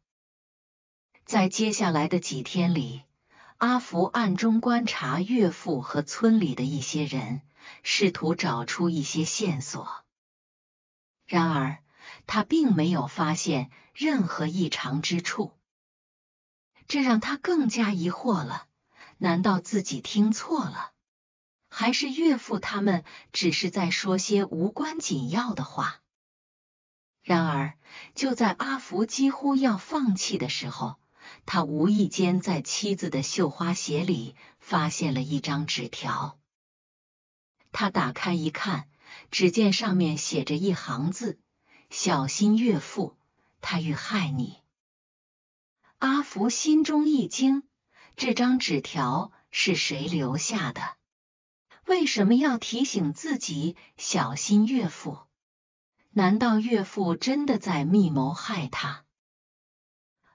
在接下来的几天里，阿福暗中观察岳父和村里的一些人，试图找出一些线索。然而，他并没有发现任何异常之处，这让他更加疑惑了。难道自己听错了？还是岳父他们只是在说些无关紧要的话？然而，就在阿福几乎要放弃的时候，他无意间在妻子的绣花鞋里发现了一张纸条。他打开一看，只见上面写着一行字：“小心岳父，他欲害你。”阿福心中一惊。这张纸条是谁留下的？为什么要提醒自己小心岳父？难道岳父真的在密谋害他？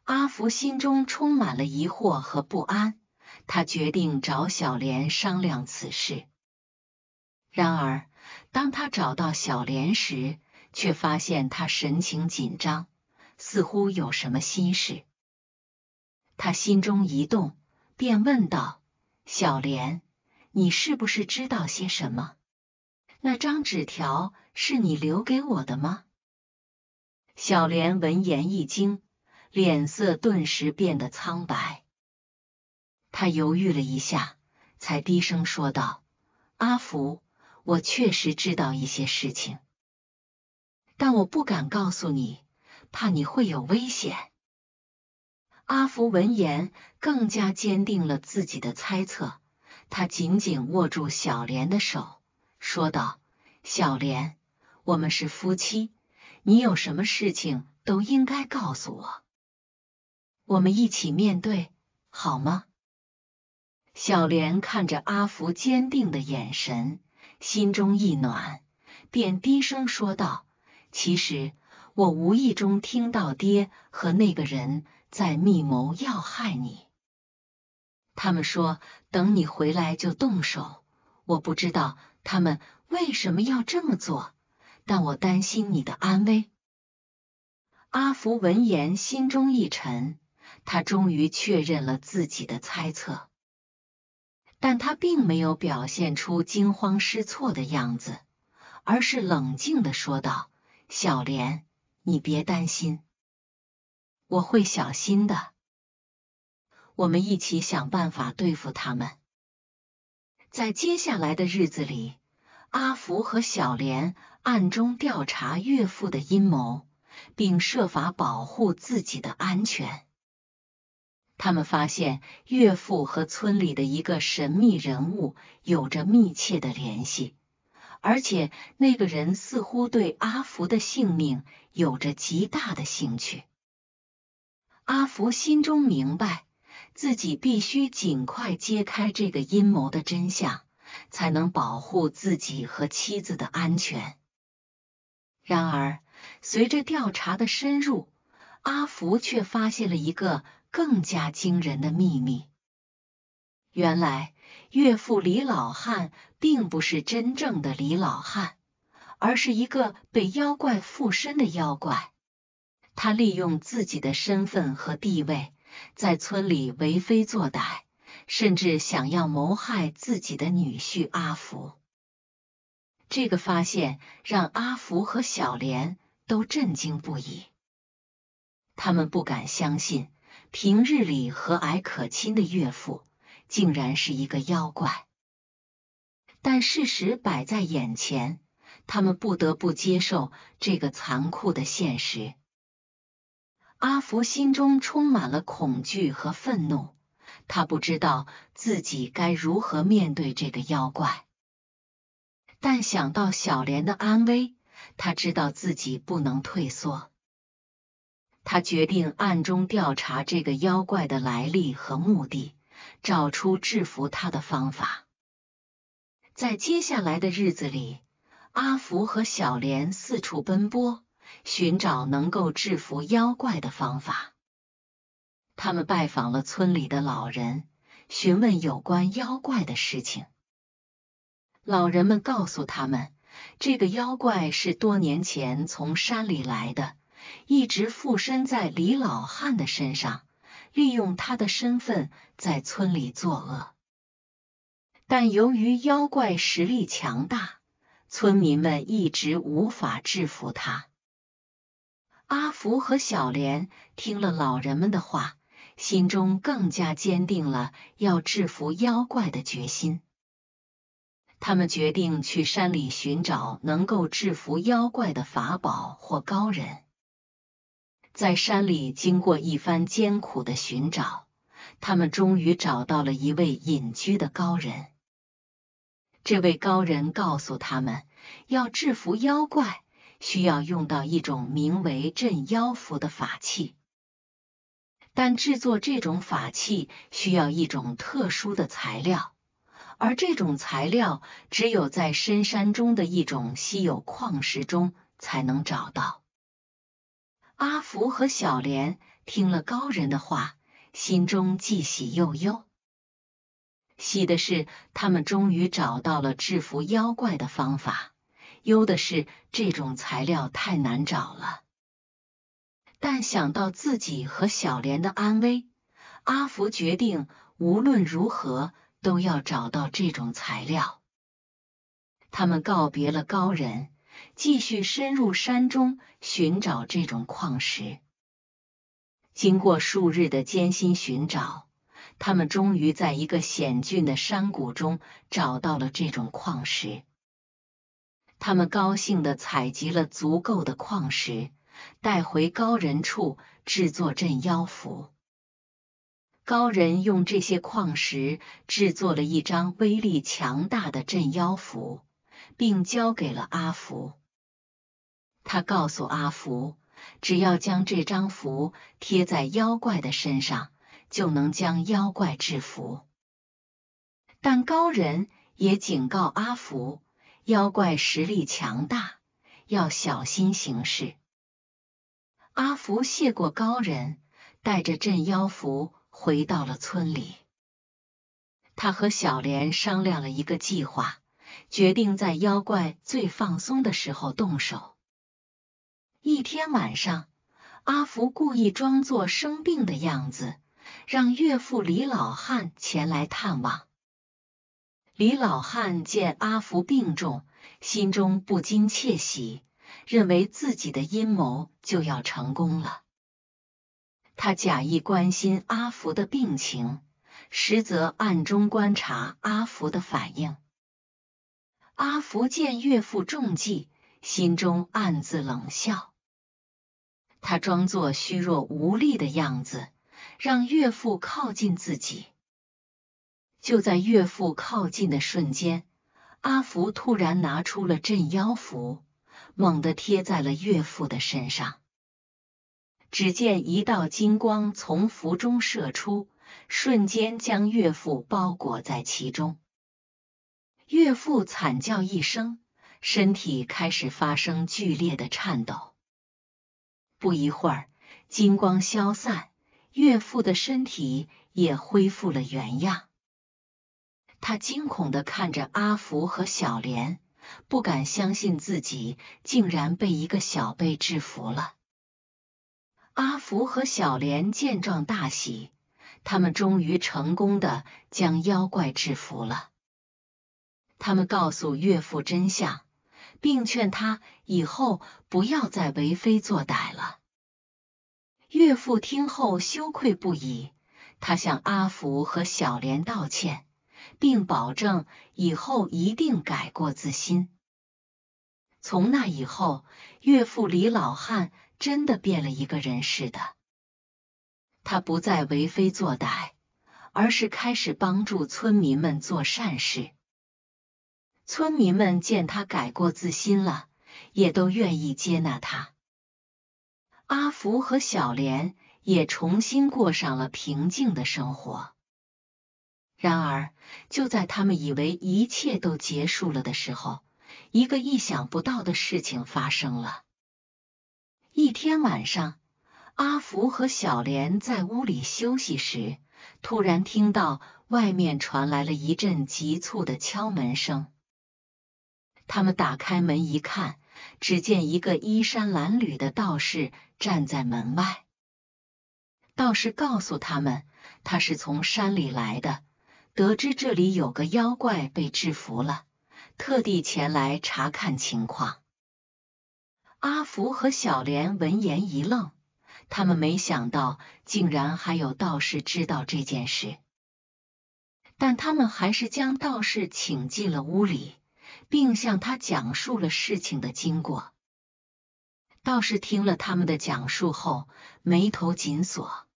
阿福心中充满了疑惑和不安，他决定找小莲商量此事。然而，当他找到小莲时，却发现她神情紧张，似乎有什么心事。他心中一动。便问道：“小莲，你是不是知道些什么？那张纸条是你留给我的吗？”小莲闻言一惊，脸色顿时变得苍白。她犹豫了一下，才低声说道：“阿福，我确实知道一些事情，但我不敢告诉你，怕你会有危险。”阿福闻言，更加坚定了自己的猜测。他紧紧握住小莲的手，说道：“小莲，我们是夫妻，你有什么事情都应该告诉我，我们一起面对，好吗？”小莲看着阿福坚定的眼神，心中一暖，便低声说道：“其实我无意中听到爹和那个人……”在密谋要害你，他们说等你回来就动手。我不知道他们为什么要这么做，但我担心你的安危。阿福闻言，心中一沉，他终于确认了自己的猜测，但他并没有表现出惊慌失措的样子，而是冷静的说道：“小莲，你别担心。”我会小心的。我们一起想办法对付他们。在接下来的日子里，阿福和小莲暗中调查岳父的阴谋，并设法保护自己的安全。他们发现岳父和村里的一个神秘人物有着密切的联系，而且那个人似乎对阿福的性命有着极大的兴趣。阿福心中明白，自己必须尽快揭开这个阴谋的真相，才能保护自己和妻子的安全。然而，随着调查的深入，阿福却发现了一个更加惊人的秘密：原来，岳父李老汉并不是真正的李老汉，而是一个被妖怪附身的妖怪。他利用自己的身份和地位，在村里为非作歹，甚至想要谋害自己的女婿阿福。这个发现让阿福和小莲都震惊不已，他们不敢相信，平日里和蔼可亲的岳父竟然是一个妖怪。但事实摆在眼前，他们不得不接受这个残酷的现实。阿福心中充满了恐惧和愤怒，他不知道自己该如何面对这个妖怪。但想到小莲的安危，他知道自己不能退缩。他决定暗中调查这个妖怪的来历和目的，找出制服他的方法。在接下来的日子里，阿福和小莲四处奔波。寻找能够制服妖怪的方法。他们拜访了村里的老人，询问有关妖怪的事情。老人们告诉他们，这个妖怪是多年前从山里来的，一直附身在李老汉的身上，利用他的身份在村里作恶。但由于妖怪实力强大，村民们一直无法制服他。阿福和小莲听了老人们的话，心中更加坚定了要制服妖怪的决心。他们决定去山里寻找能够制服妖怪的法宝或高人。在山里经过一番艰苦的寻找，他们终于找到了一位隐居的高人。这位高人告诉他们，要制服妖怪。需要用到一种名为镇妖符的法器，但制作这种法器需要一种特殊的材料，而这种材料只有在深山中的一种稀有矿石中才能找到。阿福和小莲听了高人的话，心中既喜又忧。喜的是他们终于找到了制服妖怪的方法。忧的是这种材料太难找了，但想到自己和小莲的安危，阿福决定无论如何都要找到这种材料。他们告别了高人，继续深入山中寻找这种矿石。经过数日的艰辛寻找，他们终于在一个险峻的山谷中找到了这种矿石。他们高兴地采集了足够的矿石，带回高人处制作镇妖符。高人用这些矿石制作了一张威力强大的镇妖符，并交给了阿福。他告诉阿福，只要将这张符贴在妖怪的身上，就能将妖怪制服。但高人也警告阿福。妖怪实力强大，要小心行事。阿福谢过高人，带着镇妖符回到了村里。他和小莲商量了一个计划，决定在妖怪最放松的时候动手。一天晚上，阿福故意装作生病的样子，让岳父李老汉前来探望。李老汉见阿福病重，心中不禁窃喜，认为自己的阴谋就要成功了。他假意关心阿福的病情，实则暗中观察阿福的反应。阿福见岳父中计，心中暗自冷笑。他装作虚弱无力的样子，让岳父靠近自己。就在岳父靠近的瞬间，阿福突然拿出了镇妖符，猛地贴在了岳父的身上。只见一道金光从符中射出，瞬间将岳父包裹在其中。岳父惨叫一声，身体开始发生剧烈的颤抖。不一会儿，金光消散，岳父的身体也恢复了原样。他惊恐的看着阿福和小莲，不敢相信自己竟然被一个小辈制服了。阿福和小莲见状大喜，他们终于成功的将妖怪制服了。他们告诉岳父真相，并劝他以后不要再为非作歹了。岳父听后羞愧不已，他向阿福和小莲道歉。并保证以后一定改过自新。从那以后，岳父李老汉真的变了一个人似的，他不再为非作歹，而是开始帮助村民们做善事。村民们见他改过自新了，也都愿意接纳他。阿福和小莲也重新过上了平静的生活。然而，就在他们以为一切都结束了的时候，一个意想不到的事情发生了。一天晚上，阿福和小莲在屋里休息时，突然听到外面传来了一阵急促的敲门声。他们打开门一看，只见一个衣衫褴褛的道士站在门外。道士告诉他们，他是从山里来的。得知这里有个妖怪被制服了，特地前来查看情况。阿福和小莲闻言一愣，他们没想到竟然还有道士知道这件事，但他们还是将道士请进了屋里，并向他讲述了事情的经过。道士听了他们的讲述后，眉头紧锁，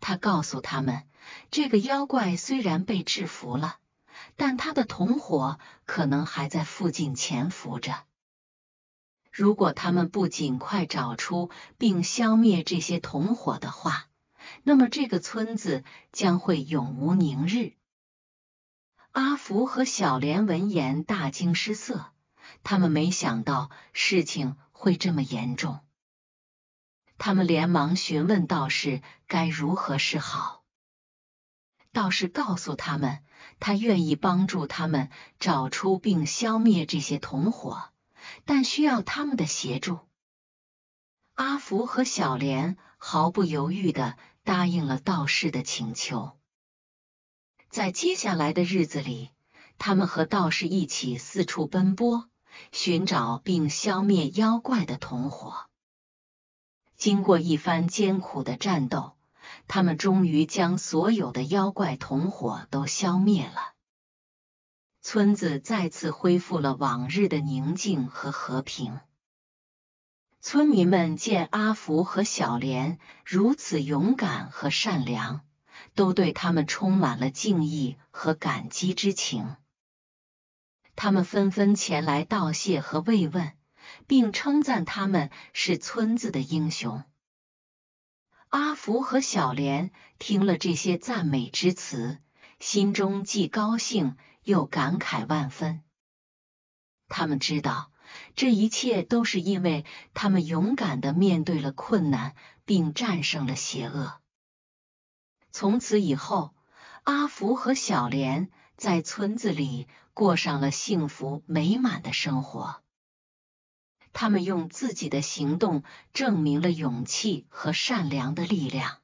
他告诉他们。这个妖怪虽然被制服了，但他的同伙可能还在附近潜伏着。如果他们不尽快找出并消灭这些同伙的话，那么这个村子将会永无宁日。阿福和小莲闻言大惊失色，他们没想到事情会这么严重。他们连忙询问道士该如何是好。道士告诉他们，他愿意帮助他们找出并消灭这些同伙，但需要他们的协助。阿福和小莲毫不犹豫的答应了道士的请求。在接下来的日子里，他们和道士一起四处奔波，寻找并消灭妖怪的同伙。经过一番艰苦的战斗。他们终于将所有的妖怪同伙都消灭了，村子再次恢复了往日的宁静和和平。村民们见阿福和小莲如此勇敢和善良，都对他们充满了敬意和感激之情。他们纷纷前来道谢和慰问，并称赞他们是村子的英雄。阿福和小莲听了这些赞美之词，心中既高兴又感慨万分。他们知道这一切都是因为他们勇敢的面对了困难，并战胜了邪恶。从此以后，阿福和小莲在村子里过上了幸福美满的生活。他们用自己的行动证明了勇气和善良的力量。